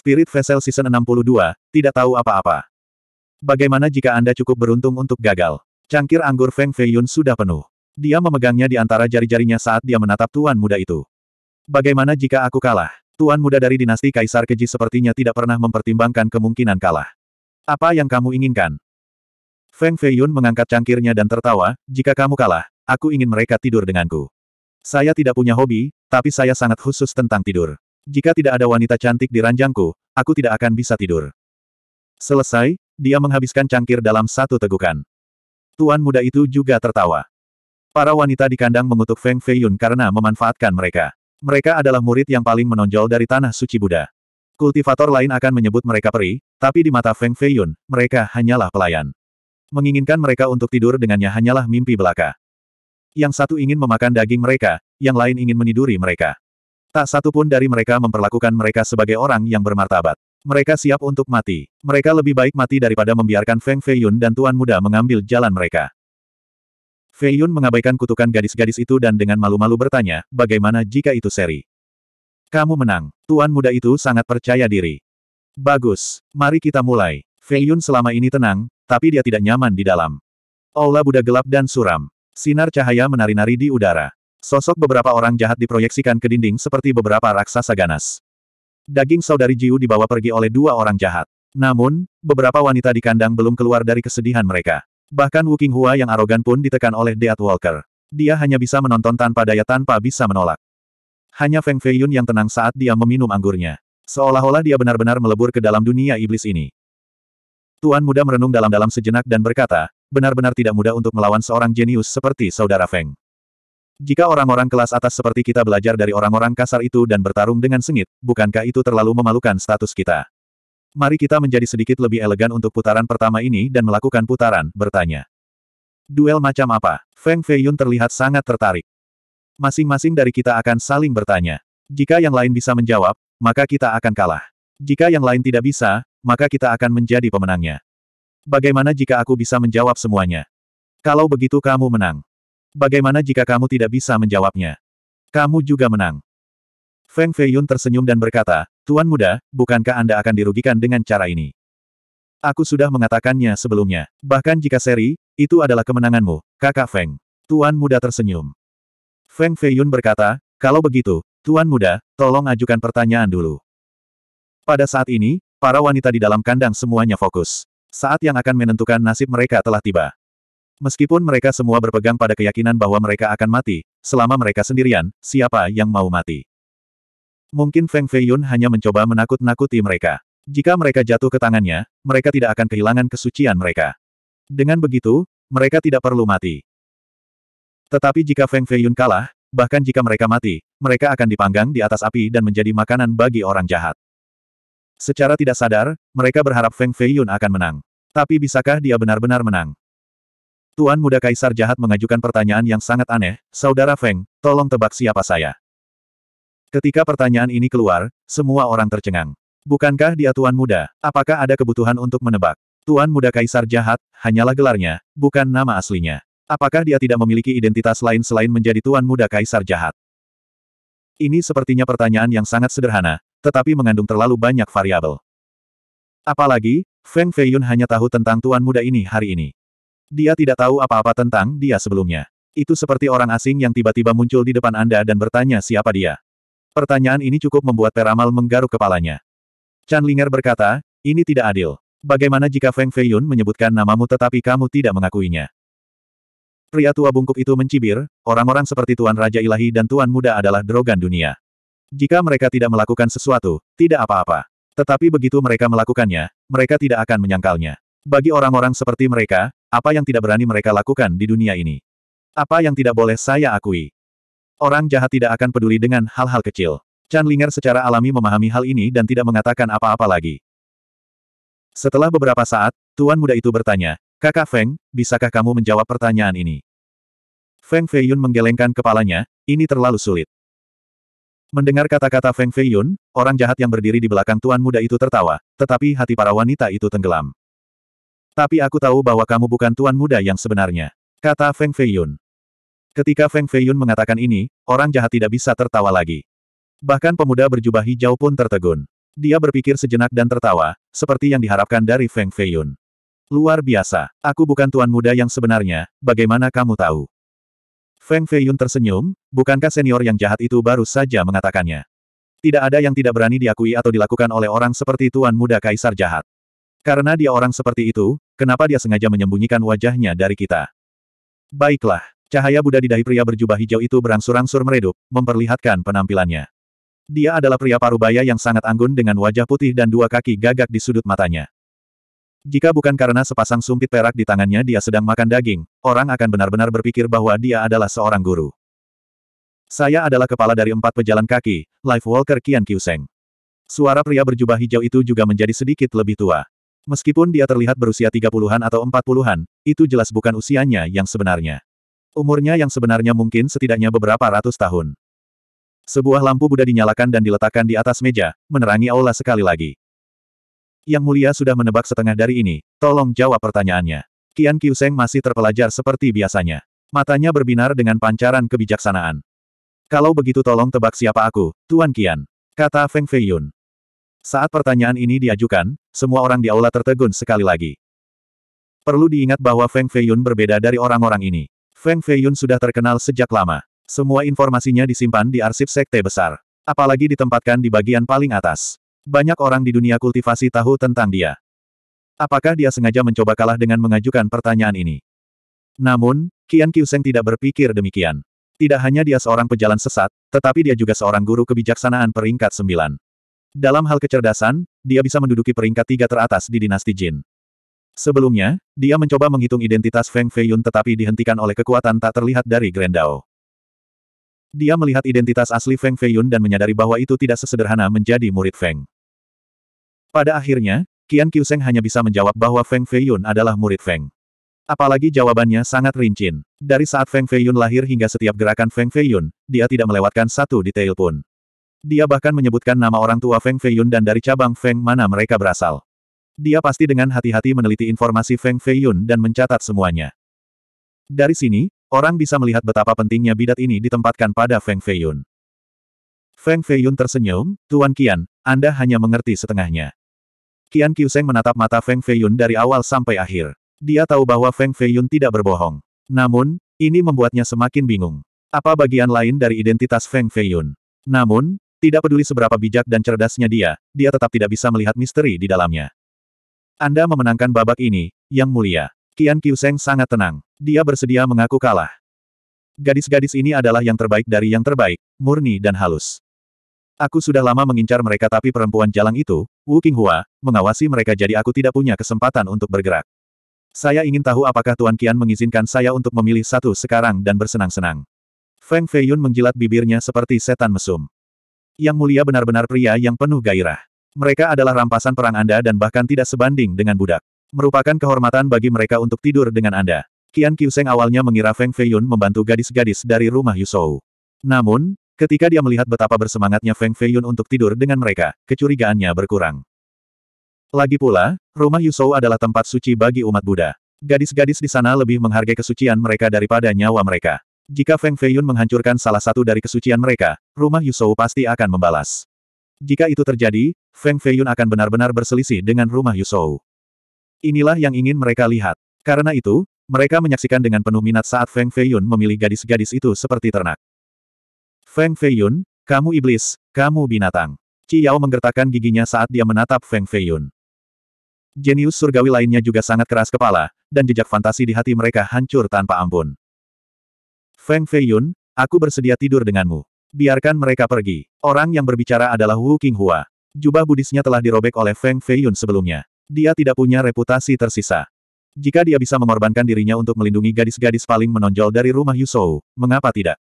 Spirit Vessel Season 62, tidak tahu apa-apa. Bagaimana jika Anda cukup beruntung untuk gagal? Cangkir anggur Feng Feiyun sudah penuh. Dia memegangnya di antara jari-jarinya saat dia menatap tuan muda itu. Bagaimana jika aku kalah? Tuan muda dari dinasti Kaisar Keji sepertinya tidak pernah mempertimbangkan kemungkinan kalah. Apa yang kamu inginkan? Feng Feiyun mengangkat cangkirnya dan tertawa, jika kamu kalah, aku ingin mereka tidur denganku. Saya tidak punya hobi, tapi saya sangat khusus tentang tidur. Jika tidak ada wanita cantik di ranjangku, aku tidak akan bisa tidur. Selesai, dia menghabiskan cangkir dalam satu tegukan. Tuan muda itu juga tertawa. Para wanita di kandang mengutuk Feng Feiyun karena memanfaatkan mereka. Mereka adalah murid yang paling menonjol dari tanah suci Buddha. Kultivator lain akan menyebut mereka peri, tapi di mata Feng Feiyun, mereka hanyalah pelayan. Menginginkan mereka untuk tidur dengannya hanyalah mimpi belaka. Yang satu ingin memakan daging mereka, yang lain ingin meniduri mereka. Tak satu pun dari mereka memperlakukan mereka sebagai orang yang bermartabat. Mereka siap untuk mati. Mereka lebih baik mati daripada membiarkan Feng Feiyun dan Tuan Muda mengambil jalan mereka. Feiyun mengabaikan kutukan gadis-gadis itu dan dengan malu-malu bertanya, bagaimana jika itu seri? Kamu menang. Tuan Muda itu sangat percaya diri. Bagus. Mari kita mulai. Feiyun selama ini tenang, tapi dia tidak nyaman di dalam. Aula Buddha gelap dan suram. Sinar cahaya menari-nari di udara. Sosok beberapa orang jahat diproyeksikan ke dinding seperti beberapa raksasa ganas. Daging saudari Jiu dibawa pergi oleh dua orang jahat. Namun, beberapa wanita di kandang belum keluar dari kesedihan mereka. Bahkan Wu Qinghua yang arogan pun ditekan oleh Death Walker. Dia hanya bisa menonton tanpa daya tanpa bisa menolak. Hanya Feng Fei Yun yang tenang saat dia meminum anggurnya. Seolah-olah dia benar-benar melebur ke dalam dunia iblis ini. Tuan muda merenung dalam-dalam sejenak dan berkata, benar-benar tidak mudah untuk melawan seorang jenius seperti saudara Feng. Jika orang-orang kelas atas seperti kita belajar dari orang-orang kasar itu dan bertarung dengan sengit, bukankah itu terlalu memalukan status kita? Mari kita menjadi sedikit lebih elegan untuk putaran pertama ini dan melakukan putaran, bertanya. Duel macam apa? Feng Feiyun terlihat sangat tertarik. Masing-masing dari kita akan saling bertanya. Jika yang lain bisa menjawab, maka kita akan kalah. Jika yang lain tidak bisa, maka kita akan menjadi pemenangnya. Bagaimana jika aku bisa menjawab semuanya? Kalau begitu kamu menang. Bagaimana jika kamu tidak bisa menjawabnya? Kamu juga menang. Feng Feiyun tersenyum dan berkata, Tuan muda, bukankah Anda akan dirugikan dengan cara ini? Aku sudah mengatakannya sebelumnya. Bahkan jika seri, itu adalah kemenanganmu, kakak Feng. Tuan muda tersenyum. Feng Feiyun berkata, kalau begitu, Tuan muda, tolong ajukan pertanyaan dulu. Pada saat ini, para wanita di dalam kandang semuanya fokus. Saat yang akan menentukan nasib mereka telah tiba. Meskipun mereka semua berpegang pada keyakinan bahwa mereka akan mati, selama mereka sendirian, siapa yang mau mati? Mungkin Feng Feiyun hanya mencoba menakut-nakuti mereka. Jika mereka jatuh ke tangannya, mereka tidak akan kehilangan kesucian mereka. Dengan begitu, mereka tidak perlu mati. Tetapi jika Feng Feiyun kalah, bahkan jika mereka mati, mereka akan dipanggang di atas api dan menjadi makanan bagi orang jahat. Secara tidak sadar, mereka berharap Feng Feiyun akan menang. Tapi bisakah dia benar-benar menang? Tuan Muda Kaisar Jahat mengajukan pertanyaan yang sangat aneh, Saudara Feng, tolong tebak siapa saya. Ketika pertanyaan ini keluar, semua orang tercengang. Bukankah dia Tuan Muda? Apakah ada kebutuhan untuk menebak? Tuan Muda Kaisar Jahat, hanyalah gelarnya, bukan nama aslinya. Apakah dia tidak memiliki identitas lain selain menjadi Tuan Muda Kaisar Jahat? Ini sepertinya pertanyaan yang sangat sederhana, tetapi mengandung terlalu banyak variabel. Apalagi, Feng Feiyun hanya tahu tentang Tuan Muda ini hari ini. Dia tidak tahu apa-apa tentang dia sebelumnya. Itu seperti orang asing yang tiba-tiba muncul di depan Anda dan bertanya siapa dia. Pertanyaan ini cukup membuat Peramal menggaruk kepalanya. Chan Linger berkata, ini tidak adil. Bagaimana jika Feng Feiyun menyebutkan namamu tetapi kamu tidak mengakuinya? Pria tua bungkuk itu mencibir, orang-orang seperti Tuan Raja Ilahi dan Tuan Muda adalah drogan dunia. Jika mereka tidak melakukan sesuatu, tidak apa-apa. Tetapi begitu mereka melakukannya, mereka tidak akan menyangkalnya. Bagi orang-orang seperti mereka, apa yang tidak berani mereka lakukan di dunia ini? Apa yang tidak boleh saya akui? Orang jahat tidak akan peduli dengan hal-hal kecil. Chan Linger secara alami memahami hal ini dan tidak mengatakan apa-apa lagi. Setelah beberapa saat, tuan muda itu bertanya, Kakak Feng, bisakah kamu menjawab pertanyaan ini? Feng Feiyun menggelengkan kepalanya, ini terlalu sulit. Mendengar kata-kata Feng Feiyun, orang jahat yang berdiri di belakang tuan muda itu tertawa, tetapi hati para wanita itu tenggelam. Tapi aku tahu bahwa kamu bukan tuan muda yang sebenarnya. Kata Feng Feiyun. Ketika Feng Feiyun mengatakan ini, orang jahat tidak bisa tertawa lagi. Bahkan pemuda berjubah hijau pun tertegun. Dia berpikir sejenak dan tertawa, seperti yang diharapkan dari Feng Feiyun. Luar biasa, aku bukan tuan muda yang sebenarnya, bagaimana kamu tahu? Feng Feiyun tersenyum, bukankah senior yang jahat itu baru saja mengatakannya? Tidak ada yang tidak berani diakui atau dilakukan oleh orang seperti tuan muda kaisar jahat. Karena dia orang seperti itu, Kenapa dia sengaja menyembunyikan wajahnya dari kita? Baiklah, cahaya Buddha di dahi pria berjubah hijau itu berangsur-angsur meredup, memperlihatkan penampilannya. Dia adalah pria parubaya yang sangat anggun dengan wajah putih dan dua kaki gagak di sudut matanya. Jika bukan karena sepasang sumpit perak di tangannya dia sedang makan daging, orang akan benar-benar berpikir bahwa dia adalah seorang guru. Saya adalah kepala dari empat pejalan kaki, Life Walker Kian Kiuseng. Suara pria berjubah hijau itu juga menjadi sedikit lebih tua. Meskipun dia terlihat berusia 30-an atau 40-an, itu jelas bukan usianya yang sebenarnya. Umurnya yang sebenarnya mungkin setidaknya beberapa ratus tahun. Sebuah lampu Buddha dinyalakan dan diletakkan di atas meja, menerangi aula sekali lagi. Yang mulia sudah menebak setengah dari ini, tolong jawab pertanyaannya. Kian Kiuseng masih terpelajar seperti biasanya. Matanya berbinar dengan pancaran kebijaksanaan. Kalau begitu tolong tebak siapa aku, Tuan Kian. Kata Feng Feiyun. Saat pertanyaan ini diajukan, semua orang di aula tertegun sekali lagi. Perlu diingat bahwa Feng Feiyun berbeda dari orang-orang ini. Feng Feiyun sudah terkenal sejak lama. Semua informasinya disimpan di arsip sekte besar. Apalagi ditempatkan di bagian paling atas. Banyak orang di dunia kultivasi tahu tentang dia. Apakah dia sengaja mencoba kalah dengan mengajukan pertanyaan ini? Namun, Qian Qiuseng tidak berpikir demikian. Tidak hanya dia seorang pejalan sesat, tetapi dia juga seorang guru kebijaksanaan peringkat sembilan. Dalam hal kecerdasan, dia bisa menduduki peringkat tiga teratas di dinasti Jin. Sebelumnya, dia mencoba menghitung identitas Feng Feiyun tetapi dihentikan oleh kekuatan tak terlihat dari Grendao. Dia melihat identitas asli Feng Feiyun dan menyadari bahwa itu tidak sesederhana menjadi murid Feng. Pada akhirnya, Qian Qiuseng hanya bisa menjawab bahwa Feng Feiyun adalah murid Feng. Apalagi jawabannya sangat rincin. Dari saat Feng Feiyun lahir hingga setiap gerakan Feng Feiyun, dia tidak melewatkan satu detail pun. Dia bahkan menyebutkan nama orang tua Feng Feiyun dan dari cabang Feng mana mereka berasal. Dia pasti dengan hati-hati meneliti informasi Feng Feiyun dan mencatat semuanya. Dari sini, orang bisa melihat betapa pentingnya bidat ini ditempatkan pada Feng Feiyun. Feng Feiyun tersenyum, Tuan Qian, Anda hanya mengerti setengahnya. Qian Qiuseng menatap mata Feng Feiyun dari awal sampai akhir. Dia tahu bahwa Feng Feiyun tidak berbohong. Namun, ini membuatnya semakin bingung. Apa bagian lain dari identitas Feng Feiyun? Namun, tidak peduli seberapa bijak dan cerdasnya dia, dia tetap tidak bisa melihat misteri di dalamnya. Anda memenangkan babak ini, Yang Mulia. Qian Qiuseng sangat tenang. Dia bersedia mengaku kalah. Gadis-gadis ini adalah yang terbaik dari yang terbaik, murni dan halus. Aku sudah lama mengincar mereka tapi perempuan jalang itu, Wu Qinghua, mengawasi mereka jadi aku tidak punya kesempatan untuk bergerak. Saya ingin tahu apakah Tuan Qian mengizinkan saya untuk memilih satu sekarang dan bersenang-senang. Feng Feiyun menjilat bibirnya seperti setan mesum. Yang mulia benar-benar pria yang penuh gairah. Mereka adalah rampasan perang Anda dan bahkan tidak sebanding dengan budak. Merupakan kehormatan bagi mereka untuk tidur dengan Anda. Qian Qiuseng awalnya mengira Feng Feiyun membantu gadis-gadis dari rumah Yusou. Namun, ketika dia melihat betapa bersemangatnya Feng Feiyun untuk tidur dengan mereka, kecurigaannya berkurang. Lagi pula, rumah Yusou adalah tempat suci bagi umat Buddha. Gadis-gadis di sana lebih menghargai kesucian mereka daripada nyawa mereka. Jika Feng Feiyun menghancurkan salah satu dari kesucian mereka, rumah Yusou pasti akan membalas. Jika itu terjadi, Feng Feiyun akan benar-benar berselisih dengan rumah Yusou. Inilah yang ingin mereka lihat. Karena itu, mereka menyaksikan dengan penuh minat saat Feng Feiyun memilih gadis-gadis itu seperti ternak. Feng Feiyun, kamu iblis, kamu binatang. Ciyao menggertakkan giginya saat dia menatap Feng Feiyun. Jenius surgawi lainnya juga sangat keras kepala, dan jejak fantasi di hati mereka hancur tanpa ampun. Feng Feiyun, aku bersedia tidur denganmu. Biarkan mereka pergi. Orang yang berbicara adalah Wu Hua. Jubah Budisnya telah dirobek oleh Feng Feiyun sebelumnya. Dia tidak punya reputasi tersisa. Jika dia bisa mengorbankan dirinya untuk melindungi gadis-gadis paling menonjol dari rumah Yusou, mengapa tidak?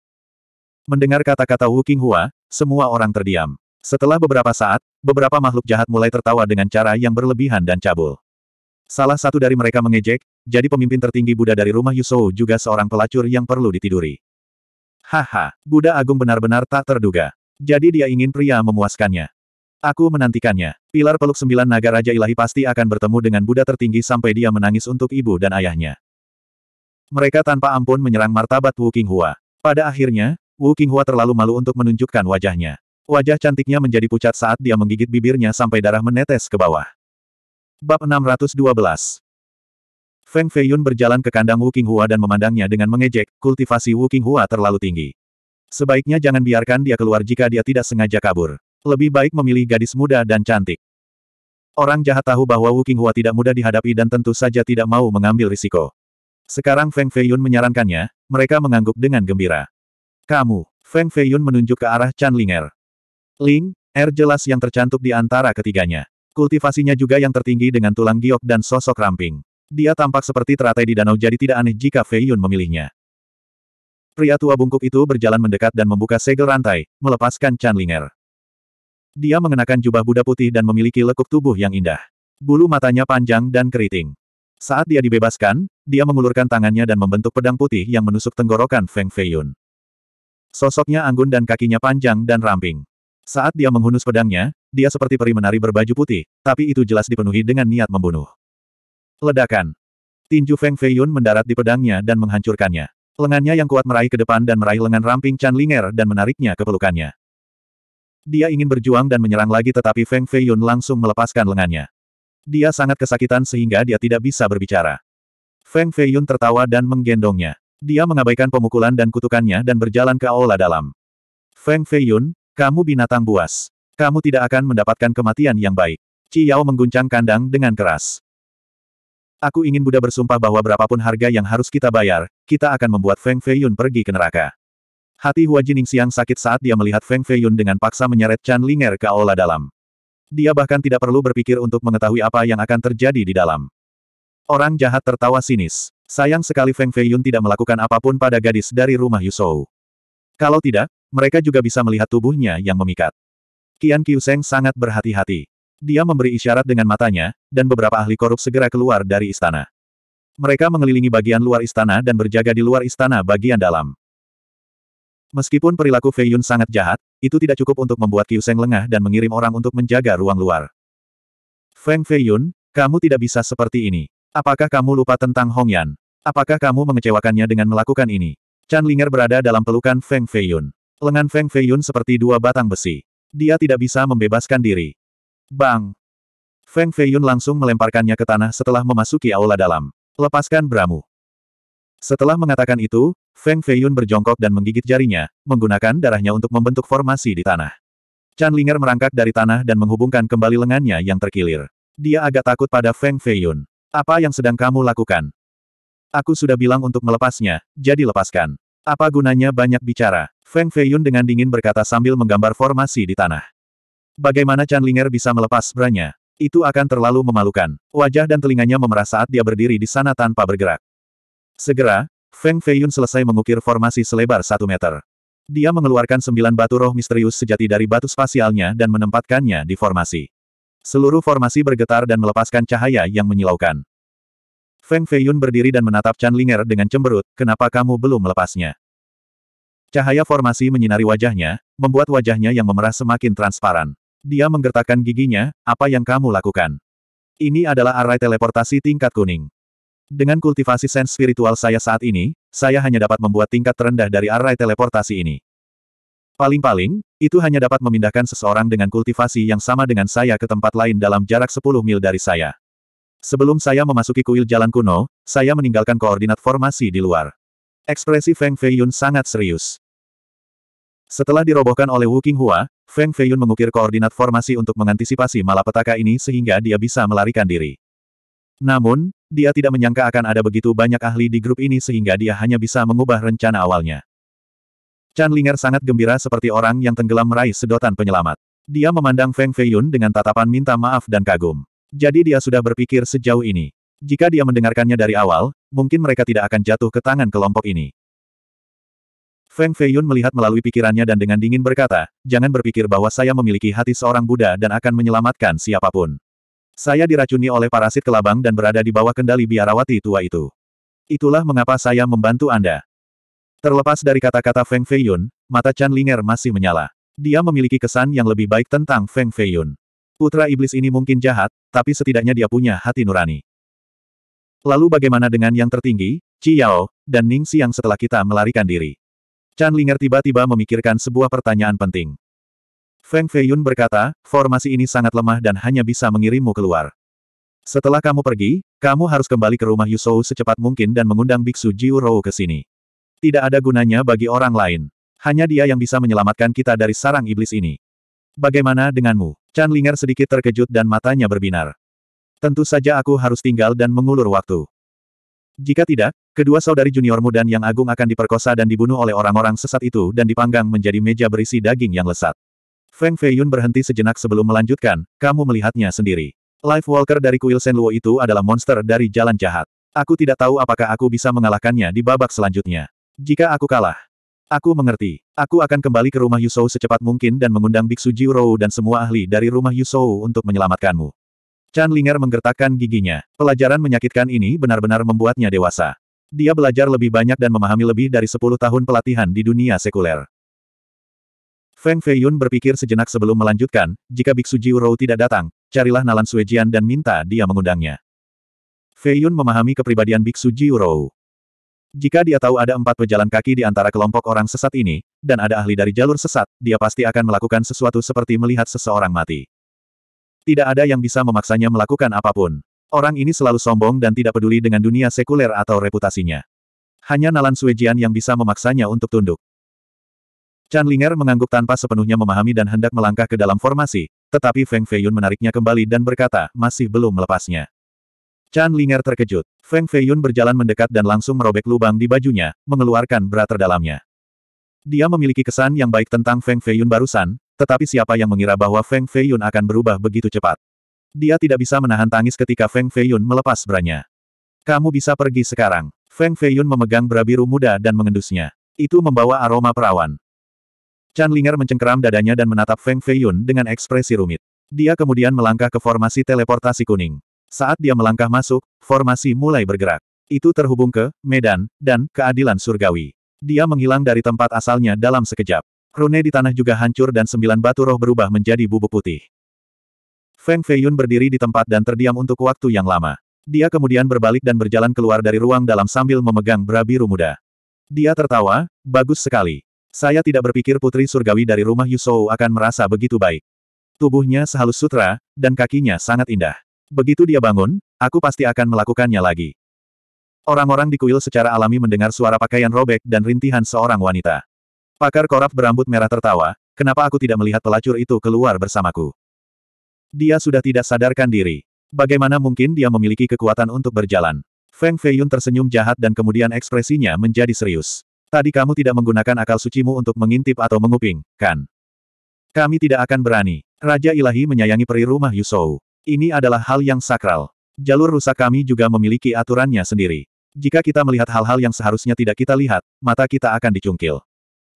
Mendengar kata-kata Wu Hua, semua orang terdiam. Setelah beberapa saat, beberapa makhluk jahat mulai tertawa dengan cara yang berlebihan dan cabul. Salah satu dari mereka mengejek, jadi pemimpin tertinggi Buddha dari rumah Yusou juga seorang pelacur yang perlu ditiduri. Haha, Buddha Agung benar-benar tak terduga. Jadi dia ingin pria memuaskannya. Aku menantikannya. Pilar peluk sembilan naga Raja Ilahi pasti akan bertemu dengan Buddha tertinggi sampai dia menangis untuk ibu dan ayahnya. Mereka tanpa ampun menyerang martabat Wu Qinghua. Pada akhirnya, Wu Qinghua terlalu malu untuk menunjukkan wajahnya. Wajah cantiknya menjadi pucat saat dia menggigit bibirnya sampai darah menetes ke bawah. Bab 612 Feng Feiyun berjalan ke kandang Wuking Hua dan memandangnya dengan mengejek, kultivasi Wuking Hua terlalu tinggi. Sebaiknya jangan biarkan dia keluar jika dia tidak sengaja kabur. Lebih baik memilih gadis muda dan cantik. Orang jahat tahu bahwa Wuking Hua tidak mudah dihadapi dan tentu saja tidak mau mengambil risiko. Sekarang Feng Feiyun menyarankannya, mereka mengangguk dengan gembira. Kamu, Feng Feiyun menunjuk ke arah Chan Linger. Ling, Er jelas yang tercantuk di antara ketiganya. Kultivasinya juga yang tertinggi dengan tulang giok dan sosok ramping. Dia tampak seperti teratai di danau jadi tidak aneh jika Fei Yun memilihnya. Pria tua bungkuk itu berjalan mendekat dan membuka segel rantai, melepaskan Chan Linger. Dia mengenakan jubah Buddha putih dan memiliki lekuk tubuh yang indah. Bulu matanya panjang dan keriting. Saat dia dibebaskan, dia mengulurkan tangannya dan membentuk pedang putih yang menusuk tenggorokan Feng Feiyun. Sosoknya anggun dan kakinya panjang dan ramping. Saat dia menghunus pedangnya, dia seperti peri menari berbaju putih, tapi itu jelas dipenuhi dengan niat membunuh. Ledakan. Tinju Feng Feiyun mendarat di pedangnya dan menghancurkannya. Lengannya yang kuat meraih ke depan dan meraih lengan ramping Chan Linger dan menariknya ke pelukannya. Dia ingin berjuang dan menyerang lagi tetapi Feng Feiyun langsung melepaskan lengannya. Dia sangat kesakitan sehingga dia tidak bisa berbicara. Feng Feiyun tertawa dan menggendongnya. Dia mengabaikan pemukulan dan kutukannya dan berjalan ke aula dalam. Feng Feiyun, kamu binatang buas. Kamu tidak akan mendapatkan kematian yang baik. Ciyao mengguncang kandang dengan keras. Aku ingin Buddha bersumpah bahwa berapapun harga yang harus kita bayar, kita akan membuat Feng Feiyun pergi ke neraka. Hati Hua Jining siang sakit saat dia melihat Feng Feiyun dengan paksa menyeret Chan Linger ke aula dalam. Dia bahkan tidak perlu berpikir untuk mengetahui apa yang akan terjadi di dalam. Orang jahat tertawa sinis. Sayang sekali Feng Feiyun tidak melakukan apapun pada gadis dari rumah Yusou. Kalau tidak, mereka juga bisa melihat tubuhnya yang memikat. Qian Qiuseng sangat berhati-hati. Dia memberi isyarat dengan matanya, dan beberapa ahli korup segera keluar dari istana. Mereka mengelilingi bagian luar istana dan berjaga di luar istana bagian dalam. Meskipun perilaku Fei Yun sangat jahat, itu tidak cukup untuk membuat Qiuseng lengah dan mengirim orang untuk menjaga ruang luar. Feng Fei Yun, kamu tidak bisa seperti ini. Apakah kamu lupa tentang Hong Yan? Apakah kamu mengecewakannya dengan melakukan ini? Chan Linger berada dalam pelukan Feng Feiyun. Lengan Feng Feiyun seperti dua batang besi. Dia tidak bisa membebaskan diri. Bang! Feng Feiyun langsung melemparkannya ke tanah setelah memasuki aula dalam. Lepaskan Bramu. Setelah mengatakan itu, Feng Feiyun berjongkok dan menggigit jarinya, menggunakan darahnya untuk membentuk formasi di tanah. Chan Linger merangkak dari tanah dan menghubungkan kembali lengannya yang terkilir. Dia agak takut pada Feng Feiyun. Apa yang sedang kamu lakukan? Aku sudah bilang untuk melepasnya, jadi lepaskan. Apa gunanya banyak bicara? Feng Feiyun dengan dingin berkata sambil menggambar formasi di tanah. Bagaimana Chan Linger bisa melepas branya? Itu akan terlalu memalukan. Wajah dan telinganya memerah saat dia berdiri di sana tanpa bergerak. Segera, Feng Feiyun selesai mengukir formasi selebar satu meter. Dia mengeluarkan sembilan batu roh misterius sejati dari batu spasialnya dan menempatkannya di formasi. Seluruh formasi bergetar dan melepaskan cahaya yang menyilaukan. Feng Feiyun berdiri dan menatap Chan Linger dengan cemberut, kenapa kamu belum melepasnya? Cahaya formasi menyinari wajahnya, membuat wajahnya yang memerah semakin transparan. Dia menggertakkan giginya, apa yang kamu lakukan? Ini adalah array teleportasi tingkat kuning. Dengan kultivasi sens spiritual saya saat ini, saya hanya dapat membuat tingkat terendah dari array teleportasi ini. Paling-paling, itu hanya dapat memindahkan seseorang dengan kultivasi yang sama dengan saya ke tempat lain dalam jarak 10 mil dari saya. Sebelum saya memasuki kuil jalan kuno, saya meninggalkan koordinat formasi di luar. Ekspresi Feng Feiyun sangat serius. Setelah dirobohkan oleh Wu Qinghua, Feng Feiyun mengukir koordinat formasi untuk mengantisipasi malapetaka ini sehingga dia bisa melarikan diri. Namun, dia tidak menyangka akan ada begitu banyak ahli di grup ini sehingga dia hanya bisa mengubah rencana awalnya. Chan Linger sangat gembira seperti orang yang tenggelam meraih sedotan penyelamat. Dia memandang Feng Feiyun dengan tatapan minta maaf dan kagum. Jadi dia sudah berpikir sejauh ini. Jika dia mendengarkannya dari awal, mungkin mereka tidak akan jatuh ke tangan kelompok ini. Feng Feiyun melihat melalui pikirannya dan dengan dingin berkata, jangan berpikir bahwa saya memiliki hati seorang Buddha dan akan menyelamatkan siapapun. Saya diracuni oleh parasit kelabang dan berada di bawah kendali biarawati tua itu. Itulah mengapa saya membantu Anda. Terlepas dari kata-kata Feng Feiyun, mata Chan Linger masih menyala. Dia memiliki kesan yang lebih baik tentang Feng Feiyun. Putra iblis ini mungkin jahat, tapi setidaknya dia punya hati nurani. Lalu bagaimana dengan yang tertinggi, Ciao Yao, dan Ning Xiang setelah kita melarikan diri? Chan Linger tiba-tiba memikirkan sebuah pertanyaan penting. Feng Feiyun berkata, formasi ini sangat lemah dan hanya bisa mengirimmu keluar. Setelah kamu pergi, kamu harus kembali ke rumah Yusou secepat mungkin dan mengundang Biksu Jiu Rou ke sini. Tidak ada gunanya bagi orang lain. Hanya dia yang bisa menyelamatkan kita dari sarang iblis ini. Bagaimana denganmu? Chan Linger sedikit terkejut dan matanya berbinar. Tentu saja aku harus tinggal dan mengulur waktu. Jika tidak, kedua saudari juniormu dan yang agung akan diperkosa dan dibunuh oleh orang-orang sesat itu dan dipanggang menjadi meja berisi daging yang lesat. Feng Feiyun berhenti sejenak sebelum melanjutkan, kamu melihatnya sendiri. Life Walker dari kuil Senluo itu adalah monster dari jalan jahat. Aku tidak tahu apakah aku bisa mengalahkannya di babak selanjutnya. Jika aku kalah, aku mengerti. Aku akan kembali ke rumah Yusou secepat mungkin dan mengundang Biksu Jiurou dan semua ahli dari rumah Yusou untuk menyelamatkanmu. Chan Linger menggertakkan giginya. Pelajaran menyakitkan ini benar-benar membuatnya dewasa. Dia belajar lebih banyak dan memahami lebih dari 10 tahun pelatihan di dunia sekuler. Feng Feiyun berpikir sejenak sebelum melanjutkan, jika Biksu Rou tidak datang, carilah Nalan Suejian dan minta dia mengundangnya. Feiyun memahami kepribadian Biksu Rou. Jika dia tahu ada empat pejalan kaki di antara kelompok orang sesat ini, dan ada ahli dari jalur sesat, dia pasti akan melakukan sesuatu seperti melihat seseorang mati. Tidak ada yang bisa memaksanya melakukan apapun. Orang ini selalu sombong dan tidak peduli dengan dunia sekuler atau reputasinya. Hanya Nalan Suejian yang bisa memaksanya untuk tunduk. Chan Linger mengangguk tanpa sepenuhnya memahami dan hendak melangkah ke dalam formasi, tetapi Feng Feiyun menariknya kembali dan berkata, masih belum melepasnya. Chan Linger terkejut. Feng Feiyun berjalan mendekat dan langsung merobek lubang di bajunya, mengeluarkan berat terdalamnya. Dia memiliki kesan yang baik tentang Feng Feiyun barusan, tetapi siapa yang mengira bahwa Feng Feiyun akan berubah begitu cepat? Dia tidak bisa menahan tangis ketika Feng Feiyun melepas beranya. Kamu bisa pergi sekarang. Feng Feiyun memegang bra biru muda dan mengendusnya. Itu membawa aroma perawan. Chan Linger mencengkeram dadanya dan menatap Feng Feiyun dengan ekspresi rumit. Dia kemudian melangkah ke formasi teleportasi kuning. Saat dia melangkah masuk, formasi mulai bergerak. Itu terhubung ke medan dan keadilan surgawi. Dia menghilang dari tempat asalnya dalam sekejap. Rune di tanah juga hancur dan sembilan batu roh berubah menjadi bubuk putih. Feng Feiyun berdiri di tempat dan terdiam untuk waktu yang lama. Dia kemudian berbalik dan berjalan keluar dari ruang dalam sambil memegang bra biru muda. Dia tertawa, bagus sekali. Saya tidak berpikir putri surgawi dari rumah Yusou akan merasa begitu baik. Tubuhnya sehalus sutra, dan kakinya sangat indah. Begitu dia bangun, aku pasti akan melakukannya lagi. Orang-orang di kuil secara alami mendengar suara pakaian robek dan rintihan seorang wanita. Pakar korap berambut merah tertawa, kenapa aku tidak melihat pelacur itu keluar bersamaku? Dia sudah tidak sadarkan diri. Bagaimana mungkin dia memiliki kekuatan untuk berjalan? Feng Feiyun tersenyum jahat dan kemudian ekspresinya menjadi serius. Tadi kamu tidak menggunakan akal sucimu untuk mengintip atau menguping, kan? Kami tidak akan berani. Raja Ilahi menyayangi peri rumah Yusou. Ini adalah hal yang sakral. Jalur rusak kami juga memiliki aturannya sendiri. Jika kita melihat hal-hal yang seharusnya tidak kita lihat, mata kita akan dicungkil.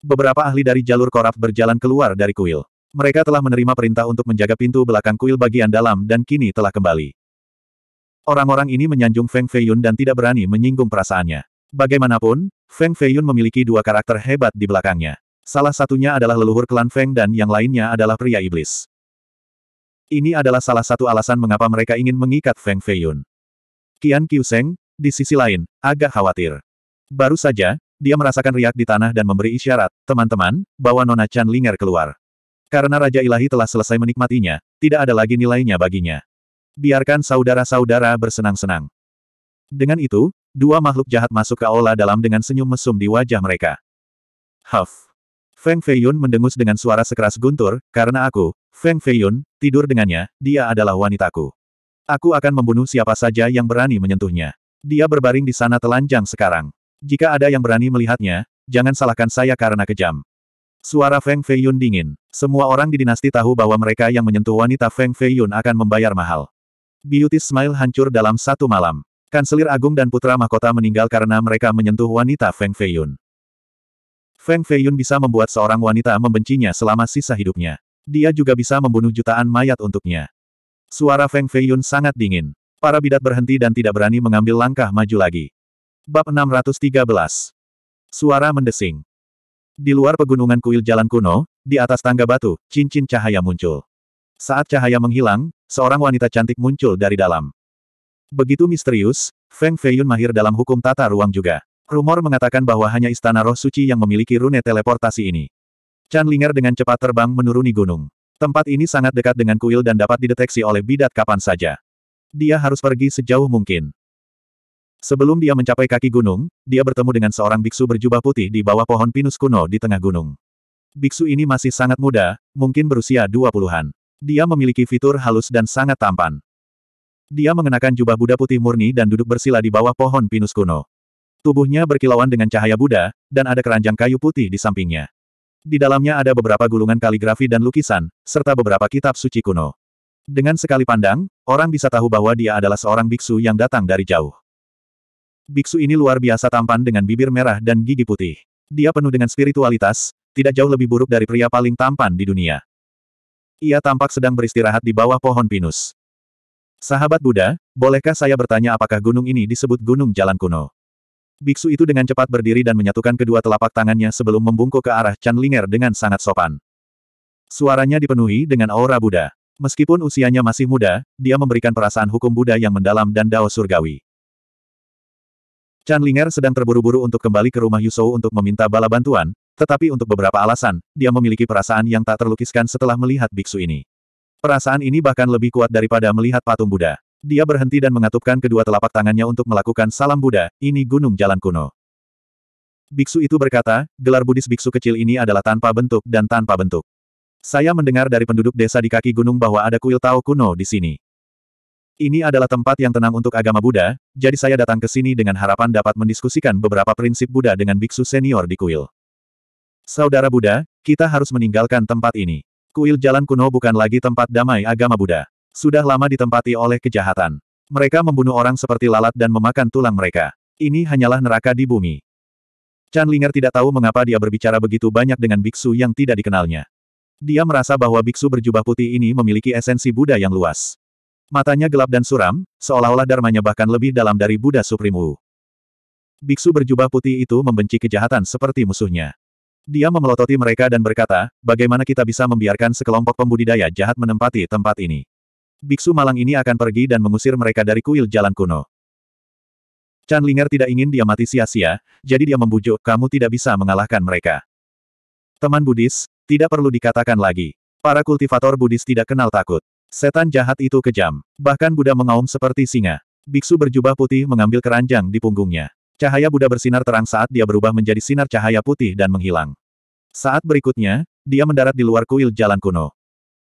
Beberapa ahli dari jalur korap berjalan keluar dari kuil. Mereka telah menerima perintah untuk menjaga pintu belakang kuil bagian dalam dan kini telah kembali. Orang-orang ini menyanjung Feng Feiyun dan tidak berani menyinggung perasaannya. Bagaimanapun, Feng Feiyun memiliki dua karakter hebat di belakangnya. Salah satunya adalah leluhur klan Feng dan yang lainnya adalah pria iblis. Ini adalah salah satu alasan mengapa mereka ingin mengikat Feng Feiyun. Qian Qiuseng, di sisi lain, agak khawatir. Baru saja, dia merasakan riak di tanah dan memberi isyarat, teman-teman, bahwa Nona Chan Linger keluar. Karena Raja Ilahi telah selesai menikmatinya, tidak ada lagi nilainya baginya. Biarkan saudara-saudara bersenang-senang. Dengan itu, dua makhluk jahat masuk ke aula dalam dengan senyum mesum di wajah mereka. Huff. Feng Feiyun mendengus dengan suara sekeras guntur, karena aku, Feng Feiyun, tidur dengannya, dia adalah wanitaku. Aku akan membunuh siapa saja yang berani menyentuhnya. Dia berbaring di sana telanjang sekarang. Jika ada yang berani melihatnya, jangan salahkan saya karena kejam. Suara Feng Feiyun dingin. Semua orang di dinasti tahu bahwa mereka yang menyentuh wanita Feng Feiyun akan membayar mahal. Beauty Smile hancur dalam satu malam. Kanselir Agung dan Putra Mahkota meninggal karena mereka menyentuh wanita Feng Feiyun. Feng Feiyun bisa membuat seorang wanita membencinya selama sisa hidupnya. Dia juga bisa membunuh jutaan mayat untuknya. Suara Feng Feiyun sangat dingin. Para bidat berhenti dan tidak berani mengambil langkah maju lagi. Bab 613. Suara mendesing. Di luar pegunungan kuil jalan kuno, di atas tangga batu, cincin cahaya muncul. Saat cahaya menghilang, seorang wanita cantik muncul dari dalam. Begitu misterius, Feng Feiyun mahir dalam hukum tata ruang juga. Rumor mengatakan bahwa hanya istana roh suci yang memiliki rune teleportasi ini. Chan Linger dengan cepat terbang menuruni gunung. Tempat ini sangat dekat dengan kuil dan dapat dideteksi oleh bidat kapan saja. Dia harus pergi sejauh mungkin. Sebelum dia mencapai kaki gunung, dia bertemu dengan seorang biksu berjubah putih di bawah pohon pinus kuno di tengah gunung. Biksu ini masih sangat muda, mungkin berusia dua puluhan. Dia memiliki fitur halus dan sangat tampan. Dia mengenakan jubah Buddha putih murni dan duduk bersila di bawah pohon pinus kuno. Tubuhnya berkilauan dengan cahaya Buddha, dan ada keranjang kayu putih di sampingnya. Di dalamnya ada beberapa gulungan kaligrafi dan lukisan, serta beberapa kitab suci kuno. Dengan sekali pandang, orang bisa tahu bahwa dia adalah seorang biksu yang datang dari jauh. Biksu ini luar biasa tampan dengan bibir merah dan gigi putih. Dia penuh dengan spiritualitas, tidak jauh lebih buruk dari pria paling tampan di dunia. Ia tampak sedang beristirahat di bawah pohon pinus. Sahabat Buddha, bolehkah saya bertanya apakah gunung ini disebut Gunung Jalan Kuno? Biksu itu dengan cepat berdiri dan menyatukan kedua telapak tangannya sebelum membungkuk ke arah Chan Linger dengan sangat sopan. Suaranya dipenuhi dengan aura Buddha. Meskipun usianya masih muda, dia memberikan perasaan hukum Buddha yang mendalam dan dao surgawi. Chan Linger sedang terburu-buru untuk kembali ke rumah Yusou untuk meminta bala bantuan, tetapi untuk beberapa alasan, dia memiliki perasaan yang tak terlukiskan setelah melihat biksu ini. Perasaan ini bahkan lebih kuat daripada melihat patung Buddha. Dia berhenti dan mengatupkan kedua telapak tangannya untuk melakukan salam Buddha, ini gunung jalan kuno. Biksu itu berkata, gelar Buddhis biksu kecil ini adalah tanpa bentuk dan tanpa bentuk. Saya mendengar dari penduduk desa di kaki gunung bahwa ada kuil Tao kuno di sini. Ini adalah tempat yang tenang untuk agama Buddha, jadi saya datang ke sini dengan harapan dapat mendiskusikan beberapa prinsip Buddha dengan biksu senior di kuil. Saudara Buddha, kita harus meninggalkan tempat ini. Kuil jalan kuno bukan lagi tempat damai agama Buddha. Sudah lama ditempati oleh kejahatan. Mereka membunuh orang seperti lalat dan memakan tulang mereka. Ini hanyalah neraka di bumi. Chan Linger tidak tahu mengapa dia berbicara begitu banyak dengan biksu yang tidak dikenalnya. Dia merasa bahwa biksu berjubah putih ini memiliki esensi Buddha yang luas. Matanya gelap dan suram, seolah-olah dharmanya bahkan lebih dalam dari Buddha Suprimu. Biksu berjubah putih itu membenci kejahatan seperti musuhnya. Dia memelototi mereka dan berkata, bagaimana kita bisa membiarkan sekelompok pembudidaya jahat menempati tempat ini. Biksu malang ini akan pergi dan mengusir mereka dari kuil jalan kuno. Chan Linger tidak ingin dia mati sia-sia, jadi dia membujuk, kamu tidak bisa mengalahkan mereka. Teman Buddhis, tidak perlu dikatakan lagi. Para kultivator Buddhis tidak kenal takut. Setan jahat itu kejam. Bahkan Buddha mengaum seperti singa. Biksu berjubah putih mengambil keranjang di punggungnya. Cahaya Buddha bersinar terang saat dia berubah menjadi sinar cahaya putih dan menghilang. Saat berikutnya, dia mendarat di luar kuil jalan kuno.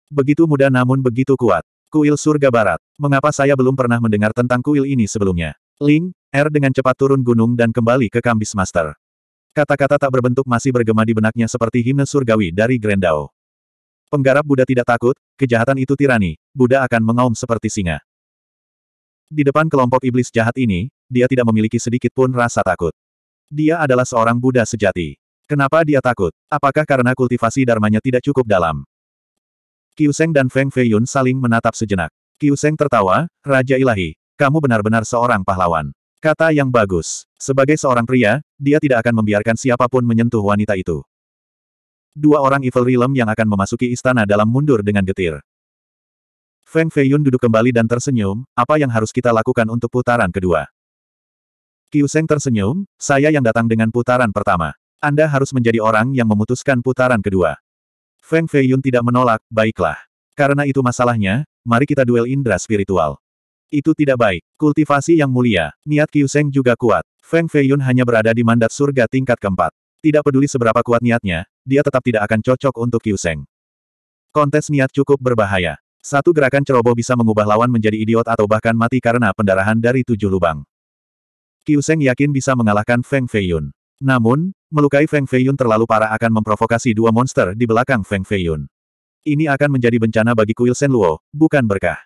Begitu muda namun begitu kuat. Kuil surga barat. Mengapa saya belum pernah mendengar tentang kuil ini sebelumnya? Ling, R er dengan cepat turun gunung dan kembali ke Kambis Master. Kata-kata tak berbentuk masih bergema di benaknya seperti himne surgawi dari Grendau. Penggarap Buddha tidak takut, kejahatan itu tirani, Buddha akan mengaum seperti singa. Di depan kelompok iblis jahat ini, dia tidak memiliki sedikit pun rasa takut. Dia adalah seorang Buddha sejati. Kenapa dia takut? Apakah karena kultivasi dharmanya tidak cukup dalam? Kiuseng dan Feng Feiyun saling menatap sejenak. Kiuseng tertawa, Raja Ilahi, kamu benar-benar seorang pahlawan. Kata yang bagus. Sebagai seorang pria, dia tidak akan membiarkan siapapun menyentuh wanita itu dua orang Evil Realm yang akan memasuki istana dalam mundur dengan getir. Feng Feiyun duduk kembali dan tersenyum, apa yang harus kita lakukan untuk putaran kedua? Kiuseng tersenyum, saya yang datang dengan putaran pertama. Anda harus menjadi orang yang memutuskan putaran kedua. Feng Feiyun tidak menolak, baiklah. Karena itu masalahnya, mari kita duel indra spiritual. Itu tidak baik. Kultivasi yang mulia, niat Kiuseng juga kuat. Feng Feiyun hanya berada di mandat surga tingkat keempat. Tidak peduli seberapa kuat niatnya, dia tetap tidak akan cocok untuk Kyuseng. Kontes niat cukup berbahaya. Satu gerakan ceroboh bisa mengubah lawan menjadi idiot atau bahkan mati karena pendarahan dari tujuh lubang. Kyuseng yakin bisa mengalahkan Feng Feiyun. Namun, melukai Feng Feiyun terlalu parah akan memprovokasi dua monster di belakang Feng Feiyun. Ini akan menjadi bencana bagi kuil Senluo, bukan berkah.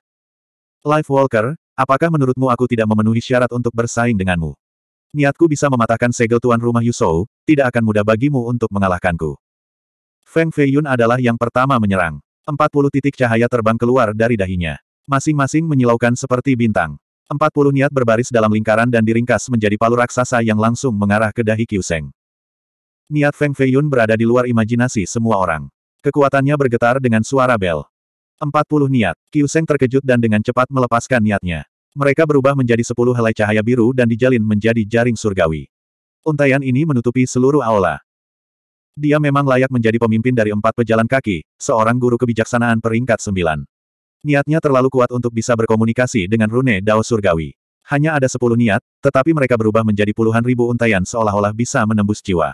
Life Walker, apakah menurutmu aku tidak memenuhi syarat untuk bersaing denganmu? Niatku bisa mematahkan segel tuan rumah Yusou, tidak akan mudah bagimu untuk mengalahkanku. Feng Feiyun adalah yang pertama menyerang. Empat puluh titik cahaya terbang keluar dari dahinya. Masing-masing menyilaukan seperti bintang. Empat puluh niat berbaris dalam lingkaran dan diringkas menjadi palu raksasa yang langsung mengarah ke dahi Kiuseng. Niat Feng Feiyun berada di luar imajinasi semua orang. Kekuatannya bergetar dengan suara bel. Empat puluh niat. Kiuseng terkejut dan dengan cepat melepaskan niatnya. Mereka berubah menjadi sepuluh helai cahaya biru dan dijalin menjadi jaring surgawi. Untaian ini menutupi seluruh aula. Dia memang layak menjadi pemimpin dari empat pejalan kaki, seorang guru kebijaksanaan peringkat sembilan. Niatnya terlalu kuat untuk bisa berkomunikasi dengan rune Dao Surgawi. Hanya ada sepuluh niat, tetapi mereka berubah menjadi puluhan ribu untayan seolah-olah bisa menembus jiwa.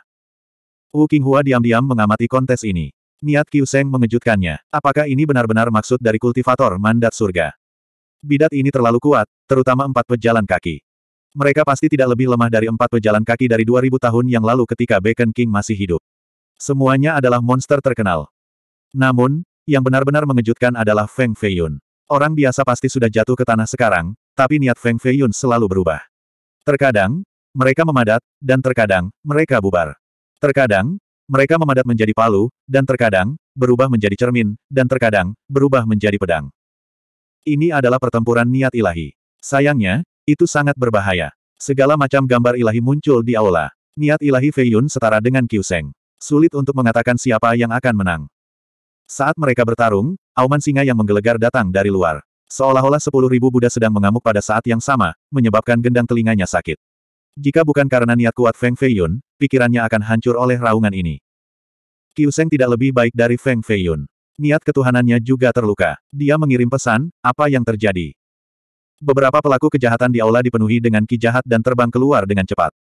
Wu Qinghua diam-diam mengamati kontes ini. Niat Kiuseng mengejutkannya. Apakah ini benar-benar maksud dari kultivator mandat surga? Bidat ini terlalu kuat, terutama empat pejalan kaki. Mereka pasti tidak lebih lemah dari empat pejalan kaki dari 2000 tahun yang lalu ketika Bacon King masih hidup. Semuanya adalah monster terkenal. Namun, yang benar-benar mengejutkan adalah Feng Feiyun. Orang biasa pasti sudah jatuh ke tanah sekarang, tapi niat Feng Feiyun selalu berubah. Terkadang, mereka memadat, dan terkadang, mereka bubar. Terkadang, mereka memadat menjadi palu, dan terkadang, berubah menjadi cermin, dan terkadang, berubah menjadi pedang. Ini adalah pertempuran niat ilahi. Sayangnya, itu sangat berbahaya. Segala macam gambar ilahi muncul di aula. Niat ilahi Feiyun setara dengan Kyuseng. Sulit untuk mengatakan siapa yang akan menang. Saat mereka bertarung, auman singa yang menggelegar datang dari luar. Seolah-olah sepuluh ribu Buddha sedang mengamuk pada saat yang sama, menyebabkan gendang telinganya sakit. Jika bukan karena niat kuat Feng Feiyun, pikirannya akan hancur oleh raungan ini. Kiuseng tidak lebih baik dari Feng Feiyun. Niat ketuhanannya juga terluka. Dia mengirim pesan, apa yang terjadi? Beberapa pelaku kejahatan di aula dipenuhi dengan ki jahat dan terbang keluar dengan cepat.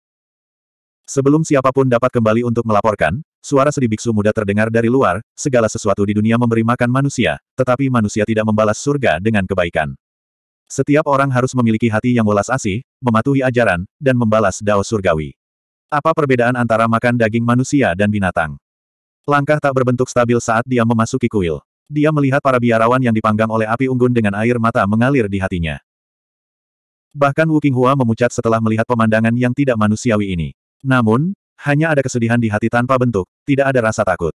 Sebelum siapapun dapat kembali untuk melaporkan, suara sedih biksu muda terdengar dari luar, segala sesuatu di dunia memberi makan manusia, tetapi manusia tidak membalas surga dengan kebaikan. Setiap orang harus memiliki hati yang welas asih, mematuhi ajaran, dan membalas dao surgawi. Apa perbedaan antara makan daging manusia dan binatang? Langkah tak berbentuk stabil saat dia memasuki kuil. Dia melihat para biarawan yang dipanggang oleh api unggun dengan air mata mengalir di hatinya. Bahkan Wu Qinghua memucat setelah melihat pemandangan yang tidak manusiawi ini. Namun, hanya ada kesedihan di hati tanpa bentuk, tidak ada rasa takut.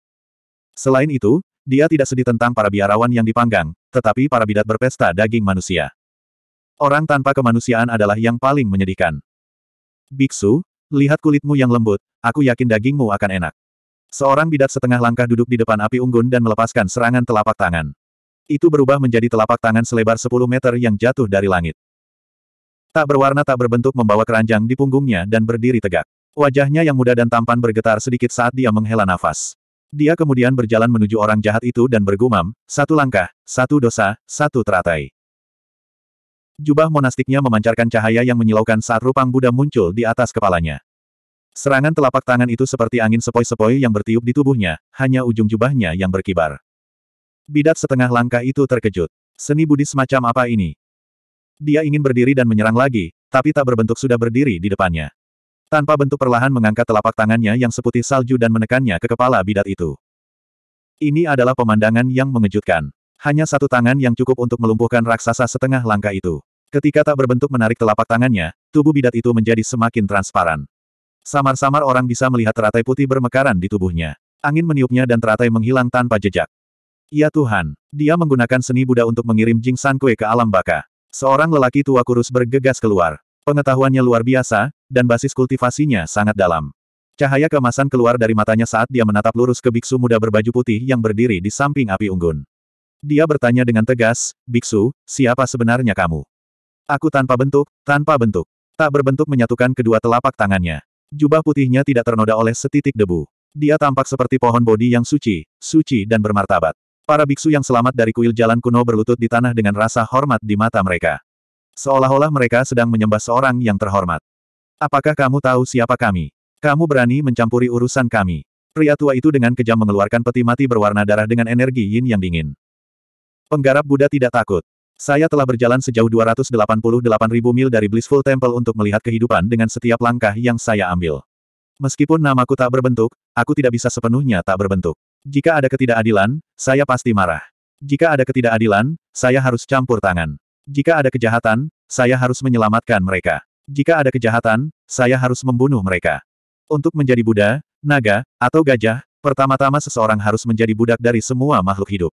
Selain itu, dia tidak sedih tentang para biarawan yang dipanggang, tetapi para bidat berpesta daging manusia. Orang tanpa kemanusiaan adalah yang paling menyedihkan. Biksu, lihat kulitmu yang lembut, aku yakin dagingmu akan enak. Seorang bidat setengah langkah duduk di depan api unggun dan melepaskan serangan telapak tangan. Itu berubah menjadi telapak tangan selebar 10 meter yang jatuh dari langit. Tak berwarna tak berbentuk membawa keranjang di punggungnya dan berdiri tegak. Wajahnya yang muda dan tampan bergetar sedikit saat dia menghela nafas. Dia kemudian berjalan menuju orang jahat itu dan bergumam, satu langkah, satu dosa, satu teratai. Jubah monastiknya memancarkan cahaya yang menyilaukan saat rupang Buddha muncul di atas kepalanya. Serangan telapak tangan itu seperti angin sepoi-sepoi yang bertiup di tubuhnya, hanya ujung jubahnya yang berkibar. Bidat setengah langkah itu terkejut. Seni Budi semacam apa ini? Dia ingin berdiri dan menyerang lagi, tapi tak berbentuk sudah berdiri di depannya. Tanpa bentuk perlahan mengangkat telapak tangannya yang seputih salju dan menekannya ke kepala bidat itu. Ini adalah pemandangan yang mengejutkan. Hanya satu tangan yang cukup untuk melumpuhkan raksasa setengah langkah itu. Ketika tak berbentuk menarik telapak tangannya, tubuh bidat itu menjadi semakin transparan. Samar-samar orang bisa melihat teratai putih bermekaran di tubuhnya. Angin meniupnya dan teratai menghilang tanpa jejak. Ya Tuhan, dia menggunakan seni Buddha untuk mengirim Jing San Kue ke alam baka. Seorang lelaki tua kurus bergegas keluar. Pengetahuannya luar biasa, dan basis kultivasinya sangat dalam. Cahaya kemasan keluar dari matanya saat dia menatap lurus ke biksu muda berbaju putih yang berdiri di samping api unggun. Dia bertanya dengan tegas, Biksu, siapa sebenarnya kamu? Aku tanpa bentuk, tanpa bentuk. Tak berbentuk menyatukan kedua telapak tangannya. Jubah putihnya tidak ternoda oleh setitik debu. Dia tampak seperti pohon bodi yang suci, suci dan bermartabat. Para biksu yang selamat dari kuil jalan kuno berlutut di tanah dengan rasa hormat di mata mereka. Seolah-olah mereka sedang menyembah seorang yang terhormat. Apakah kamu tahu siapa kami? Kamu berani mencampuri urusan kami. Pria tua itu dengan kejam mengeluarkan peti mati berwarna darah dengan energi yin yang dingin. Penggarap Buddha tidak takut. Saya telah berjalan sejauh 288.000 mil dari Blissful Temple untuk melihat kehidupan dengan setiap langkah yang saya ambil. Meskipun namaku tak berbentuk, aku tidak bisa sepenuhnya tak berbentuk. Jika ada ketidakadilan, saya pasti marah. Jika ada ketidakadilan, saya harus campur tangan. Jika ada kejahatan, saya harus menyelamatkan mereka. Jika ada kejahatan, saya harus membunuh mereka. Untuk menjadi Buddha, naga, atau gajah, pertama-tama seseorang harus menjadi budak dari semua makhluk hidup.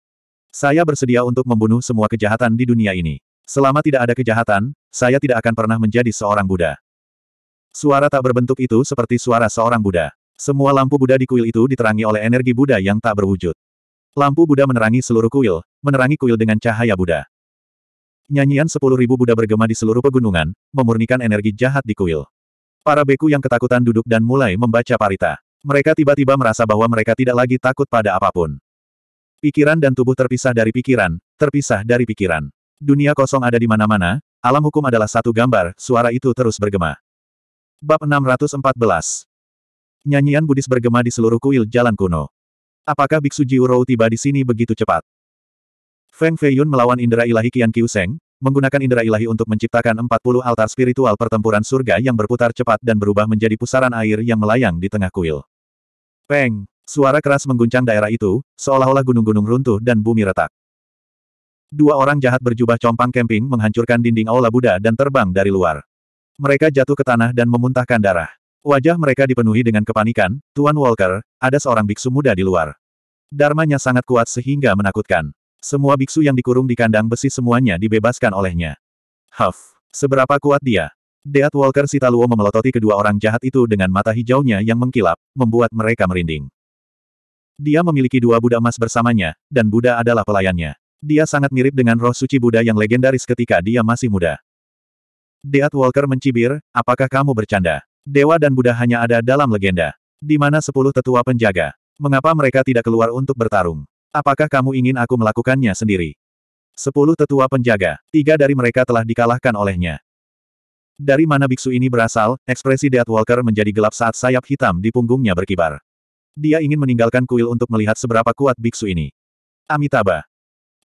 Saya bersedia untuk membunuh semua kejahatan di dunia ini. Selama tidak ada kejahatan, saya tidak akan pernah menjadi seorang Buddha. Suara tak berbentuk itu seperti suara seorang Buddha. Semua lampu Buddha di kuil itu diterangi oleh energi Buddha yang tak berwujud. Lampu Buddha menerangi seluruh kuil, menerangi kuil dengan cahaya Buddha. Nyanyian sepuluh ribu Buddha bergema di seluruh pegunungan, memurnikan energi jahat di kuil. Para beku yang ketakutan duduk dan mulai membaca parita. Mereka tiba-tiba merasa bahwa mereka tidak lagi takut pada apapun. Pikiran dan tubuh terpisah dari pikiran, terpisah dari pikiran. Dunia kosong ada di mana-mana, alam hukum adalah satu gambar, suara itu terus bergema. Bab 614 Nyanyian Buddhis bergema di seluruh kuil jalan kuno. Apakah Biksu Jiurou tiba di sini begitu cepat? Feng Feiyun melawan indera ilahi Qian Qiu menggunakan indera ilahi untuk menciptakan 40 altar spiritual pertempuran surga yang berputar cepat dan berubah menjadi pusaran air yang melayang di tengah kuil. Peng! Suara keras mengguncang daerah itu, seolah-olah gunung-gunung runtuh dan bumi retak. Dua orang jahat berjubah compang kemping menghancurkan dinding aula Buddha dan terbang dari luar. Mereka jatuh ke tanah dan memuntahkan darah. Wajah mereka dipenuhi dengan kepanikan, Tuan Walker, ada seorang biksu muda di luar. Dharmanya sangat kuat sehingga menakutkan. Semua biksu yang dikurung di kandang besi semuanya dibebaskan olehnya. Huff! Seberapa kuat dia? Deat Walker Sitaluo memelototi kedua orang jahat itu dengan mata hijaunya yang mengkilap, membuat mereka merinding. Dia memiliki dua Buddha emas bersamanya, dan Buddha adalah pelayannya. Dia sangat mirip dengan roh suci Buddha yang legendaris ketika dia masih muda. Deat Walker mencibir, apakah kamu bercanda? Dewa dan Buddha hanya ada dalam legenda. Di mana sepuluh tetua penjaga? Mengapa mereka tidak keluar untuk bertarung? Apakah kamu ingin aku melakukannya sendiri? Sepuluh tetua penjaga, tiga dari mereka telah dikalahkan olehnya. Dari mana biksu ini berasal, ekspresi Death Walker menjadi gelap saat sayap hitam di punggungnya berkibar. Dia ingin meninggalkan kuil untuk melihat seberapa kuat biksu ini. Amitabha.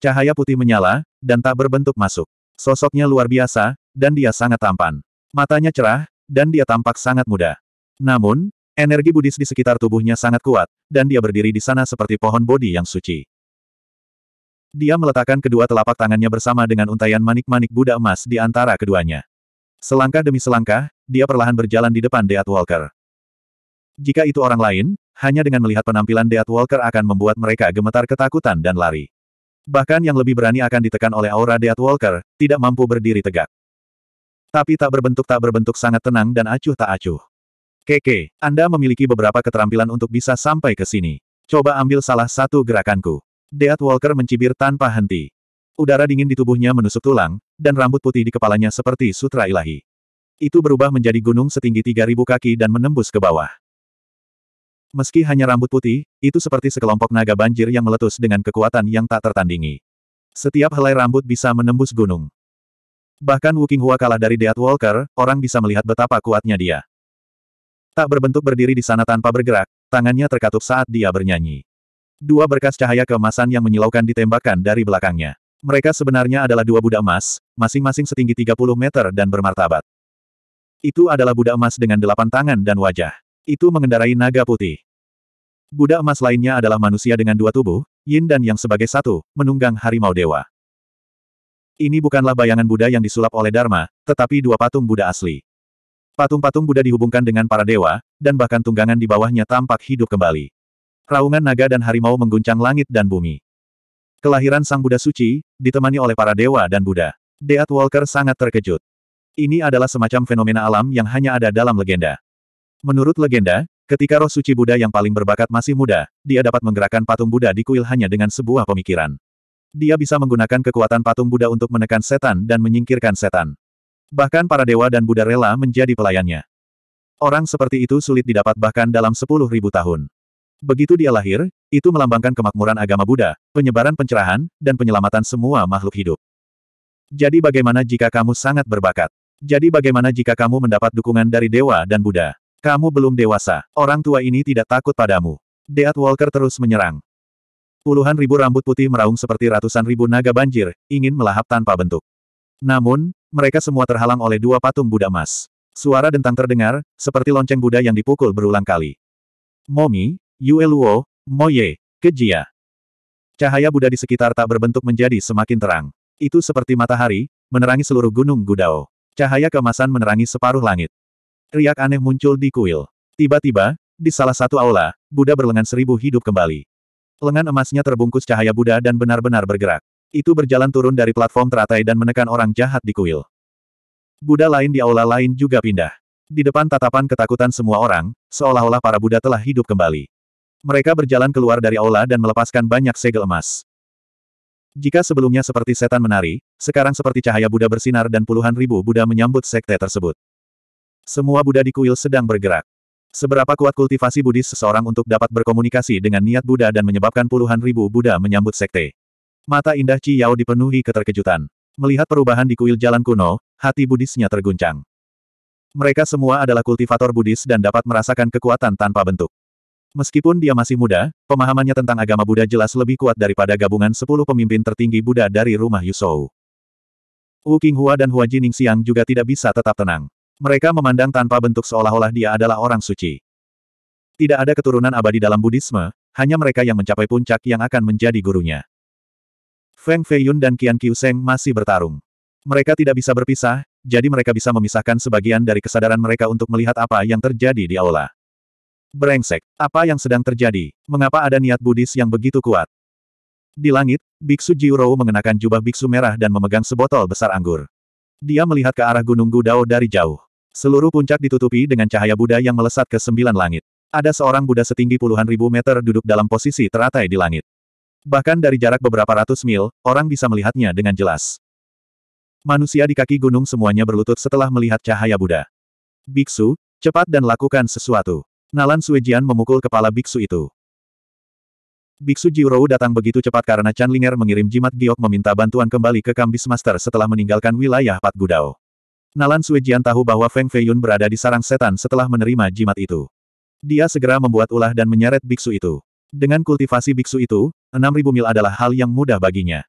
Cahaya putih menyala, dan tak berbentuk masuk. Sosoknya luar biasa, dan dia sangat tampan. Matanya cerah, dan dia tampak sangat muda. Namun, Energi Buddhis di sekitar tubuhnya sangat kuat, dan dia berdiri di sana seperti pohon bodi yang suci. Dia meletakkan kedua telapak tangannya bersama dengan untayan manik-manik Buddha emas di antara keduanya. Selangkah demi selangkah, dia perlahan berjalan di depan Death Walker. Jika itu orang lain, hanya dengan melihat penampilan Death Walker akan membuat mereka gemetar ketakutan dan lari. Bahkan yang lebih berani akan ditekan oleh aura Death Walker, tidak mampu berdiri tegak. Tapi tak berbentuk tak berbentuk sangat tenang dan acuh tak acuh. Keke, Anda memiliki beberapa keterampilan untuk bisa sampai ke sini. Coba ambil salah satu gerakanku. Deat Walker mencibir tanpa henti. Udara dingin di tubuhnya menusuk tulang, dan rambut putih di kepalanya seperti sutra ilahi. Itu berubah menjadi gunung setinggi 3.000 kaki dan menembus ke bawah. Meski hanya rambut putih, itu seperti sekelompok naga banjir yang meletus dengan kekuatan yang tak tertandingi. Setiap helai rambut bisa menembus gunung. Bahkan Wuking Hua kalah dari Deat Walker, orang bisa melihat betapa kuatnya dia. Tak berbentuk berdiri di sana tanpa bergerak, tangannya terkatup saat dia bernyanyi. Dua berkas cahaya keemasan yang menyilaukan ditembakkan dari belakangnya. Mereka sebenarnya adalah dua Buddha emas, masing-masing setinggi 30 meter dan bermartabat. Itu adalah Buddha emas dengan delapan tangan dan wajah. Itu mengendarai naga putih. Buddha emas lainnya adalah manusia dengan dua tubuh, yin dan yang sebagai satu, menunggang harimau dewa. Ini bukanlah bayangan Buddha yang disulap oleh Dharma, tetapi dua patung Buddha asli. Patung-patung Buddha dihubungkan dengan para dewa, dan bahkan tunggangan di bawahnya tampak hidup kembali. Raungan naga dan harimau mengguncang langit dan bumi. Kelahiran Sang Buddha Suci, ditemani oleh para dewa dan Buddha. Deat Walker sangat terkejut. Ini adalah semacam fenomena alam yang hanya ada dalam legenda. Menurut legenda, ketika roh suci Buddha yang paling berbakat masih muda, dia dapat menggerakkan patung Buddha di kuil hanya dengan sebuah pemikiran. Dia bisa menggunakan kekuatan patung Buddha untuk menekan setan dan menyingkirkan setan. Bahkan para dewa dan Buddha rela menjadi pelayannya. Orang seperti itu sulit didapat bahkan dalam sepuluh ribu tahun. Begitu dia lahir, itu melambangkan kemakmuran agama Buddha, penyebaran pencerahan, dan penyelamatan semua makhluk hidup. Jadi bagaimana jika kamu sangat berbakat? Jadi bagaimana jika kamu mendapat dukungan dari dewa dan Buddha? Kamu belum dewasa, orang tua ini tidak takut padamu. Deat Walker terus menyerang. Puluhan ribu rambut putih meraung seperti ratusan ribu naga banjir, ingin melahap tanpa bentuk. Namun, mereka semua terhalang oleh dua patung Buddha emas. Suara dentang terdengar, seperti lonceng Buddha yang dipukul berulang kali. Momi, Yue Luo, Moye, Kejia. Cahaya Buddha di sekitar tak berbentuk menjadi semakin terang. Itu seperti matahari, menerangi seluruh gunung Gudao. Cahaya kemasan menerangi separuh langit. Riak aneh muncul di kuil. Tiba-tiba, di salah satu aula, Buddha berlengan seribu hidup kembali. Lengan emasnya terbungkus cahaya Buddha dan benar-benar bergerak. Itu berjalan turun dari platform teratai dan menekan orang jahat di kuil. Buddha lain di aula lain juga pindah. Di depan tatapan ketakutan semua orang, seolah-olah para Buddha telah hidup kembali. Mereka berjalan keluar dari aula dan melepaskan banyak segel emas. Jika sebelumnya seperti setan menari, sekarang seperti cahaya Buddha bersinar dan puluhan ribu Buddha menyambut sekte tersebut. Semua Buddha di kuil sedang bergerak. Seberapa kuat kultivasi Buddhis seseorang untuk dapat berkomunikasi dengan niat Buddha dan menyebabkan puluhan ribu Buddha menyambut sekte. Mata indah Ci Yao dipenuhi keterkejutan. Melihat perubahan di kuil jalan kuno, hati Budisnya terguncang. Mereka semua adalah kultivator Budis dan dapat merasakan kekuatan tanpa bentuk. Meskipun dia masih muda, pemahamannya tentang agama Buddha jelas lebih kuat daripada gabungan sepuluh pemimpin tertinggi Buddha dari rumah Yusou. Wu Qinghua dan Hua Jiningsiang juga tidak bisa tetap tenang. Mereka memandang tanpa bentuk seolah-olah dia adalah orang suci. Tidak ada keturunan abadi dalam Budisme, hanya mereka yang mencapai puncak yang akan menjadi gurunya. Feng Feiyun dan Qian Qiuseng masih bertarung. Mereka tidak bisa berpisah, jadi mereka bisa memisahkan sebagian dari kesadaran mereka untuk melihat apa yang terjadi di aula. Brengsek, apa yang sedang terjadi? Mengapa ada niat Buddhis yang begitu kuat? Di langit, Biksu Jiurou mengenakan jubah biksu merah dan memegang sebotol besar anggur. Dia melihat ke arah Gunung Gudao dari jauh. Seluruh puncak ditutupi dengan cahaya Buddha yang melesat ke sembilan langit. Ada seorang Buddha setinggi puluhan ribu meter duduk dalam posisi teratai di langit. Bahkan dari jarak beberapa ratus mil, orang bisa melihatnya dengan jelas. Manusia di kaki gunung semuanya berlutut setelah melihat cahaya Buddha. Biksu, cepat dan lakukan sesuatu. Nalan Suejian memukul kepala biksu itu. Biksu Jiurou datang begitu cepat karena Chan Linger mengirim jimat giok meminta bantuan kembali ke Kambis Master setelah meninggalkan wilayah Pat Gudao. Nalan Suejian tahu bahwa Feng Feiyun berada di sarang setan setelah menerima jimat itu. Dia segera membuat ulah dan menyeret biksu itu. Dengan kultivasi biksu itu, 6.000 mil adalah hal yang mudah baginya.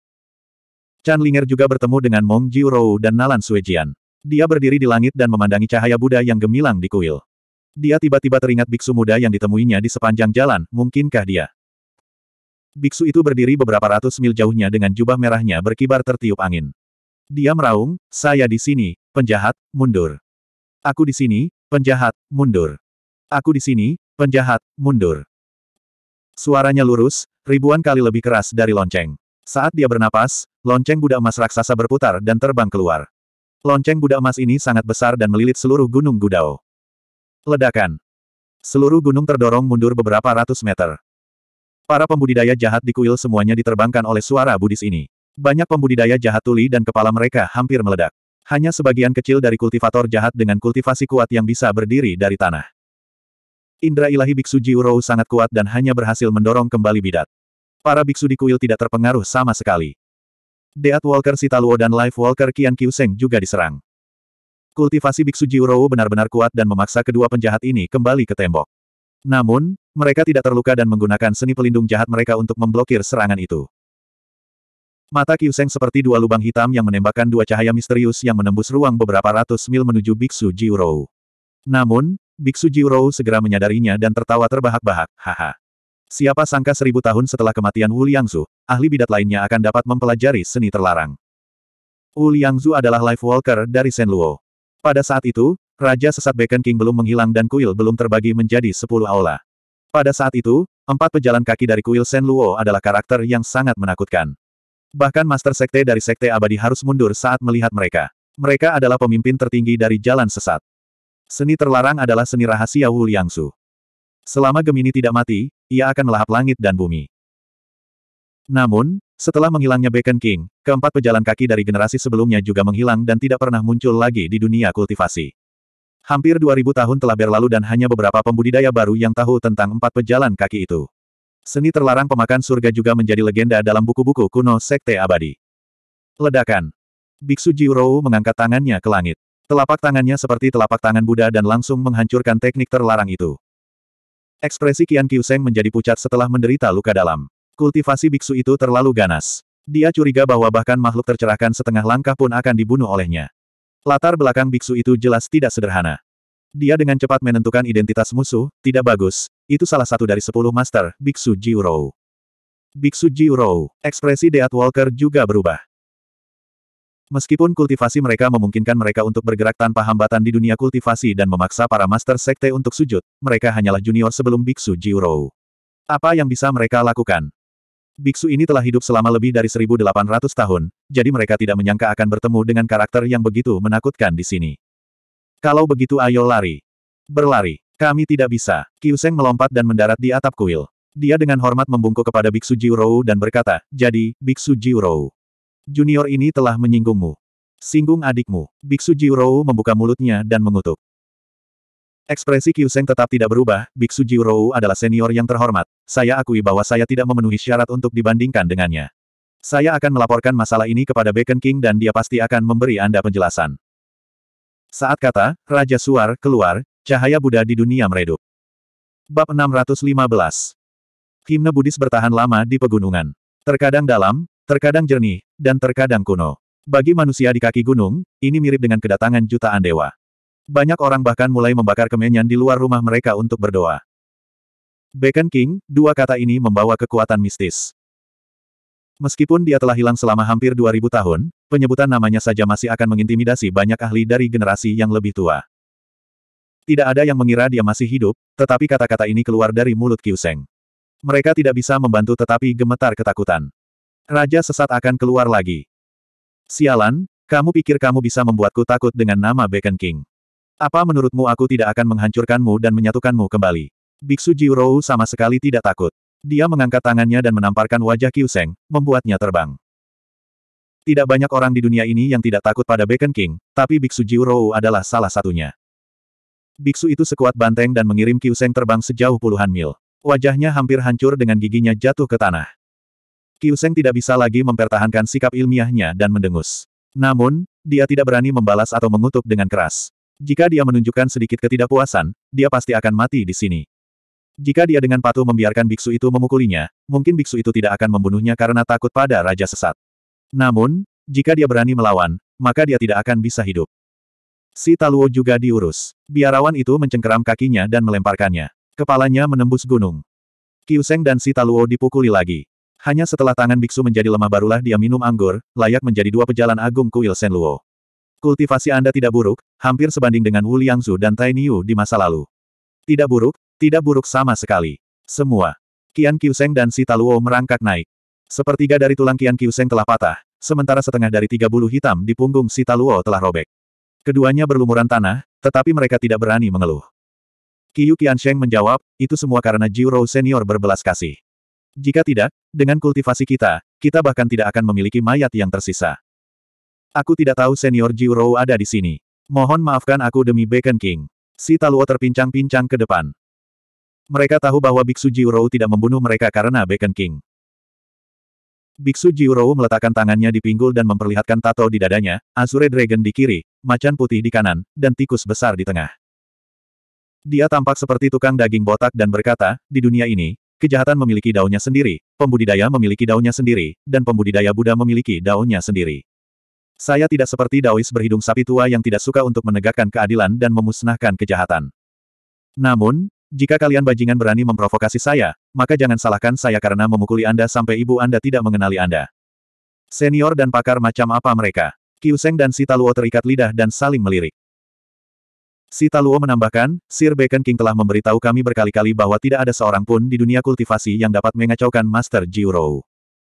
Chan Linger juga bertemu dengan Mong Rou dan Nalan Suejian. Dia berdiri di langit dan memandangi cahaya Buddha yang gemilang di kuil. Dia tiba-tiba teringat biksu muda yang ditemuinya di sepanjang jalan, mungkinkah dia? Biksu itu berdiri beberapa ratus mil jauhnya dengan jubah merahnya berkibar tertiup angin. Dia meraung, saya di sini, penjahat, mundur. Aku di sini, penjahat, mundur. Aku di sini, penjahat, mundur. Suaranya lurus, ribuan kali lebih keras dari lonceng. Saat dia bernapas, lonceng Buddha emas raksasa berputar dan terbang keluar. Lonceng Buddha emas ini sangat besar dan melilit seluruh gunung Gudao. Ledakan. Seluruh gunung terdorong mundur beberapa ratus meter. Para pembudidaya jahat di kuil semuanya diterbangkan oleh suara Buddhis ini. Banyak pembudidaya jahat tuli dan kepala mereka hampir meledak. Hanya sebagian kecil dari kultivator jahat dengan kultivasi kuat yang bisa berdiri dari tanah. Indra ilahi biksu Jiuro sangat kuat dan hanya berhasil mendorong kembali bidat. Para biksu di kuil tidak terpengaruh sama sekali. Deat Walker Sitaluo dan Life Walker Kian Kiuseng juga diserang. Kultivasi biksu Jiuro benar-benar kuat dan memaksa kedua penjahat ini kembali ke tembok. Namun, mereka tidak terluka dan menggunakan seni pelindung jahat mereka untuk memblokir serangan itu. Mata Kiuseng seperti dua lubang hitam yang menembakkan dua cahaya misterius yang menembus ruang beberapa ratus mil menuju Biksu Jiuro. Namun, Biksu Jiurou segera menyadarinya dan tertawa terbahak-bahak, haha. Siapa sangka seribu tahun setelah kematian Wu Liangzu, ahli bidat lainnya akan dapat mempelajari seni terlarang. Wu Liangzu adalah Life Walker dari Luo. Pada saat itu, Raja Sesat Bacon King belum menghilang dan kuil belum terbagi menjadi sepuluh aula. Pada saat itu, empat pejalan kaki dari kuil Luo adalah karakter yang sangat menakutkan. Bahkan Master Sekte dari Sekte Abadi harus mundur saat melihat mereka. Mereka adalah pemimpin tertinggi dari jalan sesat. Seni terlarang adalah seni rahasia Wu Liangsu. Selama Gemini tidak mati, ia akan melahap langit dan bumi. Namun, setelah menghilangnya Beacon King, keempat pejalan kaki dari generasi sebelumnya juga menghilang dan tidak pernah muncul lagi di dunia kultivasi. Hampir 2000 tahun telah berlalu dan hanya beberapa pembudidaya baru yang tahu tentang empat pejalan kaki itu. Seni terlarang pemakan surga juga menjadi legenda dalam buku-buku kuno Sekte Abadi. Ledakan. Biksu Jiurou mengangkat tangannya ke langit. Telapak tangannya seperti telapak tangan Buddha dan langsung menghancurkan teknik terlarang itu. Ekspresi Qian Qiuseng menjadi pucat setelah menderita luka dalam. Kultivasi biksu itu terlalu ganas. Dia curiga bahwa bahkan makhluk tercerahkan setengah langkah pun akan dibunuh olehnya. Latar belakang biksu itu jelas tidak sederhana. Dia dengan cepat menentukan identitas musuh, tidak bagus, itu salah satu dari sepuluh master, Biksu Jiurou. Biksu Jiurou, ekspresi Deat Walker juga berubah. Meskipun kultivasi mereka memungkinkan mereka untuk bergerak tanpa hambatan di dunia kultivasi dan memaksa para master sekte untuk sujud, mereka hanyalah junior sebelum Biksu Jiuro. Apa yang bisa mereka lakukan? Biksu ini telah hidup selama lebih dari 1800 tahun, jadi mereka tidak menyangka akan bertemu dengan karakter yang begitu menakutkan di sini. Kalau begitu ayo lari. Berlari. Kami tidak bisa. Kiuseng melompat dan mendarat di atap kuil. Dia dengan hormat membungkuk kepada Biksu Jiuro dan berkata, Jadi, Biksu Jiuro." Junior ini telah menyinggungmu. Singgung adikmu. Biksu Jiurou membuka mulutnya dan mengutuk. Ekspresi Kyuseng tetap tidak berubah, Biksu Jiurou adalah senior yang terhormat. Saya akui bahwa saya tidak memenuhi syarat untuk dibandingkan dengannya. Saya akan melaporkan masalah ini kepada Beacon King dan dia pasti akan memberi Anda penjelasan. Saat kata, Raja Suar keluar, cahaya Buddha di dunia meredup. Bab 615 Himne Buddhis bertahan lama di pegunungan. Terkadang dalam, Terkadang jernih, dan terkadang kuno. Bagi manusia di kaki gunung, ini mirip dengan kedatangan jutaan dewa. Banyak orang bahkan mulai membakar kemenyan di luar rumah mereka untuk berdoa. beacon King, dua kata ini membawa kekuatan mistis. Meskipun dia telah hilang selama hampir 2000 tahun, penyebutan namanya saja masih akan mengintimidasi banyak ahli dari generasi yang lebih tua. Tidak ada yang mengira dia masih hidup, tetapi kata-kata ini keluar dari mulut Kiuseng. Mereka tidak bisa membantu tetapi gemetar ketakutan. Raja sesat akan keluar lagi. Sialan, kamu pikir kamu bisa membuatku takut dengan nama Beacon King. Apa menurutmu aku tidak akan menghancurkanmu dan menyatukanmu kembali? Biksu Jiurou sama sekali tidak takut. Dia mengangkat tangannya dan menamparkan wajah Kyuseng, membuatnya terbang. Tidak banyak orang di dunia ini yang tidak takut pada Beacon King, tapi Biksu Jiurou adalah salah satunya. Biksu itu sekuat banteng dan mengirim Kyuseng terbang sejauh puluhan mil. Wajahnya hampir hancur dengan giginya jatuh ke tanah. Kiuseng tidak bisa lagi mempertahankan sikap ilmiahnya dan mendengus. Namun, dia tidak berani membalas atau mengutuk dengan keras. Jika dia menunjukkan sedikit ketidakpuasan, dia pasti akan mati di sini. Jika dia dengan patuh membiarkan biksu itu memukulinya, mungkin biksu itu tidak akan membunuhnya karena takut pada raja sesat. Namun, jika dia berani melawan, maka dia tidak akan bisa hidup. Si Taluo juga diurus. Biarawan itu mencengkeram kakinya dan melemparkannya. Kepalanya menembus gunung. Kiuseng dan si Taluo dipukuli lagi. Hanya setelah tangan biksu menjadi lemah barulah dia minum anggur, layak menjadi dua pejalan agung kuil Senluo. Kultivasi Anda tidak buruk, hampir sebanding dengan Wu Liangzu dan Tai Niu di masa lalu. Tidak buruk, tidak buruk sama sekali. Semua. Qian Qiuseng dan Si Taluo merangkak naik. Sepertiga dari tulang Qian Qiuseng telah patah, sementara setengah dari tiga bulu hitam di punggung Si Taluo telah robek. Keduanya berlumuran tanah, tetapi mereka tidak berani mengeluh. Qiu Qiansheng menjawab, itu semua karena Jiu Rou senior berbelas kasih. Jika tidak, dengan kultivasi kita, kita bahkan tidak akan memiliki mayat yang tersisa. Aku tidak tahu senior Jiuro ada di sini. Mohon maafkan aku demi Bacon King. Si Taluo terpincang-pincang ke depan. Mereka tahu bahwa Biksu Jiuro tidak membunuh mereka karena Bacon King. Biksu Jiuro meletakkan tangannya di pinggul dan memperlihatkan tato di dadanya, Azure Dragon di kiri, macan putih di kanan, dan tikus besar di tengah. Dia tampak seperti tukang daging botak dan berkata, di dunia ini, Kejahatan memiliki daunnya sendiri, pembudidaya memiliki daunnya sendiri, dan pembudidaya Buddha memiliki daunnya sendiri. Saya tidak seperti Daois berhidung sapi tua yang tidak suka untuk menegakkan keadilan dan memusnahkan kejahatan. Namun, jika kalian bajingan berani memprovokasi saya, maka jangan salahkan saya karena memukuli Anda sampai ibu Anda tidak mengenali Anda. Senior dan pakar macam apa mereka? Kiuseng dan Sitaluo terikat lidah dan saling melirik. Si Taluo menambahkan, Sir Bacon King telah memberitahu kami berkali-kali bahwa tidak ada seorang pun di dunia kultivasi yang dapat mengacaukan Master Jiuro.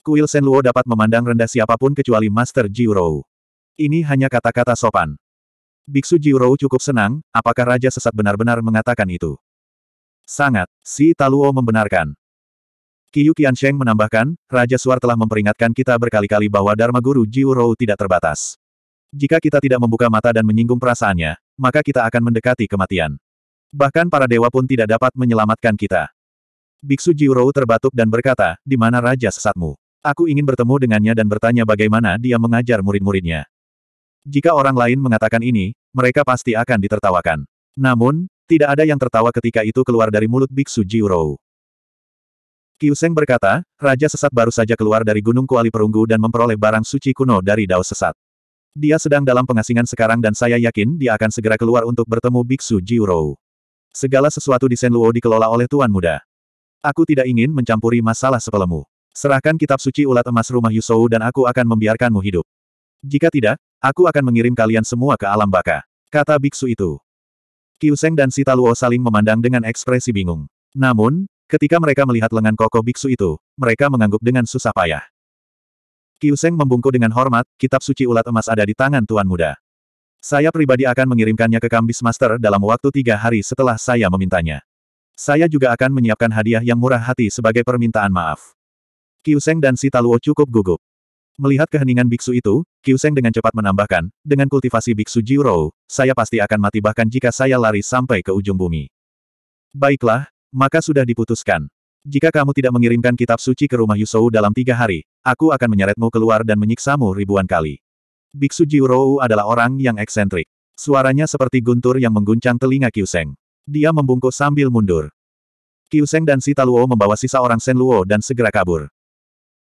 Kuil Senluo dapat memandang rendah siapapun kecuali Master Jiuro. Ini hanya kata-kata sopan. Biksu Jiuro cukup senang, apakah Raja Sesat benar-benar mengatakan itu? Sangat, si Taluo membenarkan. Qiyu Qiansheng menambahkan, Raja Suar telah memperingatkan kita berkali-kali bahwa Dharma Guru Jiuro tidak terbatas. Jika kita tidak membuka mata dan menyinggung perasaannya, maka kita akan mendekati kematian. Bahkan para dewa pun tidak dapat menyelamatkan kita. Biksu Jiuro terbatuk dan berkata, di mana raja sesatmu? Aku ingin bertemu dengannya dan bertanya bagaimana dia mengajar murid-muridnya. Jika orang lain mengatakan ini, mereka pasti akan ditertawakan. Namun, tidak ada yang tertawa ketika itu keluar dari mulut Biksu Jiurou. Kiuseng berkata, Raja Sesat baru saja keluar dari Gunung Kuali Perunggu dan memperoleh barang suci kuno dari Dao Sesat. Dia sedang dalam pengasingan sekarang dan saya yakin dia akan segera keluar untuk bertemu Biksu Jiuro. Segala sesuatu di Senluo dikelola oleh Tuan Muda. Aku tidak ingin mencampuri masalah sepelemu. Serahkan kitab suci ulat emas rumah Yusou dan aku akan membiarkanmu hidup. Jika tidak, aku akan mengirim kalian semua ke alam baka. Kata biksu itu. Kiuseng dan Sita Luo saling memandang dengan ekspresi bingung. Namun, ketika mereka melihat lengan koko biksu itu, mereka mengangguk dengan susah payah. Kiuseng membungkuk dengan hormat, kitab suci ulat emas ada di tangan Tuan Muda. Saya pribadi akan mengirimkannya ke Kambis Master dalam waktu tiga hari setelah saya memintanya. Saya juga akan menyiapkan hadiah yang murah hati sebagai permintaan maaf. Kiuseng dan si Luo cukup gugup. Melihat keheningan biksu itu, Kiuseng dengan cepat menambahkan, dengan kultivasi biksu Jiurou, saya pasti akan mati bahkan jika saya lari sampai ke ujung bumi. Baiklah, maka sudah diputuskan. Jika kamu tidak mengirimkan kitab suci ke rumah Yusou dalam tiga hari, aku akan menyeretmu keluar dan menyiksamu ribuan kali. Biksu Jiurou adalah orang yang eksentrik. Suaranya seperti guntur yang mengguncang telinga Kiuseng. Dia membungkuk sambil mundur. Kiuseng dan Sita Luo membawa sisa orang Sen Luo dan segera kabur.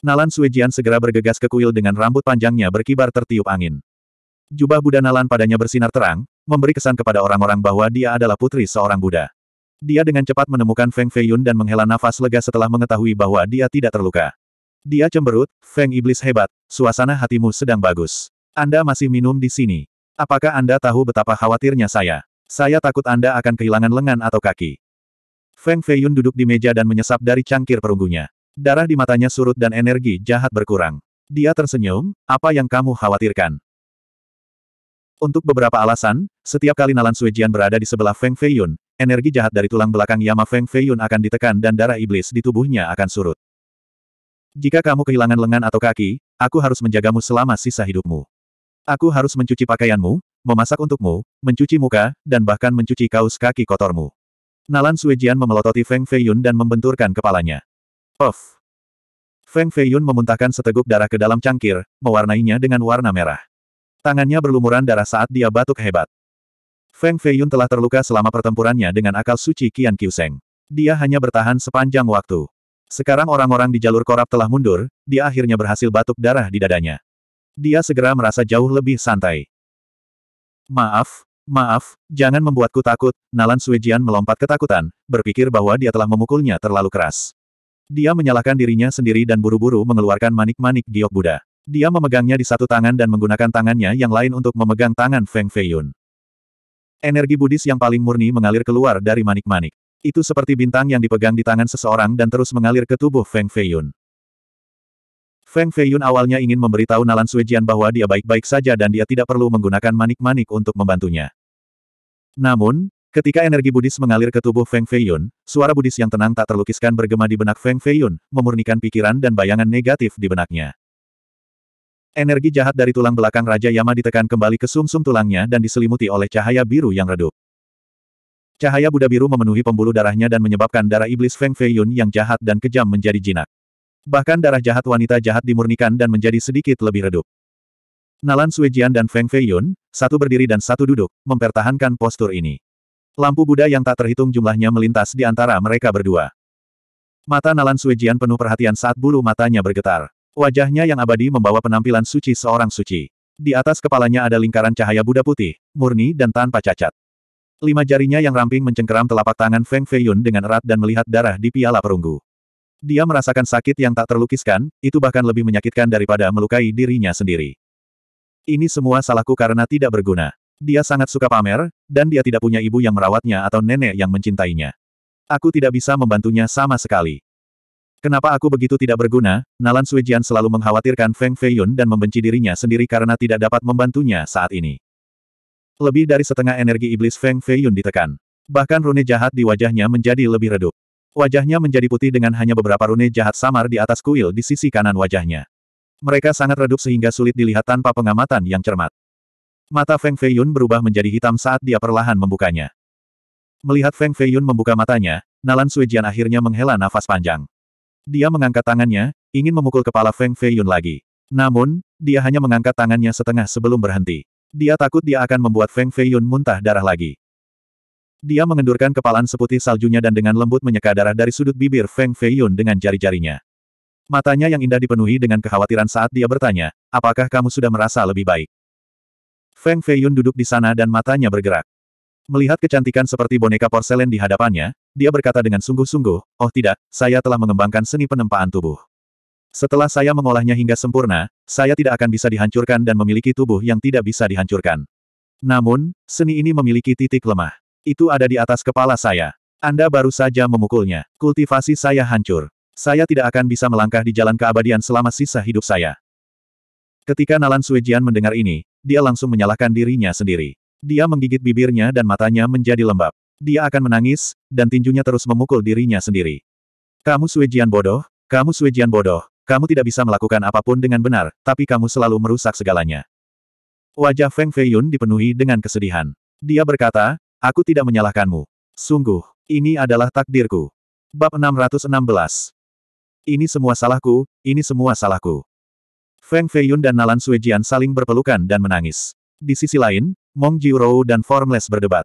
Nalan Suejian segera bergegas ke kuil dengan rambut panjangnya berkibar tertiup angin. Jubah Buddha Nalan padanya bersinar terang, memberi kesan kepada orang-orang bahwa dia adalah putri seorang Buddha. Dia dengan cepat menemukan Feng Feiyun dan menghela nafas lega setelah mengetahui bahwa dia tidak terluka. Dia cemberut, Feng Iblis hebat, suasana hatimu sedang bagus. Anda masih minum di sini. Apakah Anda tahu betapa khawatirnya saya? Saya takut Anda akan kehilangan lengan atau kaki. Feng Feiyun duduk di meja dan menyesap dari cangkir perunggunya. Darah di matanya surut dan energi jahat berkurang. Dia tersenyum, apa yang kamu khawatirkan? Untuk beberapa alasan, setiap kali Nalan Suijian berada di sebelah Feng Feiyun, energi jahat dari tulang belakang Yama Feng Feiyun akan ditekan dan darah iblis di tubuhnya akan surut. Jika kamu kehilangan lengan atau kaki, aku harus menjagamu selama sisa hidupmu. Aku harus mencuci pakaianmu, memasak untukmu, mencuci muka, dan bahkan mencuci kaus kaki kotormu. Nalan Suejian memelototi Feng Feiyun dan membenturkan kepalanya. Of! Feng Feiyun memuntahkan seteguk darah ke dalam cangkir, mewarnainya dengan warna merah. Tangannya berlumuran darah saat dia batuk hebat. Feng Feiyun telah terluka selama pertempurannya dengan akal suci Qian Qiuseng. Dia hanya bertahan sepanjang waktu. Sekarang orang-orang di jalur korab telah mundur, dia akhirnya berhasil batuk darah di dadanya. Dia segera merasa jauh lebih santai. Maaf, Maaf, jangan membuatku takut, Nalan Suijian melompat ketakutan, berpikir bahwa dia telah memukulnya terlalu keras. Dia menyalahkan dirinya sendiri dan buru-buru mengeluarkan manik-manik giok Buddha. Dia memegangnya di satu tangan dan menggunakan tangannya yang lain untuk memegang tangan Feng Feiyun. Energi Buddhis yang paling murni mengalir keluar dari manik-manik. Itu seperti bintang yang dipegang di tangan seseorang dan terus mengalir ke tubuh Feng Feiyun. Feng Feiyun awalnya ingin memberitahu Nalan Suijian bahwa dia baik-baik saja dan dia tidak perlu menggunakan manik-manik untuk membantunya. Namun, ketika energi Buddhis mengalir ke tubuh Feng Feiyun, suara Buddhis yang tenang tak terlukiskan bergema di benak Feng Feiyun, memurnikan pikiran dan bayangan negatif di benaknya. Energi jahat dari tulang belakang Raja Yama ditekan kembali ke sumsum -sum tulangnya dan diselimuti oleh cahaya biru yang redup. Cahaya Buddha biru memenuhi pembuluh darahnya dan menyebabkan darah iblis Feng Feiyun yang jahat dan kejam menjadi jinak. Bahkan darah jahat wanita jahat dimurnikan dan menjadi sedikit lebih redup. Nalan Suijian dan Feng Feiyun, satu berdiri dan satu duduk, mempertahankan postur ini. Lampu Buddha yang tak terhitung jumlahnya melintas di antara mereka berdua. Mata Nalan Suijian penuh perhatian saat bulu matanya bergetar. Wajahnya yang abadi membawa penampilan suci seorang suci. Di atas kepalanya ada lingkaran cahaya Buddha putih, murni dan tanpa cacat. Lima jarinya yang ramping mencengkeram telapak tangan Feng Feiyun dengan erat dan melihat darah di piala perunggu. Dia merasakan sakit yang tak terlukiskan, itu bahkan lebih menyakitkan daripada melukai dirinya sendiri. Ini semua salahku karena tidak berguna. Dia sangat suka pamer, dan dia tidak punya ibu yang merawatnya atau nenek yang mencintainya. Aku tidak bisa membantunya sama sekali. Kenapa aku begitu tidak berguna? Nalan Suijian selalu mengkhawatirkan Feng Feiyun dan membenci dirinya sendiri karena tidak dapat membantunya saat ini. Lebih dari setengah energi iblis Feng Feiyun ditekan. Bahkan rune jahat di wajahnya menjadi lebih redup. Wajahnya menjadi putih dengan hanya beberapa rune jahat samar di atas kuil di sisi kanan wajahnya. Mereka sangat redup sehingga sulit dilihat tanpa pengamatan yang cermat. Mata Feng Feiyun berubah menjadi hitam saat dia perlahan membukanya. Melihat Feng Feiyun membuka matanya, Nalan Suijian akhirnya menghela nafas panjang. Dia mengangkat tangannya, ingin memukul kepala Feng Feiyun lagi. Namun, dia hanya mengangkat tangannya setengah sebelum berhenti. Dia takut dia akan membuat Feng Feiyun muntah darah lagi. Dia mengendurkan kepalan seputih saljunya dan dengan lembut menyeka darah dari sudut bibir Feng Feiyun dengan jari-jarinya. Matanya yang indah dipenuhi dengan kekhawatiran saat dia bertanya, apakah kamu sudah merasa lebih baik? Feng Feiyun duduk di sana dan matanya bergerak. Melihat kecantikan seperti boneka porselen di hadapannya, dia berkata dengan sungguh-sungguh, oh tidak, saya telah mengembangkan seni penempaan tubuh. Setelah saya mengolahnya hingga sempurna, saya tidak akan bisa dihancurkan dan memiliki tubuh yang tidak bisa dihancurkan. Namun, seni ini memiliki titik lemah. Itu ada di atas kepala saya. Anda baru saja memukulnya. Kultivasi saya hancur. Saya tidak akan bisa melangkah di jalan keabadian selama sisa hidup saya. Ketika Nalan Suijian mendengar ini, dia langsung menyalahkan dirinya sendiri. Dia menggigit bibirnya dan matanya menjadi lembab. Dia akan menangis, dan tinjunya terus memukul dirinya sendiri. Kamu Suejian bodoh, kamu Suejian bodoh, kamu tidak bisa melakukan apapun dengan benar, tapi kamu selalu merusak segalanya. Wajah Feng Feiyun dipenuhi dengan kesedihan. Dia berkata, aku tidak menyalahkanmu. Sungguh, ini adalah takdirku. Bab 616 Ini semua salahku, ini semua salahku. Feng Feiyun dan Nalan Suejian saling berpelukan dan menangis. Di sisi lain, Mong Jiurou dan Formless berdebat.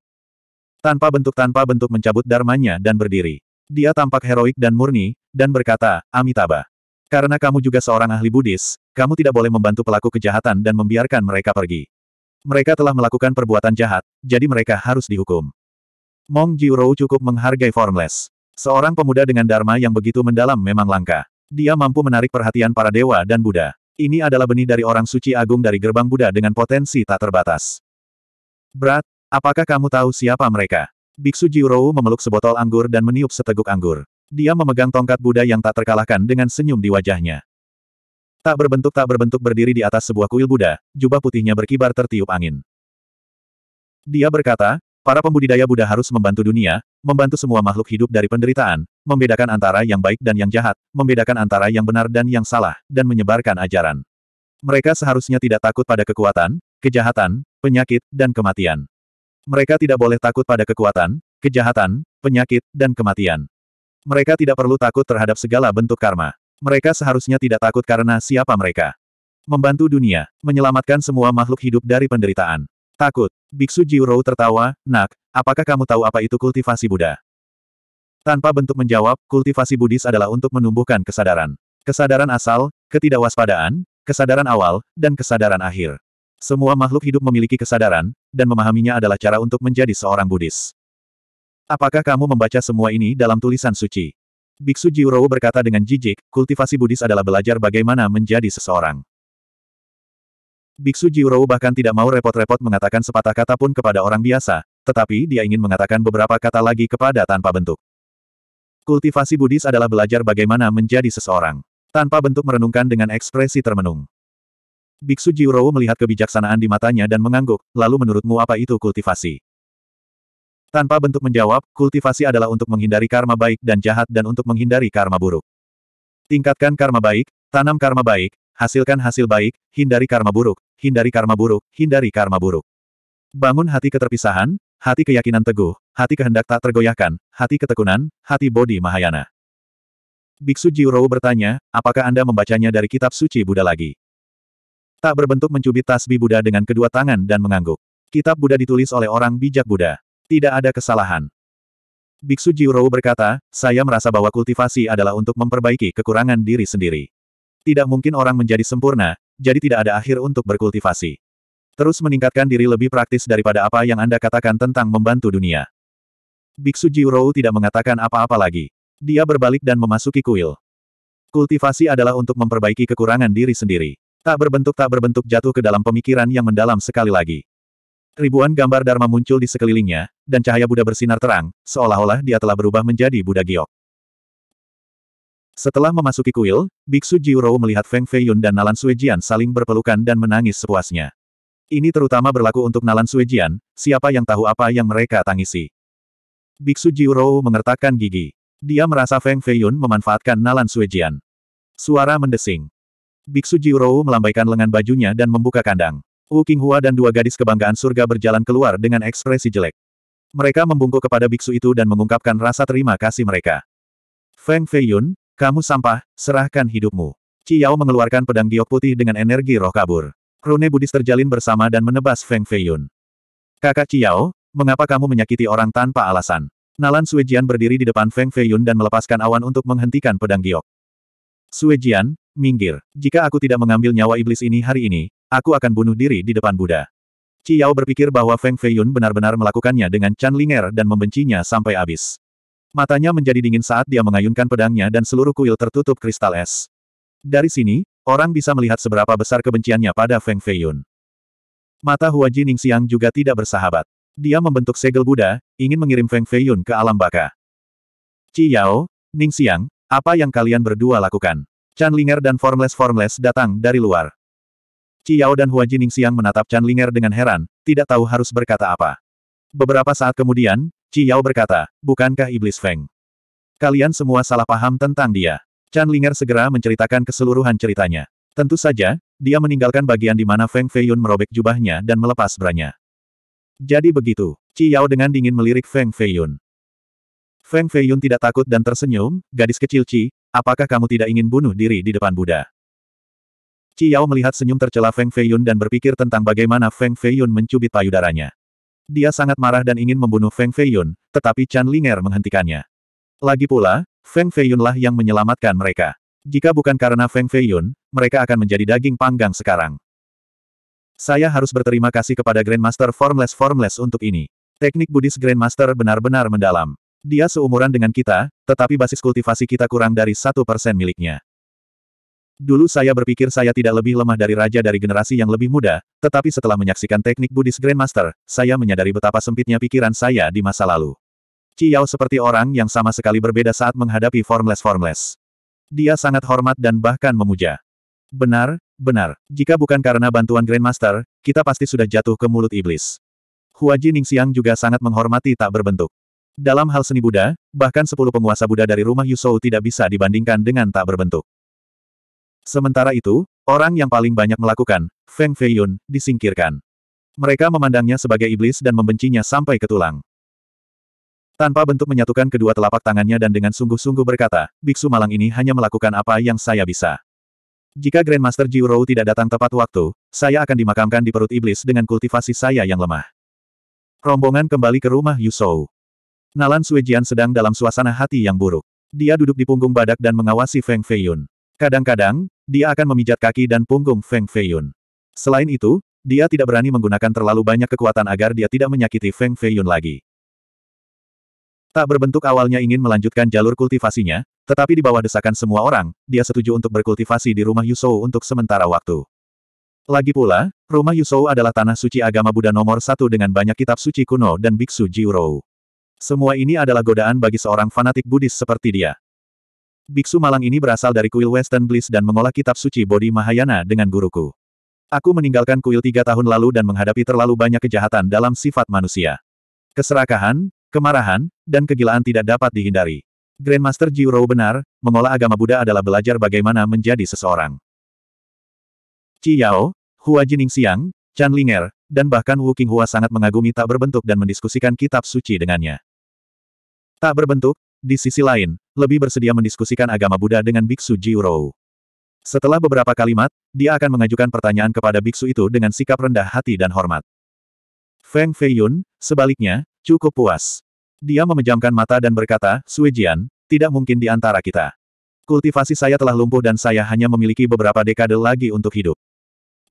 Tanpa bentuk-tanpa bentuk mencabut dharmanya dan berdiri. Dia tampak heroik dan murni, dan berkata, Amitabha. Karena kamu juga seorang ahli Buddhis, kamu tidak boleh membantu pelaku kejahatan dan membiarkan mereka pergi. Mereka telah melakukan perbuatan jahat, jadi mereka harus dihukum. Mong Jiurou cukup menghargai Formless. Seorang pemuda dengan dharma yang begitu mendalam memang langka. Dia mampu menarik perhatian para dewa dan Buddha. Ini adalah benih dari orang suci agung dari gerbang Buddha dengan potensi tak terbatas. Berat, Apakah kamu tahu siapa mereka? Biksu Jiurou memeluk sebotol anggur dan meniup seteguk anggur. Dia memegang tongkat Buddha yang tak terkalahkan dengan senyum di wajahnya. Tak berbentuk tak berbentuk berdiri di atas sebuah kuil Buddha, jubah putihnya berkibar tertiup angin. Dia berkata, para pembudidaya Buddha harus membantu dunia, membantu semua makhluk hidup dari penderitaan, membedakan antara yang baik dan yang jahat, membedakan antara yang benar dan yang salah, dan menyebarkan ajaran. Mereka seharusnya tidak takut pada kekuatan, kejahatan, penyakit, dan kematian. Mereka tidak boleh takut pada kekuatan, kejahatan, penyakit, dan kematian. Mereka tidak perlu takut terhadap segala bentuk karma. Mereka seharusnya tidak takut karena siapa mereka. Membantu dunia, menyelamatkan semua makhluk hidup dari penderitaan. Takut. Biksu Jiurou tertawa, Nak, apakah kamu tahu apa itu kultivasi Buddha? Tanpa bentuk menjawab, kultivasi Buddhis adalah untuk menumbuhkan kesadaran. Kesadaran asal, ketidakwaspadaan, kesadaran awal, dan kesadaran akhir. Semua makhluk hidup memiliki kesadaran, dan memahaminya adalah cara untuk menjadi seorang Buddhis. Apakah kamu membaca semua ini dalam tulisan suci? Biksu Jiurou berkata dengan jijik, kultivasi Buddhis adalah belajar bagaimana menjadi seseorang. Biksu Jiurou bahkan tidak mau repot-repot mengatakan sepatah kata pun kepada orang biasa, tetapi dia ingin mengatakan beberapa kata lagi kepada tanpa bentuk. Kultivasi Buddhis adalah belajar bagaimana menjadi seseorang. Tanpa bentuk merenungkan dengan ekspresi termenung. Biksu Jiurowo melihat kebijaksanaan di matanya dan mengangguk, lalu menurutmu apa itu kultivasi? Tanpa bentuk menjawab, kultivasi adalah untuk menghindari karma baik dan jahat dan untuk menghindari karma buruk. Tingkatkan karma baik, tanam karma baik, hasilkan hasil baik, hindari karma buruk, hindari karma buruk, hindari karma buruk. Bangun hati keterpisahan, hati keyakinan teguh, hati kehendak tak tergoyahkan, hati ketekunan, hati bodi Mahayana. Biksu Jiurowo bertanya, apakah Anda membacanya dari kitab suci Buddha lagi? Tak berbentuk mencubit tasbih Buddha dengan kedua tangan dan mengangguk. Kitab Buddha ditulis oleh orang bijak Buddha. Tidak ada kesalahan. Biksu Jiurou berkata, saya merasa bahwa kultivasi adalah untuk memperbaiki kekurangan diri sendiri. Tidak mungkin orang menjadi sempurna, jadi tidak ada akhir untuk berkultivasi. Terus meningkatkan diri lebih praktis daripada apa yang Anda katakan tentang membantu dunia. Biksu Jiurou tidak mengatakan apa-apa lagi. Dia berbalik dan memasuki kuil. Kultivasi adalah untuk memperbaiki kekurangan diri sendiri. Tak berbentuk tak berbentuk jatuh ke dalam pemikiran yang mendalam sekali lagi. Ribuan gambar Dharma muncul di sekelilingnya, dan cahaya Buddha bersinar terang, seolah-olah dia telah berubah menjadi Buddha Giok. Setelah memasuki kuil, Biksu Jiurou melihat Feng Feiyun dan Nalan Suejian saling berpelukan dan menangis sepuasnya. Ini terutama berlaku untuk Nalan Suejian, siapa yang tahu apa yang mereka tangisi. Biksu Jiurou mengertakkan gigi. Dia merasa Feng Feiyun memanfaatkan Nalan Suejian. Suara mendesing. Biksu Jiurou melambaikan lengan bajunya dan membuka kandang. Wu Qinghua dan dua gadis kebanggaan surga berjalan keluar dengan ekspresi jelek. Mereka membungkuk kepada biksu itu dan mengungkapkan rasa terima kasih mereka. Feng Feiyun, kamu sampah, serahkan hidupmu. Ciyao mengeluarkan pedang giok putih dengan energi roh kabur. Rune Budis terjalin bersama dan menebas Feng Feiyun. Kakak Ciyao, mengapa kamu menyakiti orang tanpa alasan? Nalan Suejian berdiri di depan Feng Feiyun dan melepaskan awan untuk menghentikan pedang giok. Suejian, Minggir, jika aku tidak mengambil nyawa iblis ini hari ini, aku akan bunuh diri di depan Buddha. Yao berpikir bahwa Feng Feiyun benar-benar melakukannya dengan Chan Linger dan membencinya sampai habis. Matanya menjadi dingin saat dia mengayunkan pedangnya dan seluruh kuil tertutup kristal es. Dari sini, orang bisa melihat seberapa besar kebenciannya pada Feng Feiyun. Mata Hua Jining Xiang juga tidak bersahabat. Dia membentuk segel Buddha, ingin mengirim Feng Feiyun ke alam baka. Yao, Ning Xiang, apa yang kalian berdua lakukan? Chan Linger dan Formless Formless datang dari luar. Ciao dan Hua Jining menatap Chan Linger dengan heran, tidak tahu harus berkata apa. Beberapa saat kemudian, Ciao berkata, bukankah Iblis Feng? Kalian semua salah paham tentang dia. Chan Linger segera menceritakan keseluruhan ceritanya. Tentu saja, dia meninggalkan bagian di mana Feng Feiyun merobek jubahnya dan melepas branya. Jadi begitu, Ciao dengan dingin melirik Feng Feiyun. Feng Feiyun tidak takut dan tersenyum, gadis kecil Ci, Apakah kamu tidak ingin bunuh diri di depan Buddha? Ciao melihat senyum tercela Feng Feiyun dan berpikir tentang bagaimana Feng Feiyun mencubit payudaranya. Dia sangat marah dan ingin membunuh Feng Feiyun, tetapi Chan Linger menghentikannya. Lagi pula, Feng Feiyunlah yang menyelamatkan mereka. Jika bukan karena Feng Feiyun, mereka akan menjadi daging panggang sekarang. Saya harus berterima kasih kepada Grandmaster Formless Formless untuk ini. Teknik Buddhis Grandmaster benar-benar mendalam. Dia seumuran dengan kita, tetapi basis kultivasi kita kurang dari satu persen miliknya. Dulu saya berpikir saya tidak lebih lemah dari raja dari generasi yang lebih muda, tetapi setelah menyaksikan teknik Buddhist Grandmaster, saya menyadari betapa sempitnya pikiran saya di masa lalu. Ciao seperti orang yang sama sekali berbeda saat menghadapi formless-formless. Dia sangat hormat dan bahkan memuja. Benar, benar. Jika bukan karena bantuan Grandmaster, kita pasti sudah jatuh ke mulut iblis. Hua Ji juga sangat menghormati tak berbentuk. Dalam hal seni Buddha, bahkan sepuluh penguasa Buddha dari rumah Yusou tidak bisa dibandingkan dengan tak berbentuk. Sementara itu, orang yang paling banyak melakukan, Feng Feiyun, disingkirkan. Mereka memandangnya sebagai iblis dan membencinya sampai ke tulang. Tanpa bentuk menyatukan kedua telapak tangannya dan dengan sungguh-sungguh berkata, Biksu malang ini hanya melakukan apa yang saya bisa. Jika Grandmaster Jiurou tidak datang tepat waktu, saya akan dimakamkan di perut iblis dengan kultivasi saya yang lemah. Rombongan kembali ke rumah Yusou. Nalan Suijian sedang dalam suasana hati yang buruk. Dia duduk di punggung badak dan mengawasi Feng Feiyun. Kadang-kadang, dia akan memijat kaki dan punggung Feng Feiyun. Selain itu, dia tidak berani menggunakan terlalu banyak kekuatan agar dia tidak menyakiti Feng Feiyun lagi. Tak berbentuk awalnya ingin melanjutkan jalur kultivasinya, tetapi di bawah desakan semua orang, dia setuju untuk berkultivasi di rumah Yusou untuk sementara waktu. Lagi pula, rumah Yusou adalah tanah suci agama Buddha nomor satu dengan banyak kitab suci kuno dan biksu Jiurou. Semua ini adalah godaan bagi seorang fanatik Buddhis seperti dia. Biksu malang ini berasal dari kuil Western Bliss dan mengolah kitab suci Bodhi Mahayana dengan guruku. Aku meninggalkan kuil tiga tahun lalu dan menghadapi terlalu banyak kejahatan dalam sifat manusia. Keserakahan, kemarahan, dan kegilaan tidak dapat dihindari. Grandmaster Jiro benar, mengolah agama Buddha adalah belajar bagaimana menjadi seseorang. Qi Yao, Hua Jiningsiang, Chan Linger, dan bahkan Wu Qinghua sangat mengagumi tak berbentuk dan mendiskusikan kitab suci dengannya. Tak berbentuk, di sisi lain, lebih bersedia mendiskusikan agama Buddha dengan Biksu Jiuro. Setelah beberapa kalimat, dia akan mengajukan pertanyaan kepada biksu itu dengan sikap rendah hati dan hormat. Feng Feiyun, sebaliknya, cukup puas. Dia memejamkan mata dan berkata, Suijian, tidak mungkin di antara kita. Kultivasi saya telah lumpuh dan saya hanya memiliki beberapa dekade lagi untuk hidup.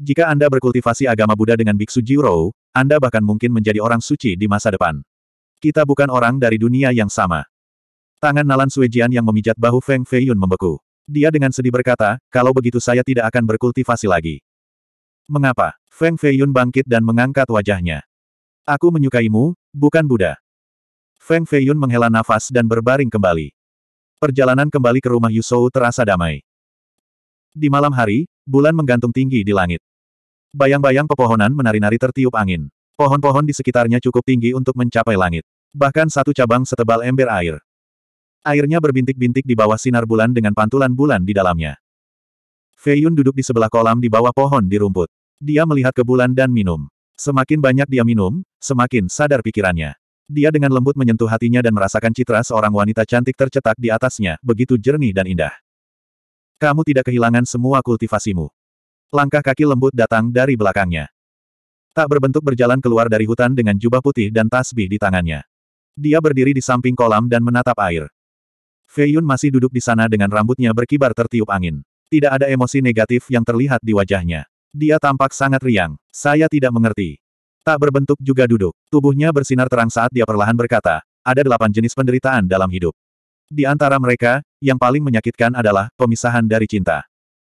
Jika Anda berkultivasi agama Buddha dengan biksu Jiuro, Anda bahkan mungkin menjadi orang suci di masa depan. Kita bukan orang dari dunia yang sama. Tangan Nalan Suejian yang memijat bahu Feng Feiyun membeku. Dia dengan sedih berkata, kalau begitu saya tidak akan berkultivasi lagi. Mengapa? Feng Feiyun bangkit dan mengangkat wajahnya. Aku menyukaimu, bukan Buddha. Feng Feiyun menghela nafas dan berbaring kembali. Perjalanan kembali ke rumah Yusou terasa damai. Di malam hari, bulan menggantung tinggi di langit. Bayang-bayang pepohonan menari-nari tertiup angin. Pohon-pohon di sekitarnya cukup tinggi untuk mencapai langit. Bahkan satu cabang setebal ember air. Airnya berbintik-bintik di bawah sinar bulan dengan pantulan bulan di dalamnya. Fei Yun duduk di sebelah kolam di bawah pohon di rumput. Dia melihat ke bulan dan minum. Semakin banyak dia minum, semakin sadar pikirannya. Dia dengan lembut menyentuh hatinya dan merasakan citra seorang wanita cantik tercetak di atasnya, begitu jernih dan indah. Kamu tidak kehilangan semua kultivasimu. Langkah kaki lembut datang dari belakangnya. Tak berbentuk berjalan keluar dari hutan dengan jubah putih dan tasbih di tangannya. Dia berdiri di samping kolam dan menatap air. Fei Yun masih duduk di sana dengan rambutnya berkibar tertiup angin. Tidak ada emosi negatif yang terlihat di wajahnya. Dia tampak sangat riang. Saya tidak mengerti. Tak berbentuk juga duduk. Tubuhnya bersinar terang saat dia perlahan berkata, ada delapan jenis penderitaan dalam hidup. Di antara mereka, yang paling menyakitkan adalah pemisahan dari cinta.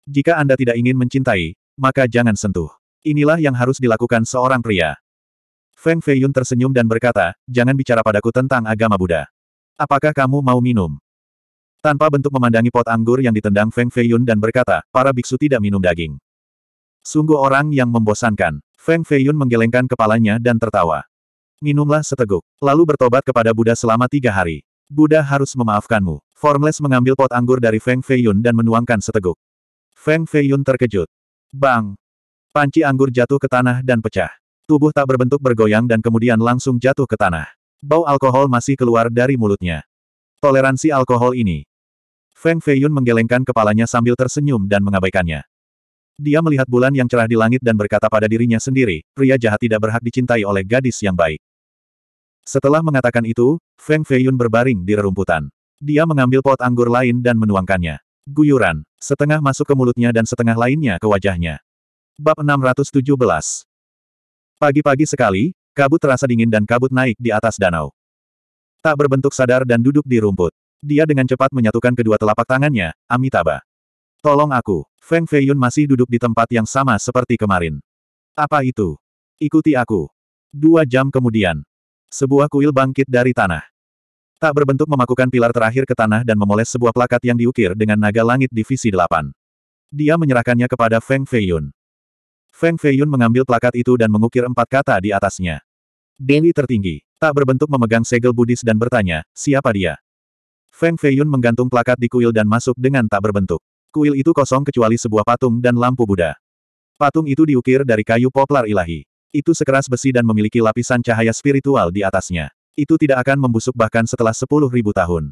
Jika Anda tidak ingin mencintai, maka jangan sentuh. Inilah yang harus dilakukan seorang pria. Feng Feiyun tersenyum dan berkata, jangan bicara padaku tentang agama Buddha. Apakah kamu mau minum? Tanpa bentuk memandangi pot anggur yang ditendang Feng Feiyun dan berkata, para biksu tidak minum daging. Sungguh orang yang membosankan. Feng Feiyun menggelengkan kepalanya dan tertawa. Minumlah seteguk, lalu bertobat kepada Buddha selama tiga hari. Buddha harus memaafkanmu. Formless mengambil pot anggur dari Feng Feiyun dan menuangkan seteguk. Feng Feiyun terkejut. Bang! Panci anggur jatuh ke tanah dan pecah. Tubuh tak berbentuk bergoyang dan kemudian langsung jatuh ke tanah. Bau alkohol masih keluar dari mulutnya. Toleransi alkohol ini. Feng Feiyun menggelengkan kepalanya sambil tersenyum dan mengabaikannya. Dia melihat bulan yang cerah di langit dan berkata pada dirinya sendiri, pria jahat tidak berhak dicintai oleh gadis yang baik. Setelah mengatakan itu, Feng Feiyun berbaring di rerumputan. Dia mengambil pot anggur lain dan menuangkannya. Guyuran, setengah masuk ke mulutnya dan setengah lainnya ke wajahnya. Bab 617 Pagi-pagi sekali, kabut terasa dingin dan kabut naik di atas danau. Tak berbentuk sadar dan duduk di rumput. Dia dengan cepat menyatukan kedua telapak tangannya, Amitabha. Tolong aku. Feng Feiyun masih duduk di tempat yang sama seperti kemarin. Apa itu? Ikuti aku. Dua jam kemudian. Sebuah kuil bangkit dari tanah. Tak berbentuk memakukan pilar terakhir ke tanah dan memoles sebuah plakat yang diukir dengan naga langit divisi delapan Dia menyerahkannya kepada Feng Feiyun. Feng Feiyun mengambil plakat itu dan mengukir empat kata di atasnya. Dewi tertinggi, tak berbentuk memegang segel Buddhis dan bertanya, siapa dia? Feng Feiyun menggantung plakat di kuil dan masuk dengan tak berbentuk. Kuil itu kosong kecuali sebuah patung dan lampu Buddha. Patung itu diukir dari kayu poplar ilahi. Itu sekeras besi dan memiliki lapisan cahaya spiritual di atasnya. Itu tidak akan membusuk bahkan setelah sepuluh ribu tahun.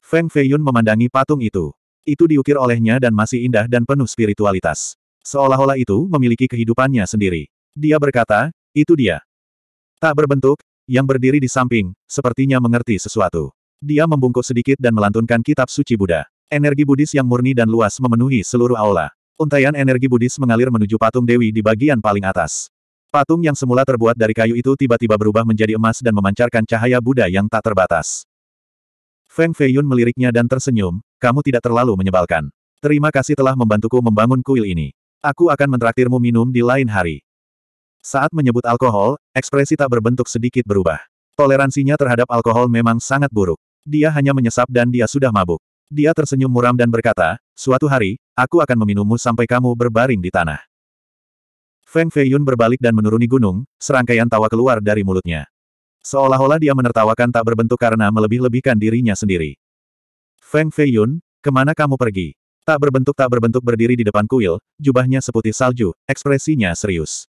Feng Feiyun memandangi patung itu. Itu diukir olehnya dan masih indah dan penuh spiritualitas. Seolah-olah itu memiliki kehidupannya sendiri. Dia berkata, itu dia. Tak berbentuk, yang berdiri di samping, sepertinya mengerti sesuatu. Dia membungkuk sedikit dan melantunkan kitab suci Buddha. Energi Buddhis yang murni dan luas memenuhi seluruh aula. Untaian energi Buddhis mengalir menuju patung Dewi di bagian paling atas. Patung yang semula terbuat dari kayu itu tiba-tiba berubah menjadi emas dan memancarkan cahaya Buddha yang tak terbatas. Feng Feiyun meliriknya dan tersenyum, kamu tidak terlalu menyebalkan. Terima kasih telah membantuku membangun kuil ini. Aku akan mentraktirmu minum di lain hari. Saat menyebut alkohol, ekspresi tak berbentuk sedikit berubah. Toleransinya terhadap alkohol memang sangat buruk. Dia hanya menyesap dan dia sudah mabuk. Dia tersenyum muram dan berkata, suatu hari, aku akan meminummu sampai kamu berbaring di tanah. Feng Feiyun berbalik dan menuruni gunung, serangkaian tawa keluar dari mulutnya. Seolah-olah dia menertawakan tak berbentuk karena melebih-lebihkan dirinya sendiri. Feng Feiyun, kemana kamu pergi? Tak berbentuk tak berbentuk berdiri di depan kuil, jubahnya seputih salju, ekspresinya serius.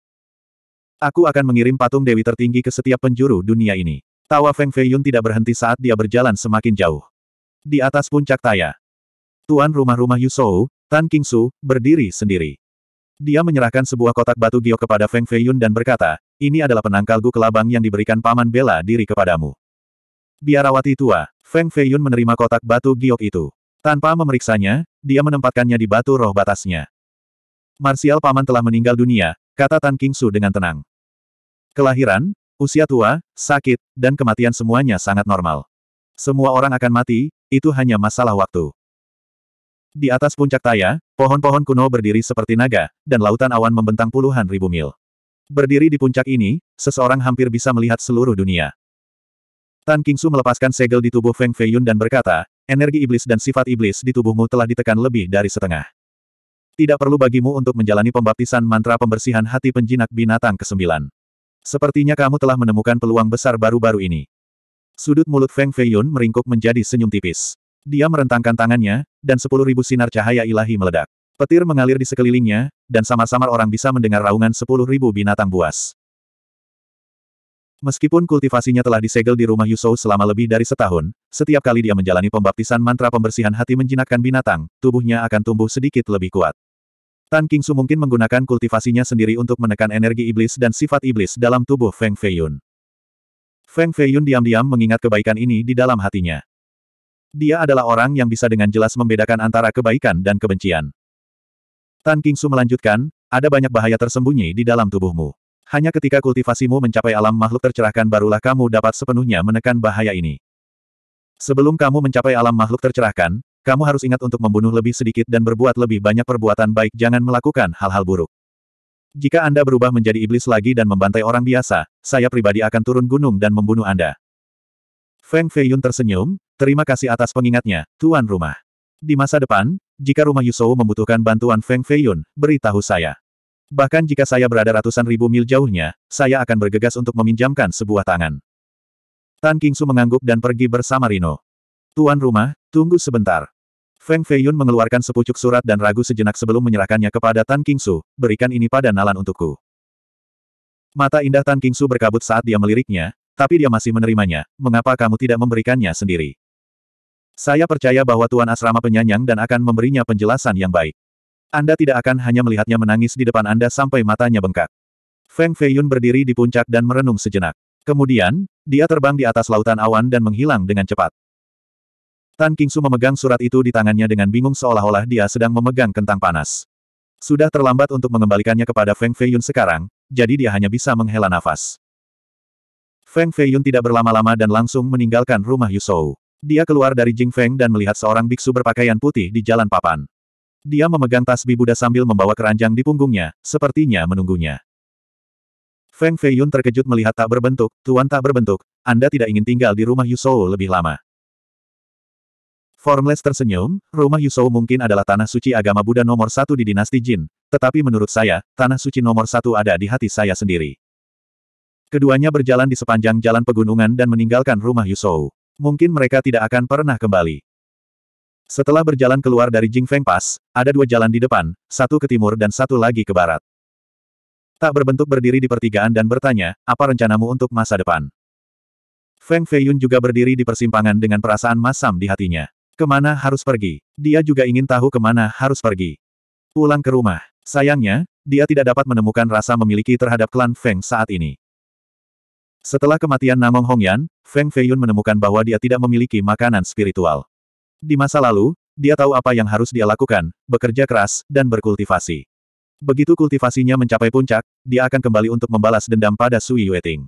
Aku akan mengirim patung dewi tertinggi ke setiap penjuru dunia ini. Tawa Feng Feiyun tidak berhenti saat dia berjalan semakin jauh. Di atas puncak Taya. Tuan rumah-rumah Yusou, Tan King Su, berdiri sendiri. Dia menyerahkan sebuah kotak batu giok kepada Feng Feiyun dan berkata, ini adalah penangkal gu kelabang yang diberikan paman bela diri kepadamu. Biarawati tua, Feng Feiyun menerima kotak batu giok itu. Tanpa memeriksanya, dia menempatkannya di batu roh batasnya. Marsial Paman telah meninggal dunia, kata Tan Su dengan tenang. Kelahiran, usia tua, sakit, dan kematian semuanya sangat normal. Semua orang akan mati, itu hanya masalah waktu. Di atas puncak Taya, pohon-pohon kuno berdiri seperti naga, dan lautan awan membentang puluhan ribu mil. Berdiri di puncak ini, seseorang hampir bisa melihat seluruh dunia. Tan Su melepaskan segel di tubuh Feng Feiyun dan berkata, energi iblis dan sifat iblis di tubuhmu telah ditekan lebih dari setengah. Tidak perlu bagimu untuk menjalani pembaptisan mantra pembersihan hati penjinak binatang ke-9. Sepertinya kamu telah menemukan peluang besar baru-baru ini. Sudut mulut Feng Feiyun meringkuk menjadi senyum tipis. Dia merentangkan tangannya, dan sepuluh ribu sinar cahaya ilahi meledak. Petir mengalir di sekelilingnya, dan samar-samar orang bisa mendengar raungan sepuluh ribu binatang buas. Meskipun kultivasinya telah disegel di rumah Yusou selama lebih dari setahun, setiap kali dia menjalani pembaptisan mantra pembersihan hati menjinakkan binatang, tubuhnya akan tumbuh sedikit lebih kuat. Tan Kingsu mungkin menggunakan kultivasinya sendiri untuk menekan energi iblis dan sifat iblis dalam tubuh Feng Feiyun. Feng Feiyun diam-diam mengingat kebaikan ini di dalam hatinya. Dia adalah orang yang bisa dengan jelas membedakan antara kebaikan dan kebencian. Tan Kingsu melanjutkan, ada banyak bahaya tersembunyi di dalam tubuhmu. Hanya ketika kultivasimu mencapai alam makhluk tercerahkan barulah kamu dapat sepenuhnya menekan bahaya ini. Sebelum kamu mencapai alam makhluk tercerahkan, kamu harus ingat untuk membunuh lebih sedikit dan berbuat lebih banyak perbuatan baik jangan melakukan hal-hal buruk. Jika Anda berubah menjadi iblis lagi dan membantai orang biasa, saya pribadi akan turun gunung dan membunuh Anda. Feng Feiyun tersenyum, terima kasih atas pengingatnya, Tuan Rumah. Di masa depan, jika rumah Yusou membutuhkan bantuan Feng Feiyun, beritahu saya. Bahkan jika saya berada ratusan ribu mil jauhnya, saya akan bergegas untuk meminjamkan sebuah tangan. Tan Kingsu mengangguk dan pergi bersama Rino. Tuan rumah, tunggu sebentar. Feng Feiyun mengeluarkan sepucuk surat dan ragu sejenak sebelum menyerahkannya kepada Tan Kingsu, berikan ini pada Nalan untukku. Mata indah Tan Kingsu berkabut saat dia meliriknya, tapi dia masih menerimanya, mengapa kamu tidak memberikannya sendiri? Saya percaya bahwa Tuan Asrama penyanyang dan akan memberinya penjelasan yang baik. Anda tidak akan hanya melihatnya menangis di depan Anda sampai matanya bengkak. Feng Feiyun berdiri di puncak dan merenung sejenak. Kemudian, dia terbang di atas lautan awan dan menghilang dengan cepat. Tan Kingsu memegang surat itu di tangannya dengan bingung seolah-olah dia sedang memegang kentang panas. Sudah terlambat untuk mengembalikannya kepada Feng Feiyun sekarang, jadi dia hanya bisa menghela nafas. Feng Feiyun tidak berlama-lama dan langsung meninggalkan rumah Yusou. Dia keluar dari Jing Feng dan melihat seorang biksu berpakaian putih di jalan papan. Dia memegang tasbih Buddha sambil membawa keranjang di punggungnya, sepertinya menunggunya. Feng Feiyun terkejut melihat tak berbentuk, tuan tak berbentuk, Anda tidak ingin tinggal di rumah Yusou lebih lama. Formless tersenyum, rumah Yusou mungkin adalah tanah suci agama Buddha nomor satu di dinasti Jin, tetapi menurut saya, tanah suci nomor satu ada di hati saya sendiri. Keduanya berjalan di sepanjang jalan pegunungan dan meninggalkan rumah Yusou. Mungkin mereka tidak akan pernah kembali. Setelah berjalan keluar dari Jing Feng Pass, ada dua jalan di depan, satu ke timur dan satu lagi ke barat. Tak berbentuk berdiri di pertigaan dan bertanya, apa rencanamu untuk masa depan? Feng Feiyun juga berdiri di persimpangan dengan perasaan masam di hatinya. Kemana harus pergi? Dia juga ingin tahu kemana harus pergi. Pulang ke rumah. Sayangnya, dia tidak dapat menemukan rasa memiliki terhadap klan Feng saat ini. Setelah kematian Namong Hongyan, Feng Feiyun menemukan bahwa dia tidak memiliki makanan spiritual. Di masa lalu, dia tahu apa yang harus dia lakukan, bekerja keras, dan berkultivasi. Begitu kultivasinya mencapai puncak, dia akan kembali untuk membalas dendam pada Sui Yueting.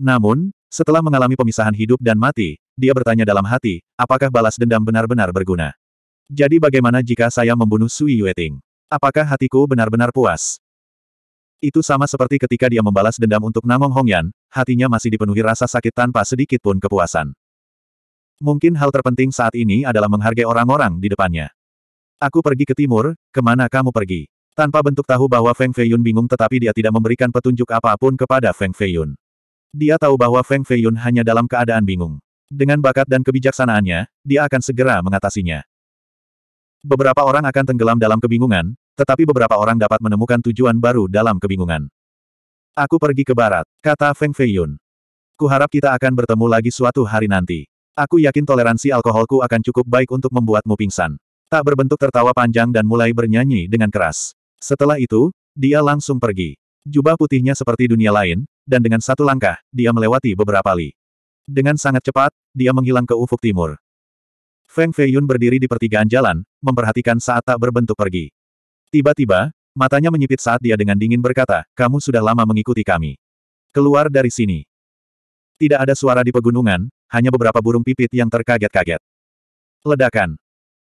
Namun, setelah mengalami pemisahan hidup dan mati, dia bertanya dalam hati, apakah balas dendam benar-benar berguna? Jadi bagaimana jika saya membunuh Sui Yueting? Apakah hatiku benar-benar puas? Itu sama seperti ketika dia membalas dendam untuk Namong Hongyan, hatinya masih dipenuhi rasa sakit tanpa sedikit pun kepuasan. Mungkin hal terpenting saat ini adalah menghargai orang-orang di depannya. Aku pergi ke timur, kemana kamu pergi? Tanpa bentuk tahu bahwa Feng Feiyun bingung tetapi dia tidak memberikan petunjuk apapun kepada Feng Feiyun. Dia tahu bahwa Feng Feiyun hanya dalam keadaan bingung. Dengan bakat dan kebijaksanaannya, dia akan segera mengatasinya. Beberapa orang akan tenggelam dalam kebingungan, tetapi beberapa orang dapat menemukan tujuan baru dalam kebingungan. Aku pergi ke barat, kata Feng Feiyun. Kuharap kita akan bertemu lagi suatu hari nanti. Aku yakin toleransi alkoholku akan cukup baik untuk membuatmu pingsan. Tak berbentuk tertawa panjang dan mulai bernyanyi dengan keras. Setelah itu, dia langsung pergi. Jubah putihnya seperti dunia lain, dan dengan satu langkah, dia melewati beberapa li. Dengan sangat cepat, dia menghilang ke ufuk timur. Feng Feiyun berdiri di pertigaan jalan, memperhatikan saat tak berbentuk pergi. Tiba-tiba, matanya menyipit saat dia dengan dingin berkata, kamu sudah lama mengikuti kami. Keluar dari sini. Tidak ada suara di pegunungan, hanya beberapa burung pipit yang terkaget-kaget. Ledakan.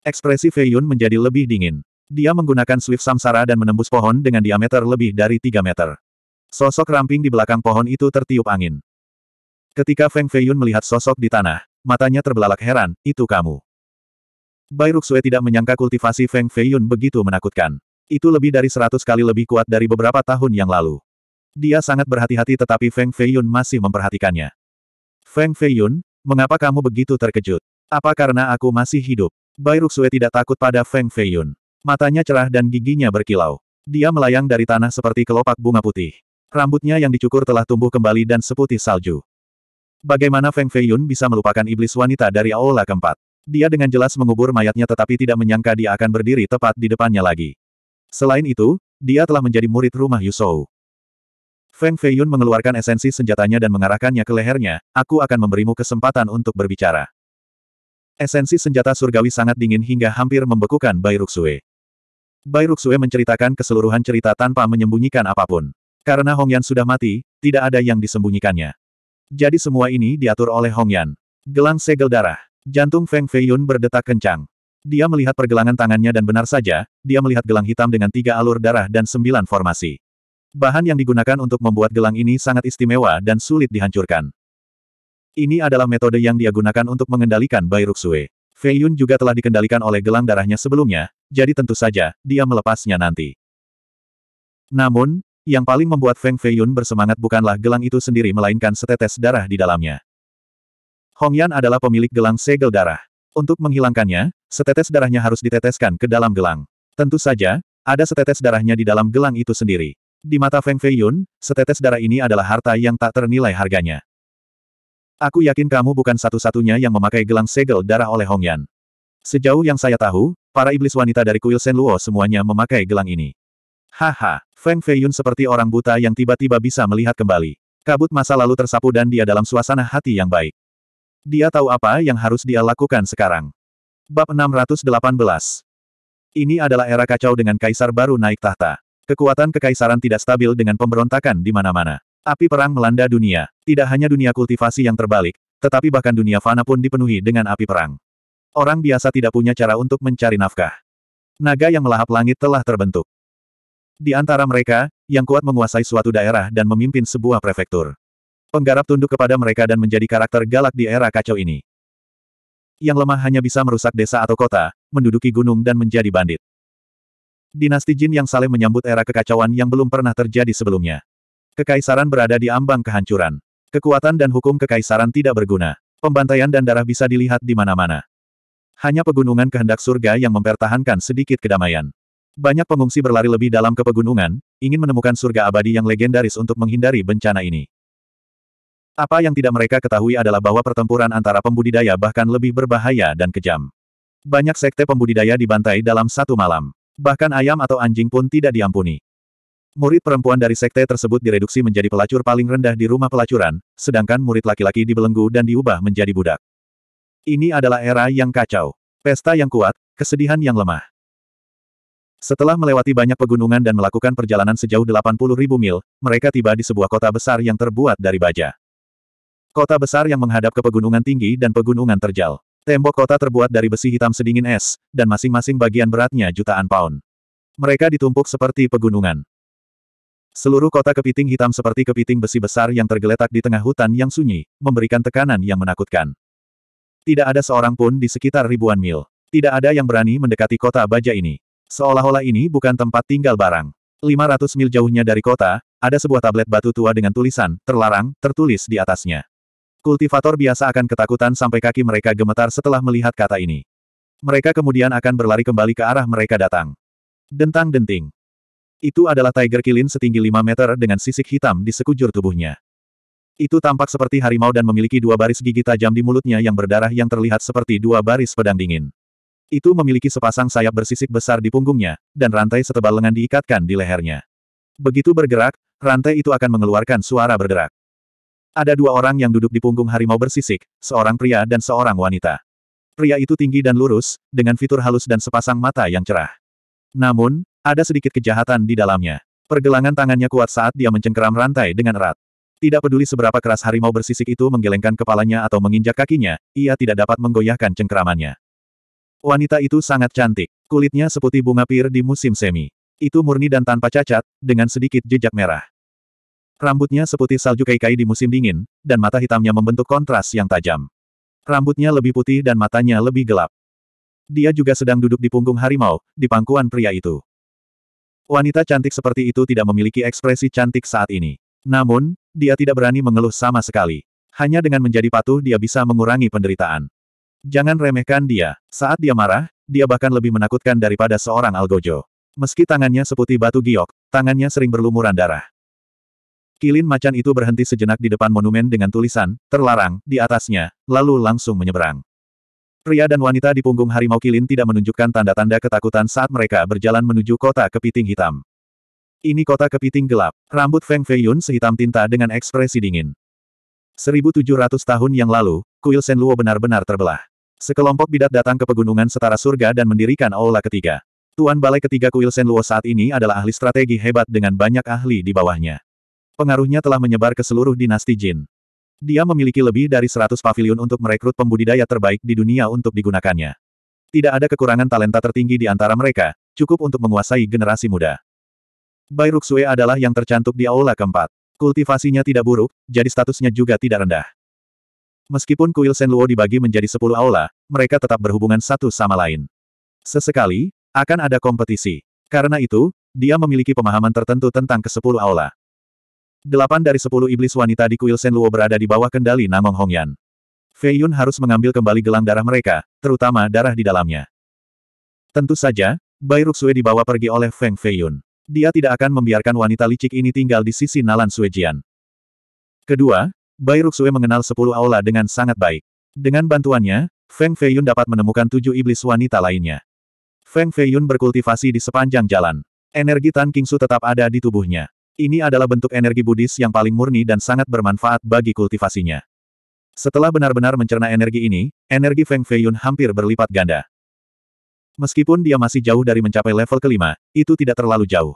Ekspresi Fei Yun menjadi lebih dingin. Dia menggunakan swift samsara dan menembus pohon dengan diameter lebih dari 3 meter. Sosok ramping di belakang pohon itu tertiup angin. Ketika Feng Fei Yun melihat sosok di tanah, matanya terbelalak heran, itu kamu. Bai Ruxue tidak menyangka kultivasi Feng Fei Yun begitu menakutkan. Itu lebih dari seratus kali lebih kuat dari beberapa tahun yang lalu. Dia sangat berhati-hati tetapi Feng Fei Yun masih memperhatikannya. Feng Fei Yun. Mengapa kamu begitu terkejut? Apa karena aku masih hidup? Bai Ruxue tidak takut pada Feng Feiyun. Matanya cerah dan giginya berkilau. Dia melayang dari tanah seperti kelopak bunga putih. Rambutnya yang dicukur telah tumbuh kembali dan seputih salju. Bagaimana Feng Feiyun bisa melupakan iblis wanita dari aula keempat? Dia dengan jelas mengubur mayatnya tetapi tidak menyangka dia akan berdiri tepat di depannya lagi. Selain itu, dia telah menjadi murid rumah Yusou. Feng Feiyun mengeluarkan esensi senjatanya dan mengarahkannya ke lehernya, aku akan memberimu kesempatan untuk berbicara. Esensi senjata surgawi sangat dingin hingga hampir membekukan Bai Ruxue. Bai Ruxue menceritakan keseluruhan cerita tanpa menyembunyikan apapun. Karena Hong Yan sudah mati, tidak ada yang disembunyikannya. Jadi semua ini diatur oleh Hong Yan. Gelang segel darah. Jantung Feng Feiyun berdetak kencang. Dia melihat pergelangan tangannya dan benar saja, dia melihat gelang hitam dengan tiga alur darah dan sembilan formasi. Bahan yang digunakan untuk membuat gelang ini sangat istimewa dan sulit dihancurkan. Ini adalah metode yang dia gunakan untuk mengendalikan Bai Ruxue. Fei Yun juga telah dikendalikan oleh gelang darahnya sebelumnya, jadi tentu saja, dia melepasnya nanti. Namun, yang paling membuat Feng Fei Yun bersemangat bukanlah gelang itu sendiri melainkan setetes darah di dalamnya. Hong Yan adalah pemilik gelang segel darah. Untuk menghilangkannya, setetes darahnya harus diteteskan ke dalam gelang. Tentu saja, ada setetes darahnya di dalam gelang itu sendiri. Di mata Feng Feiyun, setetes darah ini adalah harta yang tak ternilai harganya. Aku yakin kamu bukan satu-satunya yang memakai gelang segel darah oleh Hong Yan. Sejauh yang saya tahu, para iblis wanita dari kuil Luo semuanya memakai gelang ini. Haha, Feng Feiyun seperti orang buta yang tiba-tiba bisa melihat kembali. Kabut masa lalu tersapu dan dia dalam suasana hati yang baik. Dia tahu apa yang harus dia lakukan sekarang. Bab 618 Ini adalah era kacau dengan kaisar baru naik tahta. Kekuatan kekaisaran tidak stabil dengan pemberontakan di mana-mana. Api perang melanda dunia. Tidak hanya dunia kultivasi yang terbalik, tetapi bahkan dunia fana pun dipenuhi dengan api perang. Orang biasa tidak punya cara untuk mencari nafkah. Naga yang melahap langit telah terbentuk. Di antara mereka, yang kuat menguasai suatu daerah dan memimpin sebuah prefektur. Penggarap tunduk kepada mereka dan menjadi karakter galak di era kacau ini. Yang lemah hanya bisa merusak desa atau kota, menduduki gunung dan menjadi bandit. Dinasti Jin yang saling menyambut era kekacauan yang belum pernah terjadi sebelumnya. Kekaisaran berada di ambang kehancuran. Kekuatan dan hukum kekaisaran tidak berguna. Pembantaian dan darah bisa dilihat di mana-mana. Hanya pegunungan kehendak surga yang mempertahankan sedikit kedamaian. Banyak pengungsi berlari lebih dalam ke pegunungan, ingin menemukan surga abadi yang legendaris untuk menghindari bencana ini. Apa yang tidak mereka ketahui adalah bahwa pertempuran antara pembudidaya bahkan lebih berbahaya dan kejam. Banyak sekte pembudidaya dibantai dalam satu malam. Bahkan ayam atau anjing pun tidak diampuni. Murid perempuan dari sekte tersebut direduksi menjadi pelacur paling rendah di rumah pelacuran, sedangkan murid laki-laki dibelenggu dan diubah menjadi budak. Ini adalah era yang kacau. Pesta yang kuat, kesedihan yang lemah. Setelah melewati banyak pegunungan dan melakukan perjalanan sejauh 80.000 mil, mereka tiba di sebuah kota besar yang terbuat dari baja. Kota besar yang menghadap ke pegunungan tinggi dan pegunungan terjal. Tembok kota terbuat dari besi hitam sedingin es, dan masing-masing bagian beratnya jutaan pound. Mereka ditumpuk seperti pegunungan. Seluruh kota kepiting hitam seperti kepiting besi besar yang tergeletak di tengah hutan yang sunyi, memberikan tekanan yang menakutkan. Tidak ada seorang pun di sekitar ribuan mil. Tidak ada yang berani mendekati kota baja ini. Seolah-olah ini bukan tempat tinggal barang. 500 mil jauhnya dari kota, ada sebuah tablet batu tua dengan tulisan, terlarang, tertulis di atasnya. Kultivator biasa akan ketakutan sampai kaki mereka gemetar setelah melihat kata ini. Mereka kemudian akan berlari kembali ke arah mereka datang. Dentang-denting. Itu adalah Tiger Kilin setinggi 5 meter dengan sisik hitam di sekujur tubuhnya. Itu tampak seperti harimau dan memiliki dua baris gigi tajam di mulutnya yang berdarah yang terlihat seperti dua baris pedang dingin. Itu memiliki sepasang sayap bersisik besar di punggungnya, dan rantai setebal lengan diikatkan di lehernya. Begitu bergerak, rantai itu akan mengeluarkan suara berderak. Ada dua orang yang duduk di punggung harimau bersisik, seorang pria dan seorang wanita. Pria itu tinggi dan lurus, dengan fitur halus dan sepasang mata yang cerah. Namun, ada sedikit kejahatan di dalamnya. Pergelangan tangannya kuat saat dia mencengkeram rantai dengan erat. Tidak peduli seberapa keras harimau bersisik itu menggelengkan kepalanya atau menginjak kakinya, ia tidak dapat menggoyahkan cengkeramannya. Wanita itu sangat cantik. Kulitnya seputih bunga pir di musim semi. Itu murni dan tanpa cacat, dengan sedikit jejak merah. Rambutnya seputih salju kai-kai di musim dingin, dan mata hitamnya membentuk kontras yang tajam. Rambutnya lebih putih dan matanya lebih gelap. Dia juga sedang duduk di punggung harimau, di pangkuan pria itu. Wanita cantik seperti itu tidak memiliki ekspresi cantik saat ini. Namun, dia tidak berani mengeluh sama sekali. Hanya dengan menjadi patuh dia bisa mengurangi penderitaan. Jangan remehkan dia. Saat dia marah, dia bahkan lebih menakutkan daripada seorang algojo. Meski tangannya seputih batu giok, tangannya sering berlumuran darah. Kilin macan itu berhenti sejenak di depan monumen dengan tulisan, terlarang, di atasnya, lalu langsung menyeberang. Pria dan wanita di punggung harimau kilin tidak menunjukkan tanda-tanda ketakutan saat mereka berjalan menuju kota kepiting hitam. Ini kota kepiting gelap. Rambut Feng Feiyun sehitam tinta dengan ekspresi dingin. 1700 tahun yang lalu, kuil Sen Luo benar-benar terbelah. Sekelompok bidat datang ke pegunungan setara surga dan mendirikan aula ketiga. Tuan balai ketiga kuil Sen Luo saat ini adalah ahli strategi hebat dengan banyak ahli di bawahnya. Pengaruhnya telah menyebar ke seluruh dinasti Jin. Dia memiliki lebih dari 100 pavilion untuk merekrut pembudidaya terbaik di dunia untuk digunakannya. Tidak ada kekurangan talenta tertinggi di antara mereka, cukup untuk menguasai generasi muda. Bai Ruxue adalah yang tercantuk di aula keempat. Kultivasinya tidak buruk, jadi statusnya juga tidak rendah. Meskipun kuil Senluo dibagi menjadi 10 aula, mereka tetap berhubungan satu sama lain. Sesekali, akan ada kompetisi. Karena itu, dia memiliki pemahaman tertentu tentang ke-10 aula. Delapan dari sepuluh iblis wanita di kuil Senluo berada di bawah kendali Namong Hongyan. Fei Yun harus mengambil kembali gelang darah mereka, terutama darah di dalamnya. Tentu saja, Bai Ruxue dibawa pergi oleh Feng Fei Yun. Dia tidak akan membiarkan wanita licik ini tinggal di sisi Nalan Suejian. Kedua, Bai Ruxue mengenal sepuluh aula dengan sangat baik. Dengan bantuannya, Feng Fei Yun dapat menemukan tujuh iblis wanita lainnya. Feng Fei Yun berkultivasi di sepanjang jalan. Energi Tan Kingsu tetap ada di tubuhnya. Ini adalah bentuk energi Buddhis yang paling murni dan sangat bermanfaat bagi kultivasinya. Setelah benar-benar mencerna energi ini, energi Feng Feiyun hampir berlipat ganda. Meskipun dia masih jauh dari mencapai level kelima, itu tidak terlalu jauh.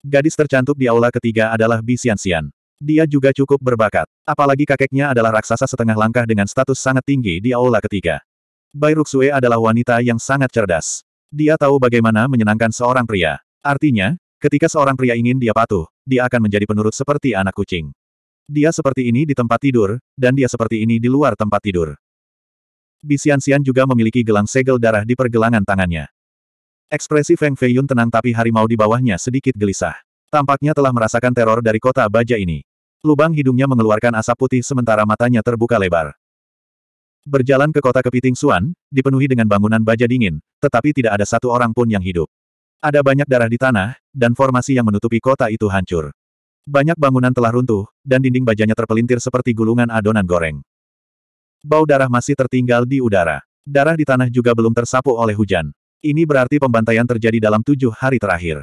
Gadis tercantik di aula ketiga adalah Bi Xian. Dia juga cukup berbakat. Apalagi kakeknya adalah raksasa setengah langkah dengan status sangat tinggi di aula ketiga. Bai Ruxue adalah wanita yang sangat cerdas. Dia tahu bagaimana menyenangkan seorang pria. Artinya, Ketika seorang pria ingin dia patuh, dia akan menjadi penurut seperti anak kucing. Dia seperti ini di tempat tidur, dan dia seperti ini di luar tempat tidur. Bisian-sian juga memiliki gelang segel darah di pergelangan tangannya. Ekspresi Feng Feiyun tenang tapi harimau di bawahnya sedikit gelisah. Tampaknya telah merasakan teror dari kota baja ini. Lubang hidungnya mengeluarkan asap putih sementara matanya terbuka lebar. Berjalan ke kota kepiting Suan, dipenuhi dengan bangunan baja dingin, tetapi tidak ada satu orang pun yang hidup. Ada banyak darah di tanah, dan formasi yang menutupi kota itu hancur. Banyak bangunan telah runtuh, dan dinding bajanya terpelintir seperti gulungan adonan goreng. Bau darah masih tertinggal di udara. Darah di tanah juga belum tersapu oleh hujan. Ini berarti pembantaian terjadi dalam tujuh hari terakhir.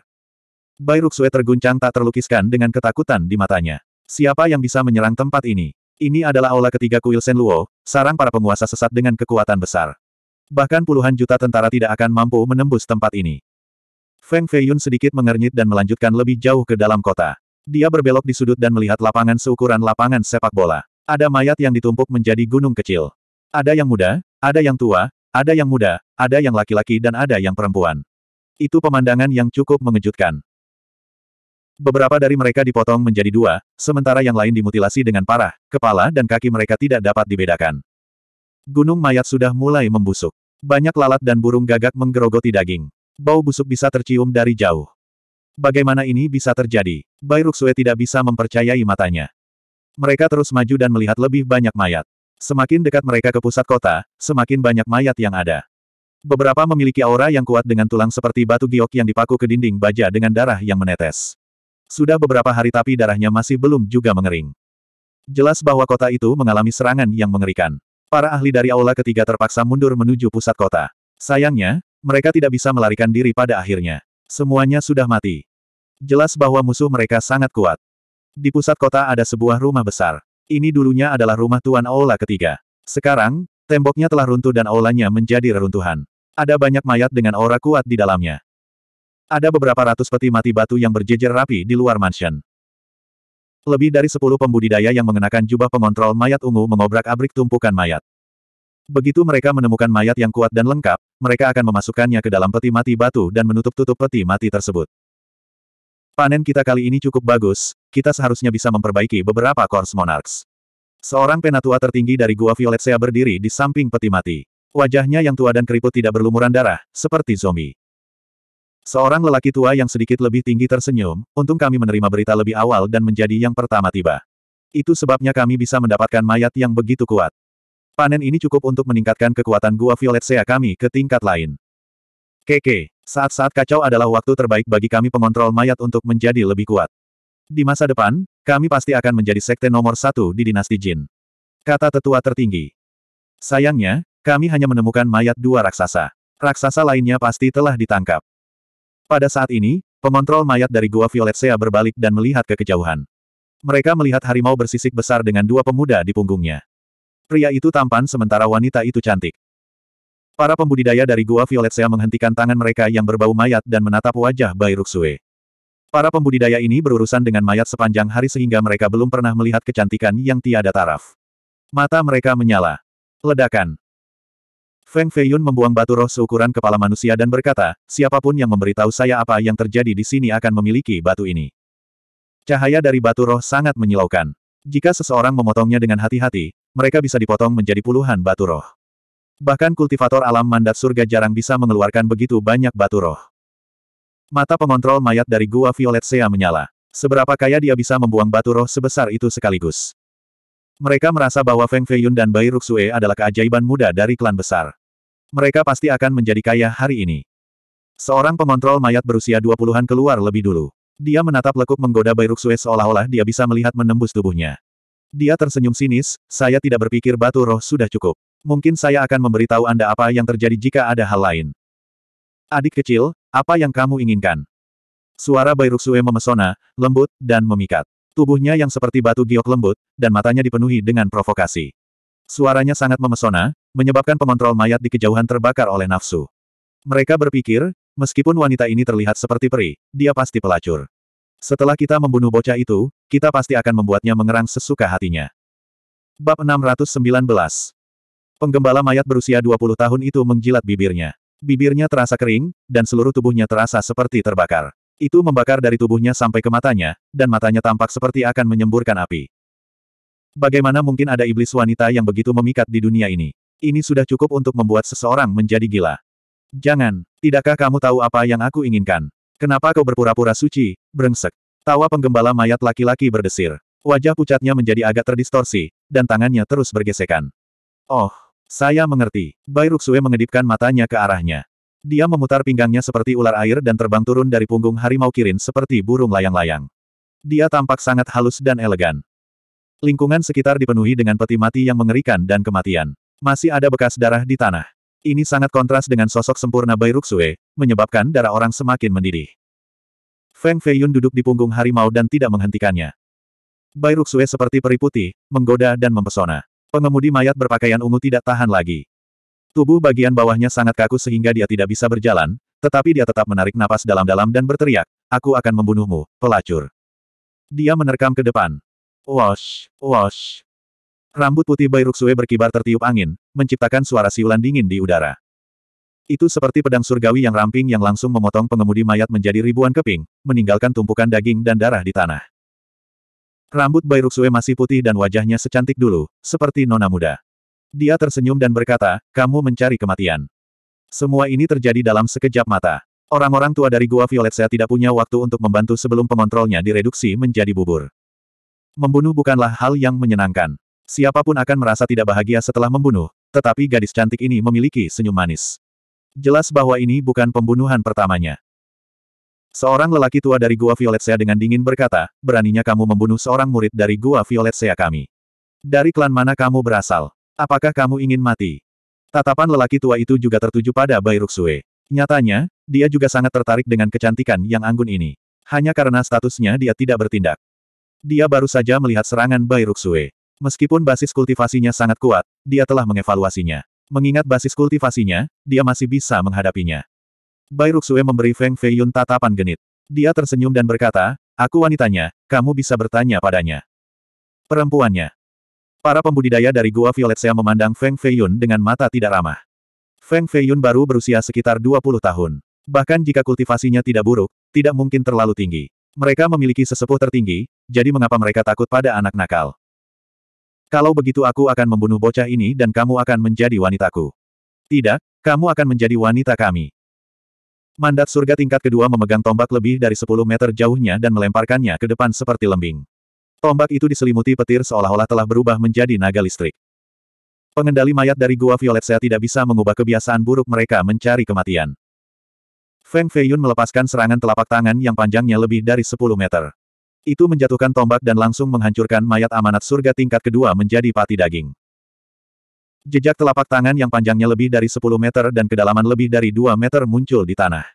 Bai Ruxue terguncang tak terlukiskan dengan ketakutan di matanya. Siapa yang bisa menyerang tempat ini? Ini adalah aula ketiga kuil Sen Luo, sarang para penguasa sesat dengan kekuatan besar. Bahkan puluhan juta tentara tidak akan mampu menembus tempat ini. Feng Feiyun sedikit mengernyit dan melanjutkan lebih jauh ke dalam kota. Dia berbelok di sudut dan melihat lapangan seukuran lapangan sepak bola. Ada mayat yang ditumpuk menjadi gunung kecil. Ada yang muda, ada yang tua, ada yang muda, ada yang laki-laki dan ada yang perempuan. Itu pemandangan yang cukup mengejutkan. Beberapa dari mereka dipotong menjadi dua, sementara yang lain dimutilasi dengan parah, kepala dan kaki mereka tidak dapat dibedakan. Gunung mayat sudah mulai membusuk. Banyak lalat dan burung gagak menggerogoti daging. Bau busuk bisa tercium dari jauh. Bagaimana ini bisa terjadi? Bai Ruxue tidak bisa mempercayai matanya. Mereka terus maju dan melihat lebih banyak mayat. Semakin dekat mereka ke pusat kota, semakin banyak mayat yang ada. Beberapa memiliki aura yang kuat dengan tulang seperti batu giok yang dipaku ke dinding baja dengan darah yang menetes. Sudah beberapa hari tapi darahnya masih belum juga mengering. Jelas bahwa kota itu mengalami serangan yang mengerikan. Para ahli dari aula ketiga terpaksa mundur menuju pusat kota. Sayangnya, mereka tidak bisa melarikan diri pada akhirnya. Semuanya sudah mati. Jelas bahwa musuh mereka sangat kuat. Di pusat kota ada sebuah rumah besar. Ini dulunya adalah rumah Tuan Aula ketiga. Sekarang, temboknya telah runtuh dan aulanya menjadi reruntuhan. Ada banyak mayat dengan aura kuat di dalamnya. Ada beberapa ratus peti mati batu yang berjejer rapi di luar mansion. Lebih dari sepuluh pembudidaya yang mengenakan jubah pengontrol mayat ungu mengobrak-abrik tumpukan mayat. Begitu mereka menemukan mayat yang kuat dan lengkap, mereka akan memasukkannya ke dalam peti mati batu dan menutup-tutup peti mati tersebut. Panen kita kali ini cukup bagus, kita seharusnya bisa memperbaiki beberapa Kors Monarchs. Seorang penatua tertinggi dari Gua Violet Sea berdiri di samping peti mati. Wajahnya yang tua dan keriput tidak berlumuran darah, seperti zombie. Seorang lelaki tua yang sedikit lebih tinggi tersenyum, untung kami menerima berita lebih awal dan menjadi yang pertama tiba. Itu sebabnya kami bisa mendapatkan mayat yang begitu kuat. Panen ini cukup untuk meningkatkan kekuatan gua Violet Sea kami ke tingkat lain. Keke, saat-saat kacau adalah waktu terbaik bagi kami pengontrol mayat untuk menjadi lebih kuat. Di masa depan, kami pasti akan menjadi sekte nomor satu di dinasti Jin. Kata tetua tertinggi. Sayangnya, kami hanya menemukan mayat dua raksasa. Raksasa lainnya pasti telah ditangkap. Pada saat ini, pengontrol mayat dari Gua Violet Sea berbalik dan melihat ke kejauhan. Mereka melihat harimau bersisik besar dengan dua pemuda di punggungnya. Pria itu tampan sementara wanita itu cantik. Para pembudidaya dari Gua Violet Sea menghentikan tangan mereka yang berbau mayat dan menatap wajah Bai Ruxue. Para pembudidaya ini berurusan dengan mayat sepanjang hari sehingga mereka belum pernah melihat kecantikan yang tiada taraf. Mata mereka menyala. Ledakan. Feng Feiyun membuang batu roh seukuran kepala manusia dan berkata, siapapun yang memberitahu saya apa yang terjadi di sini akan memiliki batu ini. Cahaya dari batu roh sangat menyilaukan. Jika seseorang memotongnya dengan hati-hati, mereka bisa dipotong menjadi puluhan batu roh. Bahkan kultivator alam mandat surga jarang bisa mengeluarkan begitu banyak batu roh. Mata pengontrol mayat dari gua Violet Sea menyala. Seberapa kaya dia bisa membuang batu roh sebesar itu sekaligus. Mereka merasa bahwa Feng Feiyun dan Bai Ruxue adalah keajaiban muda dari klan besar. Mereka pasti akan menjadi kaya hari ini. Seorang pengontrol mayat berusia 20-an keluar lebih dulu. Dia menatap lekuk menggoda Bai Ruxue seolah-olah dia bisa melihat menembus tubuhnya. Dia tersenyum sinis, saya tidak berpikir batu roh sudah cukup. Mungkin saya akan memberitahu Anda apa yang terjadi jika ada hal lain. Adik kecil, apa yang kamu inginkan? Suara Bairuksue memesona, lembut, dan memikat. Tubuhnya yang seperti batu giok lembut, dan matanya dipenuhi dengan provokasi. Suaranya sangat memesona, menyebabkan pengontrol mayat di kejauhan terbakar oleh nafsu. Mereka berpikir, meskipun wanita ini terlihat seperti peri, dia pasti pelacur. Setelah kita membunuh bocah itu, kita pasti akan membuatnya mengerang sesuka hatinya. Bab 619 Penggembala mayat berusia 20 tahun itu menjilat bibirnya. Bibirnya terasa kering, dan seluruh tubuhnya terasa seperti terbakar. Itu membakar dari tubuhnya sampai ke matanya, dan matanya tampak seperti akan menyemburkan api. Bagaimana mungkin ada iblis wanita yang begitu memikat di dunia ini? Ini sudah cukup untuk membuat seseorang menjadi gila. Jangan, tidakkah kamu tahu apa yang aku inginkan? Kenapa kau berpura-pura suci, brengsek? Tawa penggembala mayat laki-laki berdesir. Wajah pucatnya menjadi agak terdistorsi, dan tangannya terus bergesekan. Oh, saya mengerti. Bai Sue mengedipkan matanya ke arahnya. Dia memutar pinggangnya seperti ular air dan terbang turun dari punggung harimau kirin seperti burung layang-layang. Dia tampak sangat halus dan elegan. Lingkungan sekitar dipenuhi dengan peti mati yang mengerikan dan kematian. Masih ada bekas darah di tanah. Ini sangat kontras dengan sosok sempurna Bai Ruxue, menyebabkan darah orang semakin mendidih. Feng Feiyun duduk di punggung harimau dan tidak menghentikannya. Bai Ruxue seperti peri putih, menggoda dan mempesona. Pengemudi mayat berpakaian ungu tidak tahan lagi. Tubuh bagian bawahnya sangat kaku sehingga dia tidak bisa berjalan, tetapi dia tetap menarik napas dalam-dalam dan berteriak, Aku akan membunuhmu, pelacur. Dia menerkam ke depan. Wash, wash. Rambut putih Bai Ruxue berkibar tertiup angin, menciptakan suara siulan dingin di udara. Itu seperti pedang surgawi yang ramping yang langsung memotong pengemudi mayat menjadi ribuan keping, meninggalkan tumpukan daging dan darah di tanah. Rambut Bai Ruxue masih putih dan wajahnya secantik dulu, seperti nona muda. Dia tersenyum dan berkata, kamu mencari kematian. Semua ini terjadi dalam sekejap mata. Orang-orang tua dari Gua Violet saya tidak punya waktu untuk membantu sebelum pengontrolnya direduksi menjadi bubur. Membunuh bukanlah hal yang menyenangkan. Siapapun akan merasa tidak bahagia setelah membunuh, tetapi gadis cantik ini memiliki senyum manis. Jelas bahwa ini bukan pembunuhan pertamanya. Seorang lelaki tua dari Gua Violet Sea dengan dingin berkata, beraninya kamu membunuh seorang murid dari Gua Violet Sea kami. Dari klan mana kamu berasal? Apakah kamu ingin mati? Tatapan lelaki tua itu juga tertuju pada Bai Ruxue. Nyatanya, dia juga sangat tertarik dengan kecantikan yang anggun ini. Hanya karena statusnya dia tidak bertindak. Dia baru saja melihat serangan Bai Ruxue. Meskipun basis kultivasinya sangat kuat, dia telah mengevaluasinya. Mengingat basis kultivasinya, dia masih bisa menghadapinya. Bai Ruxue memberi Feng Feiyun tatapan genit. Dia tersenyum dan berkata, Aku wanitanya, kamu bisa bertanya padanya. Perempuannya. Para pembudidaya dari Gua Violet Sea memandang Feng Feiyun dengan mata tidak ramah. Feng Feiyun baru berusia sekitar 20 tahun. Bahkan jika kultivasinya tidak buruk, tidak mungkin terlalu tinggi. Mereka memiliki sesepuh tertinggi, jadi mengapa mereka takut pada anak nakal? Kalau begitu aku akan membunuh bocah ini dan kamu akan menjadi wanitaku. Tidak, kamu akan menjadi wanita kami. Mandat surga tingkat kedua memegang tombak lebih dari 10 meter jauhnya dan melemparkannya ke depan seperti lembing. Tombak itu diselimuti petir seolah-olah telah berubah menjadi naga listrik. Pengendali mayat dari Gua Violet Sea tidak bisa mengubah kebiasaan buruk mereka mencari kematian. Feng Feiyun melepaskan serangan telapak tangan yang panjangnya lebih dari 10 meter. Itu menjatuhkan tombak dan langsung menghancurkan mayat amanat surga tingkat kedua menjadi pati daging. Jejak telapak tangan yang panjangnya lebih dari 10 meter dan kedalaman lebih dari 2 meter muncul di tanah.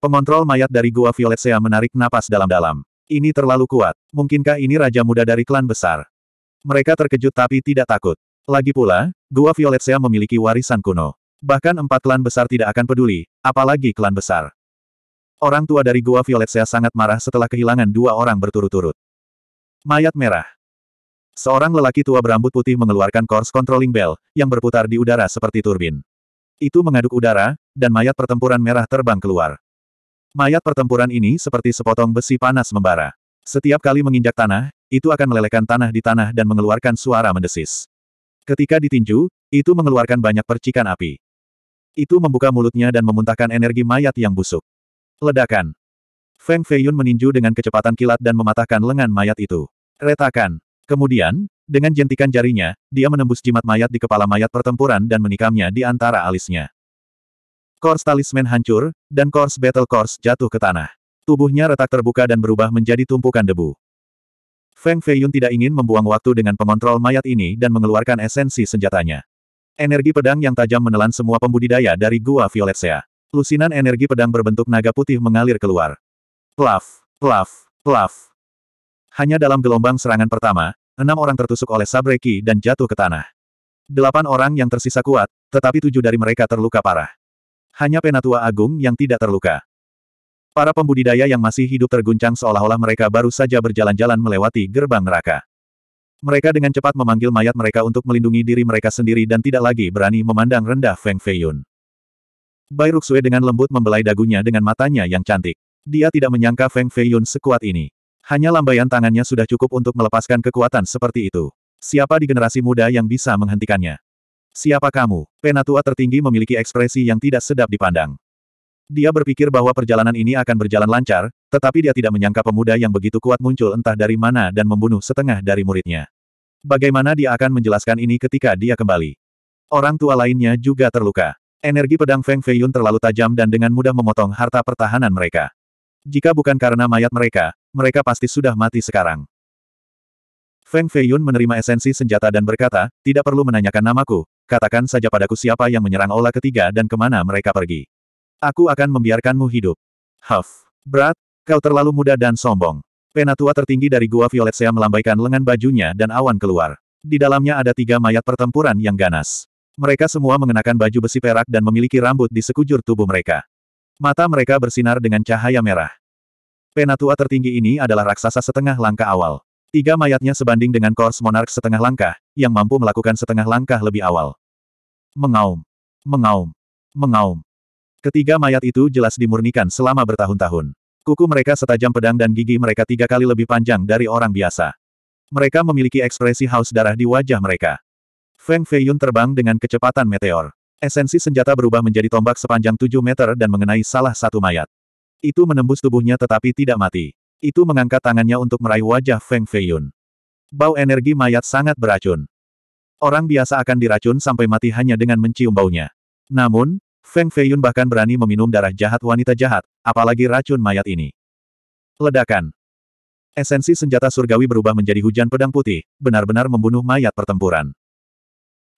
Pengontrol mayat dari Gua Violet Sea menarik napas dalam-dalam. Ini terlalu kuat. Mungkinkah ini raja muda dari klan besar? Mereka terkejut tapi tidak takut. Lagi pula, Gua Violet Sea memiliki warisan kuno. Bahkan empat klan besar tidak akan peduli, apalagi klan besar. Orang tua dari Gua Violet Sea sangat marah setelah kehilangan dua orang berturut-turut. Mayat merah. Seorang lelaki tua berambut putih mengeluarkan course controlling bell, yang berputar di udara seperti turbin. Itu mengaduk udara, dan mayat pertempuran merah terbang keluar. Mayat pertempuran ini seperti sepotong besi panas membara. Setiap kali menginjak tanah, itu akan melelehkan tanah di tanah dan mengeluarkan suara mendesis. Ketika ditinju, itu mengeluarkan banyak percikan api. Itu membuka mulutnya dan memuntahkan energi mayat yang busuk. Ledakan. Feng Feiyun meninju dengan kecepatan kilat dan mematahkan lengan mayat itu. Retakan. Kemudian, dengan jentikan jarinya, dia menembus jimat mayat di kepala mayat pertempuran dan menikamnya di antara alisnya. Kors talisman hancur, dan kors battle kors jatuh ke tanah. Tubuhnya retak terbuka dan berubah menjadi tumpukan debu. Feng Feiyun tidak ingin membuang waktu dengan pengontrol mayat ini dan mengeluarkan esensi senjatanya. Energi pedang yang tajam menelan semua pembudidaya dari Gua Sea. Lusinan energi pedang berbentuk naga putih mengalir keluar. Plaf, plaf, plaf. Hanya dalam gelombang serangan pertama, enam orang tertusuk oleh sabreki dan jatuh ke tanah. Delapan orang yang tersisa kuat, tetapi tujuh dari mereka terluka parah. Hanya Penatua Agung yang tidak terluka. Para pembudidaya yang masih hidup terguncang seolah-olah mereka baru saja berjalan-jalan melewati gerbang neraka. Mereka dengan cepat memanggil mayat mereka untuk melindungi diri mereka sendiri dan tidak lagi berani memandang rendah Feng Feiyun. Bai Ruxue dengan lembut membelai dagunya dengan matanya yang cantik. Dia tidak menyangka Feng Feiyun sekuat ini. Hanya lambaian tangannya sudah cukup untuk melepaskan kekuatan seperti itu. Siapa di generasi muda yang bisa menghentikannya? Siapa kamu? Penatua tertinggi memiliki ekspresi yang tidak sedap dipandang. Dia berpikir bahwa perjalanan ini akan berjalan lancar, tetapi dia tidak menyangka pemuda yang begitu kuat muncul entah dari mana dan membunuh setengah dari muridnya. Bagaimana dia akan menjelaskan ini ketika dia kembali? Orang tua lainnya juga terluka. Energi pedang Feng Feiyun terlalu tajam dan dengan mudah memotong harta pertahanan mereka. Jika bukan karena mayat mereka, mereka pasti sudah mati sekarang. Feng Feiyun menerima esensi senjata dan berkata, tidak perlu menanyakan namaku, katakan saja padaku siapa yang menyerang Ola ketiga dan kemana mereka pergi. Aku akan membiarkanmu hidup. Huff. Berat, kau terlalu muda dan sombong. Penatua tertinggi dari Gua Violet Sea melambaikan lengan bajunya dan awan keluar. Di dalamnya ada tiga mayat pertempuran yang ganas. Mereka semua mengenakan baju besi perak dan memiliki rambut di sekujur tubuh mereka. Mata mereka bersinar dengan cahaya merah. Penatua tertinggi ini adalah raksasa setengah langkah awal. Tiga mayatnya sebanding dengan Kors Monark setengah langkah, yang mampu melakukan setengah langkah lebih awal. Mengaum. Mengaum. Mengaum. Ketiga mayat itu jelas dimurnikan selama bertahun-tahun. Kuku mereka setajam pedang dan gigi mereka tiga kali lebih panjang dari orang biasa. Mereka memiliki ekspresi haus darah di wajah mereka. Feng Feiyun terbang dengan kecepatan meteor. Esensi senjata berubah menjadi tombak sepanjang 7 meter dan mengenai salah satu mayat. Itu menembus tubuhnya tetapi tidak mati. Itu mengangkat tangannya untuk meraih wajah Feng Feiyun. Bau energi mayat sangat beracun. Orang biasa akan diracun sampai mati hanya dengan mencium baunya. Namun, Feng Feiyun bahkan berani meminum darah jahat wanita jahat, apalagi racun mayat ini. Ledakan. Esensi senjata surgawi berubah menjadi hujan pedang putih, benar-benar membunuh mayat pertempuran.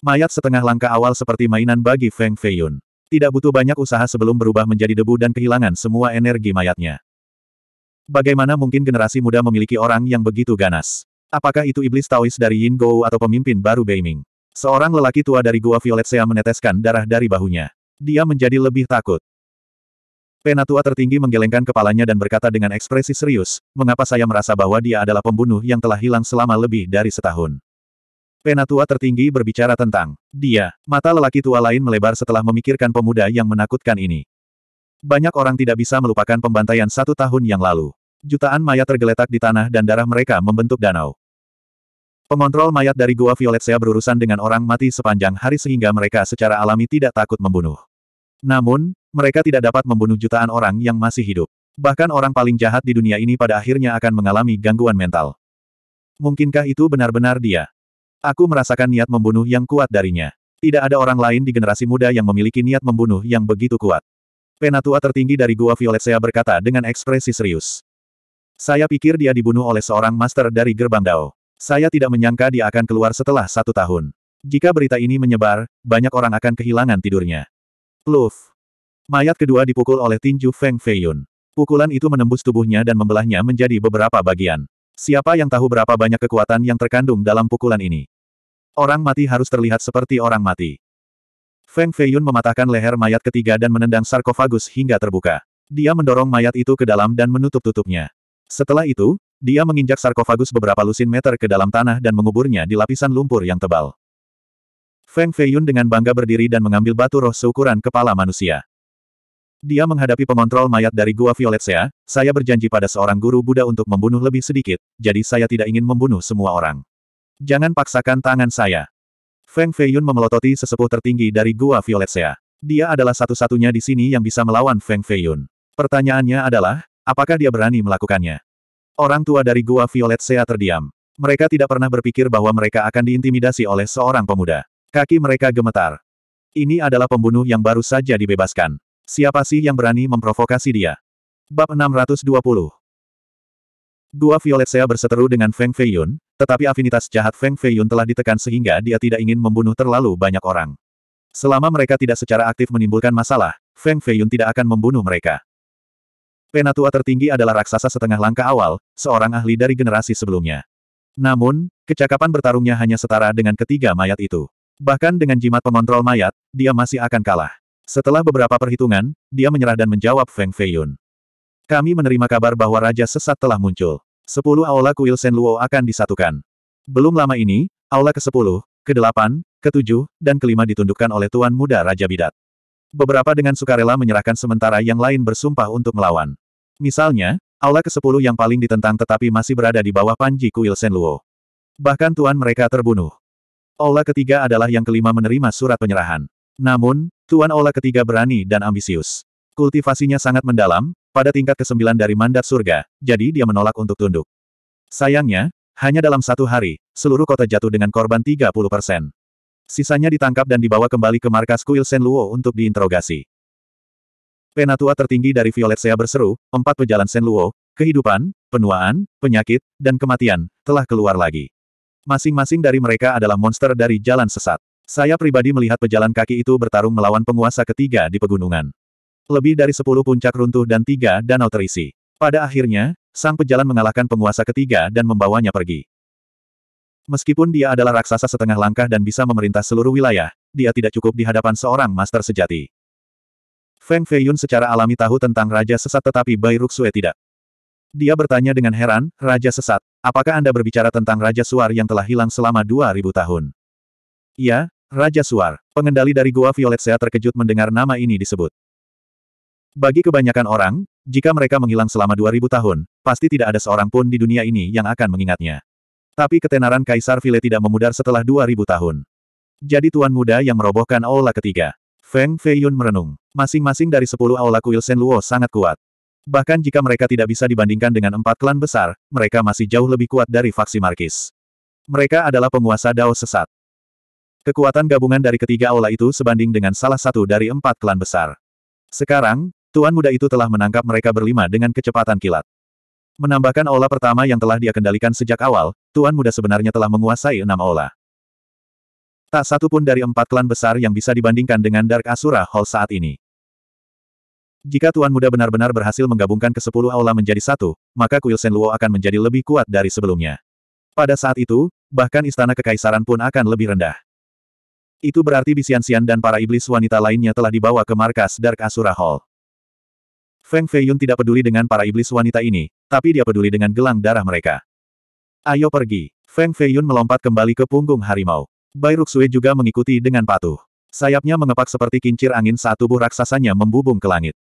Mayat setengah langkah awal seperti mainan bagi Feng Feiyun. Tidak butuh banyak usaha sebelum berubah menjadi debu dan kehilangan semua energi mayatnya. Bagaimana mungkin generasi muda memiliki orang yang begitu ganas? Apakah itu iblis Taois dari Yin Gou atau pemimpin baru Beiming? Seorang lelaki tua dari Gua Violet Sea meneteskan darah dari bahunya. Dia menjadi lebih takut. Penatua tertinggi menggelengkan kepalanya dan berkata dengan ekspresi serius, mengapa saya merasa bahwa dia adalah pembunuh yang telah hilang selama lebih dari setahun. Penatua tertinggi berbicara tentang dia. Mata lelaki tua lain melebar setelah memikirkan pemuda yang menakutkan ini. Banyak orang tidak bisa melupakan pembantaian satu tahun yang lalu. Jutaan mayat tergeletak di tanah dan darah mereka membentuk danau. Pengontrol mayat dari Gua Violet Sea berurusan dengan orang mati sepanjang hari sehingga mereka secara alami tidak takut membunuh. Namun, mereka tidak dapat membunuh jutaan orang yang masih hidup. Bahkan orang paling jahat di dunia ini pada akhirnya akan mengalami gangguan mental. Mungkinkah itu benar-benar dia? Aku merasakan niat membunuh yang kuat darinya. Tidak ada orang lain di generasi muda yang memiliki niat membunuh yang begitu kuat. Penatua tertinggi dari Gua Violet Sea berkata dengan ekspresi serius. Saya pikir dia dibunuh oleh seorang master dari gerbang Dao. Saya tidak menyangka dia akan keluar setelah satu tahun. Jika berita ini menyebar, banyak orang akan kehilangan tidurnya. Pluf. Mayat kedua dipukul oleh tinju Feng Feiyun. Pukulan itu menembus tubuhnya dan membelahnya menjadi beberapa bagian. Siapa yang tahu berapa banyak kekuatan yang terkandung dalam pukulan ini? Orang mati harus terlihat seperti orang mati. Feng Feiyun mematahkan leher mayat ketiga dan menendang sarkofagus hingga terbuka. Dia mendorong mayat itu ke dalam dan menutup-tutupnya. Setelah itu, dia menginjak sarkofagus beberapa lusin meter ke dalam tanah dan menguburnya di lapisan lumpur yang tebal. Feng Feiyun dengan bangga berdiri dan mengambil batu roh seukuran kepala manusia. Dia menghadapi pengontrol mayat dari Gua Violet Sea, saya berjanji pada seorang guru Buddha untuk membunuh lebih sedikit, jadi saya tidak ingin membunuh semua orang. Jangan paksakan tangan saya. Feng Feiyun memelototi sesepuh tertinggi dari Gua Violet Sea. Dia adalah satu-satunya di sini yang bisa melawan Feng Feiyun. Pertanyaannya adalah, apakah dia berani melakukannya? Orang tua dari Gua Violet Sea terdiam. Mereka tidak pernah berpikir bahwa mereka akan diintimidasi oleh seorang pemuda. Kaki mereka gemetar. Ini adalah pembunuh yang baru saja dibebaskan. Siapa sih yang berani memprovokasi dia? Bab 620 Dua Violet Sea berseteru dengan Feng Feiyun, tetapi afinitas jahat Feng Feiyun telah ditekan sehingga dia tidak ingin membunuh terlalu banyak orang. Selama mereka tidak secara aktif menimbulkan masalah, Feng Feiyun tidak akan membunuh mereka. Penatua tertinggi adalah raksasa setengah langkah awal, seorang ahli dari generasi sebelumnya. Namun, kecakapan bertarungnya hanya setara dengan ketiga mayat itu. Bahkan dengan jimat pengontrol mayat, dia masih akan kalah. Setelah beberapa perhitungan, dia menyerah dan menjawab Feng Feiyun. Kami menerima kabar bahwa Raja Sesat telah muncul. Sepuluh Aula Kuil Luo akan disatukan. Belum lama ini, Aula ke-10, ke-8, ke-7, dan ke-5 ditundukkan oleh Tuan Muda Raja Bidat. Beberapa dengan sukarela menyerahkan sementara yang lain bersumpah untuk melawan. Misalnya, Aula ke-10 yang paling ditentang tetapi masih berada di bawah Panji Kuil Luo. Bahkan tuan mereka terbunuh. Aula ketiga adalah yang kelima menerima surat penyerahan. Namun, Tuan Ola ketiga berani dan ambisius. Kultivasinya sangat mendalam, pada tingkat kesembilan dari mandat surga, jadi dia menolak untuk tunduk. Sayangnya, hanya dalam satu hari, seluruh kota jatuh dengan korban 30 persen. Sisanya ditangkap dan dibawa kembali ke markas kuil Sen Luo untuk diinterogasi. Penatua tertinggi dari Violet Sea berseru, empat pejalan Sen Luo, kehidupan, penuaan, penyakit, dan kematian, telah keluar lagi. Masing-masing dari mereka adalah monster dari jalan sesat. Saya pribadi melihat pejalan kaki itu bertarung melawan penguasa ketiga di pegunungan. Lebih dari sepuluh puncak runtuh dan tiga danau terisi. Pada akhirnya, sang pejalan mengalahkan penguasa ketiga dan membawanya pergi. Meskipun dia adalah raksasa setengah langkah dan bisa memerintah seluruh wilayah, dia tidak cukup di hadapan seorang master sejati. Feng Feiyun secara alami tahu tentang Raja Sesat tetapi Bai Ruxue tidak. Dia bertanya dengan heran, Raja Sesat, apakah Anda berbicara tentang Raja Suar yang telah hilang selama 2000 tahun? Ya, Raja Suar, pengendali dari gua Violet Sea terkejut mendengar nama ini disebut. Bagi kebanyakan orang, jika mereka menghilang selama 2000 tahun, pasti tidak ada seorang pun di dunia ini yang akan mengingatnya. Tapi ketenaran Kaisar Vile tidak memudar setelah 2000 tahun. Jadi tuan muda yang merobohkan aula ketiga. Feng Feiyun merenung. Masing-masing dari 10 aula kuil Sen Luo sangat kuat. Bahkan jika mereka tidak bisa dibandingkan dengan empat klan besar, mereka masih jauh lebih kuat dari faksi Markis. Mereka adalah penguasa Dao sesat. Kekuatan gabungan dari ketiga aula itu sebanding dengan salah satu dari empat klan besar. Sekarang, Tuan Muda itu telah menangkap mereka berlima dengan kecepatan kilat. Menambahkan aula pertama yang telah dia kendalikan sejak awal, Tuan Muda sebenarnya telah menguasai enam aula. Tak satu pun dari empat klan besar yang bisa dibandingkan dengan Dark Asura Hall saat ini. Jika Tuan Muda benar-benar berhasil menggabungkan ke sepuluh aula menjadi satu, maka Kuil Sen Luo akan menjadi lebih kuat dari sebelumnya. Pada saat itu, bahkan istana kekaisaran pun akan lebih rendah. Itu berarti Bisian-Sian dan para iblis wanita lainnya telah dibawa ke markas Dark Asura Hall. Feng Feiyun tidak peduli dengan para iblis wanita ini, tapi dia peduli dengan gelang darah mereka. Ayo pergi. Feng Feiyun melompat kembali ke punggung harimau. Bai Ruxue juga mengikuti dengan patuh. Sayapnya mengepak seperti kincir angin saat tubuh raksasanya membubung ke langit.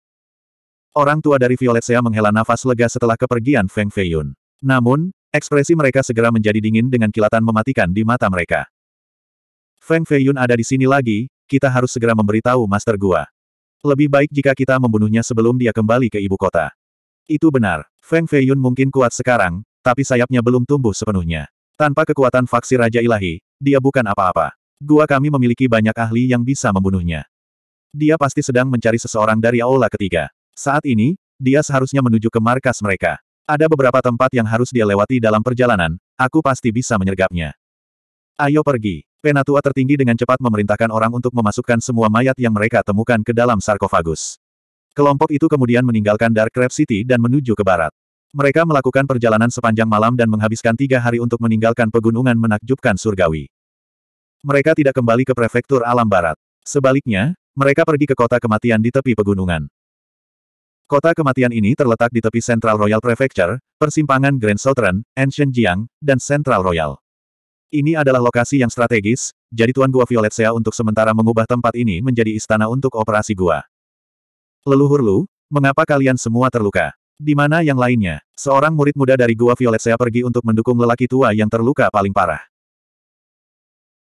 Orang tua dari Violet Sea menghela nafas lega setelah kepergian Feng Feiyun. Namun, ekspresi mereka segera menjadi dingin dengan kilatan mematikan di mata mereka. Feng Feiyun ada di sini lagi, kita harus segera memberitahu Master Gua. Lebih baik jika kita membunuhnya sebelum dia kembali ke ibu kota. Itu benar, Feng Feiyun mungkin kuat sekarang, tapi sayapnya belum tumbuh sepenuhnya. Tanpa kekuatan faksi Raja Ilahi, dia bukan apa-apa. Gua kami memiliki banyak ahli yang bisa membunuhnya. Dia pasti sedang mencari seseorang dari Aula ketiga. Saat ini, dia seharusnya menuju ke markas mereka. Ada beberapa tempat yang harus dia lewati dalam perjalanan, aku pasti bisa menyergapnya. Ayo pergi. Penatua tertinggi dengan cepat memerintahkan orang untuk memasukkan semua mayat yang mereka temukan ke dalam sarkofagus. Kelompok itu kemudian meninggalkan Dark Crab City dan menuju ke barat. Mereka melakukan perjalanan sepanjang malam dan menghabiskan tiga hari untuk meninggalkan pegunungan menakjubkan surgawi. Mereka tidak kembali ke prefektur alam barat. Sebaliknya, mereka pergi ke kota kematian di tepi pegunungan. Kota kematian ini terletak di tepi Central Royal Prefecture, persimpangan Grand Southern, Ancient Jiang, dan Central Royal. Ini adalah lokasi yang strategis, jadi Tuan Gua Violet Sea untuk sementara mengubah tempat ini menjadi istana untuk operasi gua. Leluhur Lu, mengapa kalian semua terluka? Di mana yang lainnya? Seorang murid muda dari Gua Violet Sea pergi untuk mendukung lelaki tua yang terluka paling parah.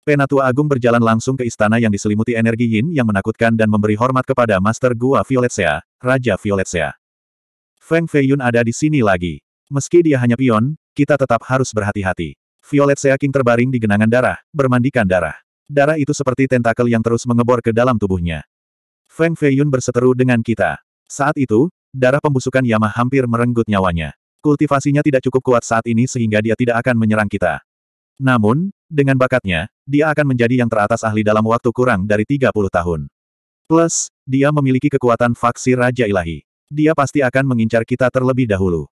Penatua Agung berjalan langsung ke istana yang diselimuti energi yin yang menakutkan dan memberi hormat kepada Master Gua Violet Sea, Raja Violet Sea. Feng Feiyun ada di sini lagi. Meski dia hanya pion, kita tetap harus berhati-hati. Violet Seaking terbaring di genangan darah, bermandikan darah. Darah itu seperti tentakel yang terus mengebor ke dalam tubuhnya. Feng Feiyun berseteru dengan kita. Saat itu, darah pembusukan Yama hampir merenggut nyawanya. Kultivasinya tidak cukup kuat saat ini sehingga dia tidak akan menyerang kita. Namun, dengan bakatnya, dia akan menjadi yang teratas ahli dalam waktu kurang dari 30 tahun. Plus, dia memiliki kekuatan faksi Raja Ilahi. Dia pasti akan mengincar kita terlebih dahulu.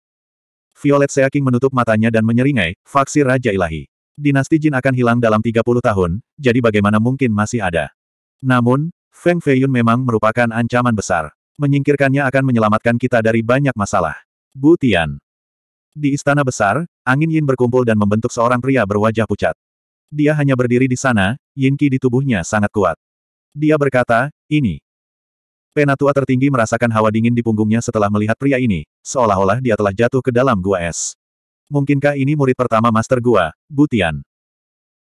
Violet Seaking menutup matanya dan menyeringai, faksi Raja Ilahi. Dinasti Jin akan hilang dalam 30 tahun, jadi bagaimana mungkin masih ada. Namun, Feng Feiyun memang merupakan ancaman besar. Menyingkirkannya akan menyelamatkan kita dari banyak masalah. Bu Di istana besar, angin Yin berkumpul dan membentuk seorang pria berwajah pucat. Dia hanya berdiri di sana, Yin Qi di tubuhnya sangat kuat. Dia berkata, ini, Penatua tertinggi merasakan hawa dingin di punggungnya setelah melihat pria ini, seolah-olah dia telah jatuh ke dalam gua es. Mungkinkah ini murid pertama Master Gua, Butian?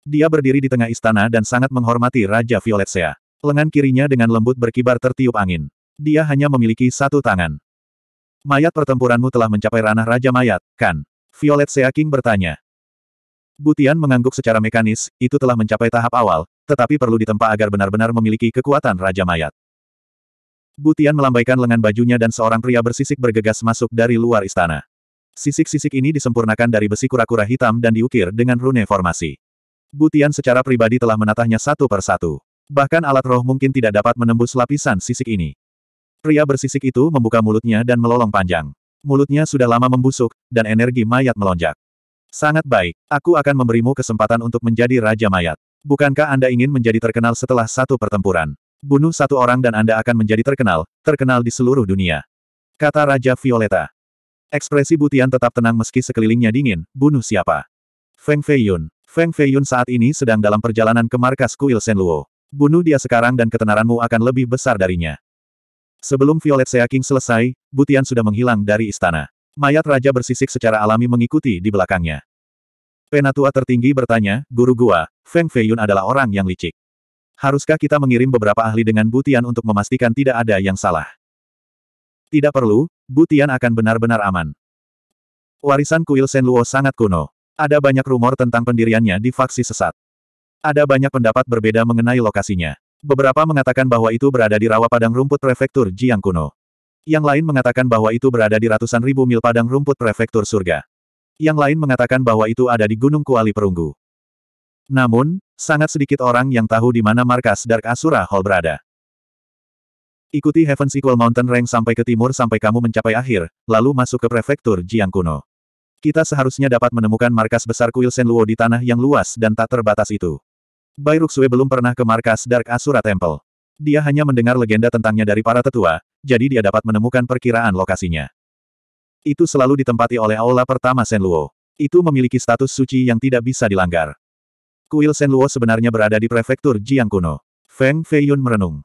Dia berdiri di tengah istana dan sangat menghormati Raja Sea. Lengan kirinya dengan lembut berkibar tertiup angin. Dia hanya memiliki satu tangan. Mayat pertempuranmu telah mencapai ranah Raja Mayat, kan? Violet King bertanya. Butian mengangguk secara mekanis, itu telah mencapai tahap awal, tetapi perlu ditempa agar benar-benar memiliki kekuatan Raja Mayat. Butian melambaikan lengan bajunya dan seorang pria bersisik bergegas masuk dari luar istana. Sisik-sisik ini disempurnakan dari besi kura-kura hitam dan diukir dengan rune formasi. Butian secara pribadi telah menatahnya satu per satu. Bahkan alat roh mungkin tidak dapat menembus lapisan sisik ini. Pria bersisik itu membuka mulutnya dan melolong panjang. Mulutnya sudah lama membusuk, dan energi mayat melonjak. Sangat baik, aku akan memberimu kesempatan untuk menjadi Raja Mayat. Bukankah Anda ingin menjadi terkenal setelah satu pertempuran? Bunuh satu orang dan Anda akan menjadi terkenal, terkenal di seluruh dunia. Kata Raja Violeta. Ekspresi Butian tetap tenang meski sekelilingnya dingin, bunuh siapa? Feng Feiyun. Feng Feiyun saat ini sedang dalam perjalanan ke markas kuil Senluo. Bunuh dia sekarang dan ketenaranmu akan lebih besar darinya. Sebelum Violet Seaking selesai, Butian sudah menghilang dari istana. Mayat raja bersisik secara alami mengikuti di belakangnya. Penatua tertinggi bertanya, Guru gua, Feng Feiyun adalah orang yang licik. Haruskah kita mengirim beberapa ahli dengan Butian untuk memastikan tidak ada yang salah? Tidak perlu, Butian akan benar-benar aman. Warisan kuil Senluo sangat kuno. Ada banyak rumor tentang pendiriannya di faksi sesat. Ada banyak pendapat berbeda mengenai lokasinya. Beberapa mengatakan bahwa itu berada di rawa padang rumput prefektur Jiang kuno. Yang lain mengatakan bahwa itu berada di ratusan ribu mil padang rumput prefektur surga. Yang lain mengatakan bahwa itu ada di Gunung Kuali Perunggu. Namun, Sangat sedikit orang yang tahu di mana markas Dark Asura Hall berada. Ikuti Heaven's Equal Mountain Rank sampai ke timur sampai kamu mencapai akhir, lalu masuk ke prefektur Jiang Kuno. Kita seharusnya dapat menemukan markas besar kuil Senluo di tanah yang luas dan tak terbatas itu. Bai Ruxue belum pernah ke markas Dark Asura Temple. Dia hanya mendengar legenda tentangnya dari para tetua, jadi dia dapat menemukan perkiraan lokasinya. Itu selalu ditempati oleh Aula Pertama Senluo. Itu memiliki status suci yang tidak bisa dilanggar. Kuil Senluo sebenarnya berada di prefektur Jiang Kuno. Feng Feiyun merenung.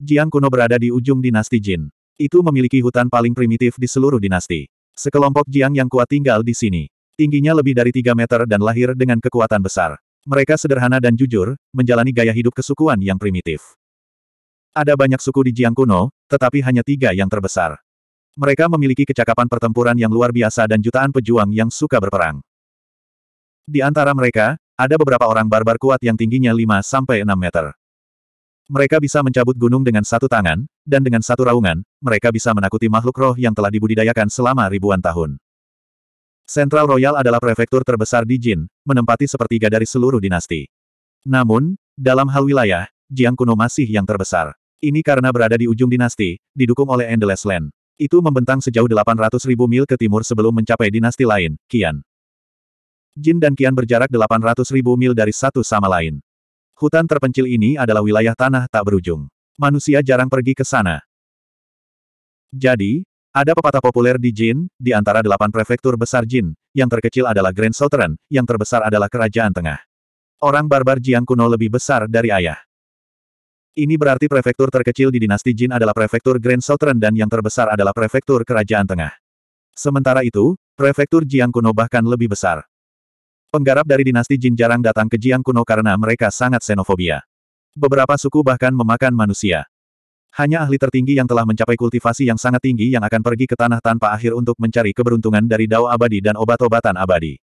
Jiang Kuno berada di ujung dinasti Jin. Itu memiliki hutan paling primitif di seluruh dinasti. Sekelompok Jiang yang kuat tinggal di sini. Tingginya lebih dari 3 meter dan lahir dengan kekuatan besar. Mereka sederhana dan jujur, menjalani gaya hidup kesukuan yang primitif. Ada banyak suku di Jiang kuno, tetapi hanya tiga yang terbesar. Mereka memiliki kecakapan pertempuran yang luar biasa dan jutaan pejuang yang suka berperang. Di antara mereka, ada beberapa orang barbar kuat yang tingginya 5-6 meter. Mereka bisa mencabut gunung dengan satu tangan, dan dengan satu raungan, mereka bisa menakuti makhluk roh yang telah dibudidayakan selama ribuan tahun. Central Royal adalah prefektur terbesar di Jin, menempati sepertiga dari seluruh dinasti. Namun, dalam hal wilayah, Jiang kuno masih yang terbesar. Ini karena berada di ujung dinasti, didukung oleh Endless Land. Itu membentang sejauh 800.000 mil ke timur sebelum mencapai dinasti lain, Qian. Jin dan Kian berjarak 800 ribu mil dari satu sama lain. Hutan terpencil ini adalah wilayah tanah tak berujung. Manusia jarang pergi ke sana. Jadi, ada pepatah populer di Jin, di antara delapan prefektur besar Jin, yang terkecil adalah Grand Southern, yang terbesar adalah Kerajaan Tengah. Orang barbar Jiang kuno lebih besar dari ayah. Ini berarti prefektur terkecil di dinasti Jin adalah prefektur Grand Southern dan yang terbesar adalah prefektur Kerajaan Tengah. Sementara itu, prefektur Jiang kuno bahkan lebih besar. Penggarap dari dinasti Jin jarang datang ke Jiang kuno karena mereka sangat xenofobia. Beberapa suku bahkan memakan manusia. Hanya ahli tertinggi yang telah mencapai kultivasi yang sangat tinggi yang akan pergi ke tanah tanpa akhir untuk mencari keberuntungan dari dao abadi dan obat-obatan abadi.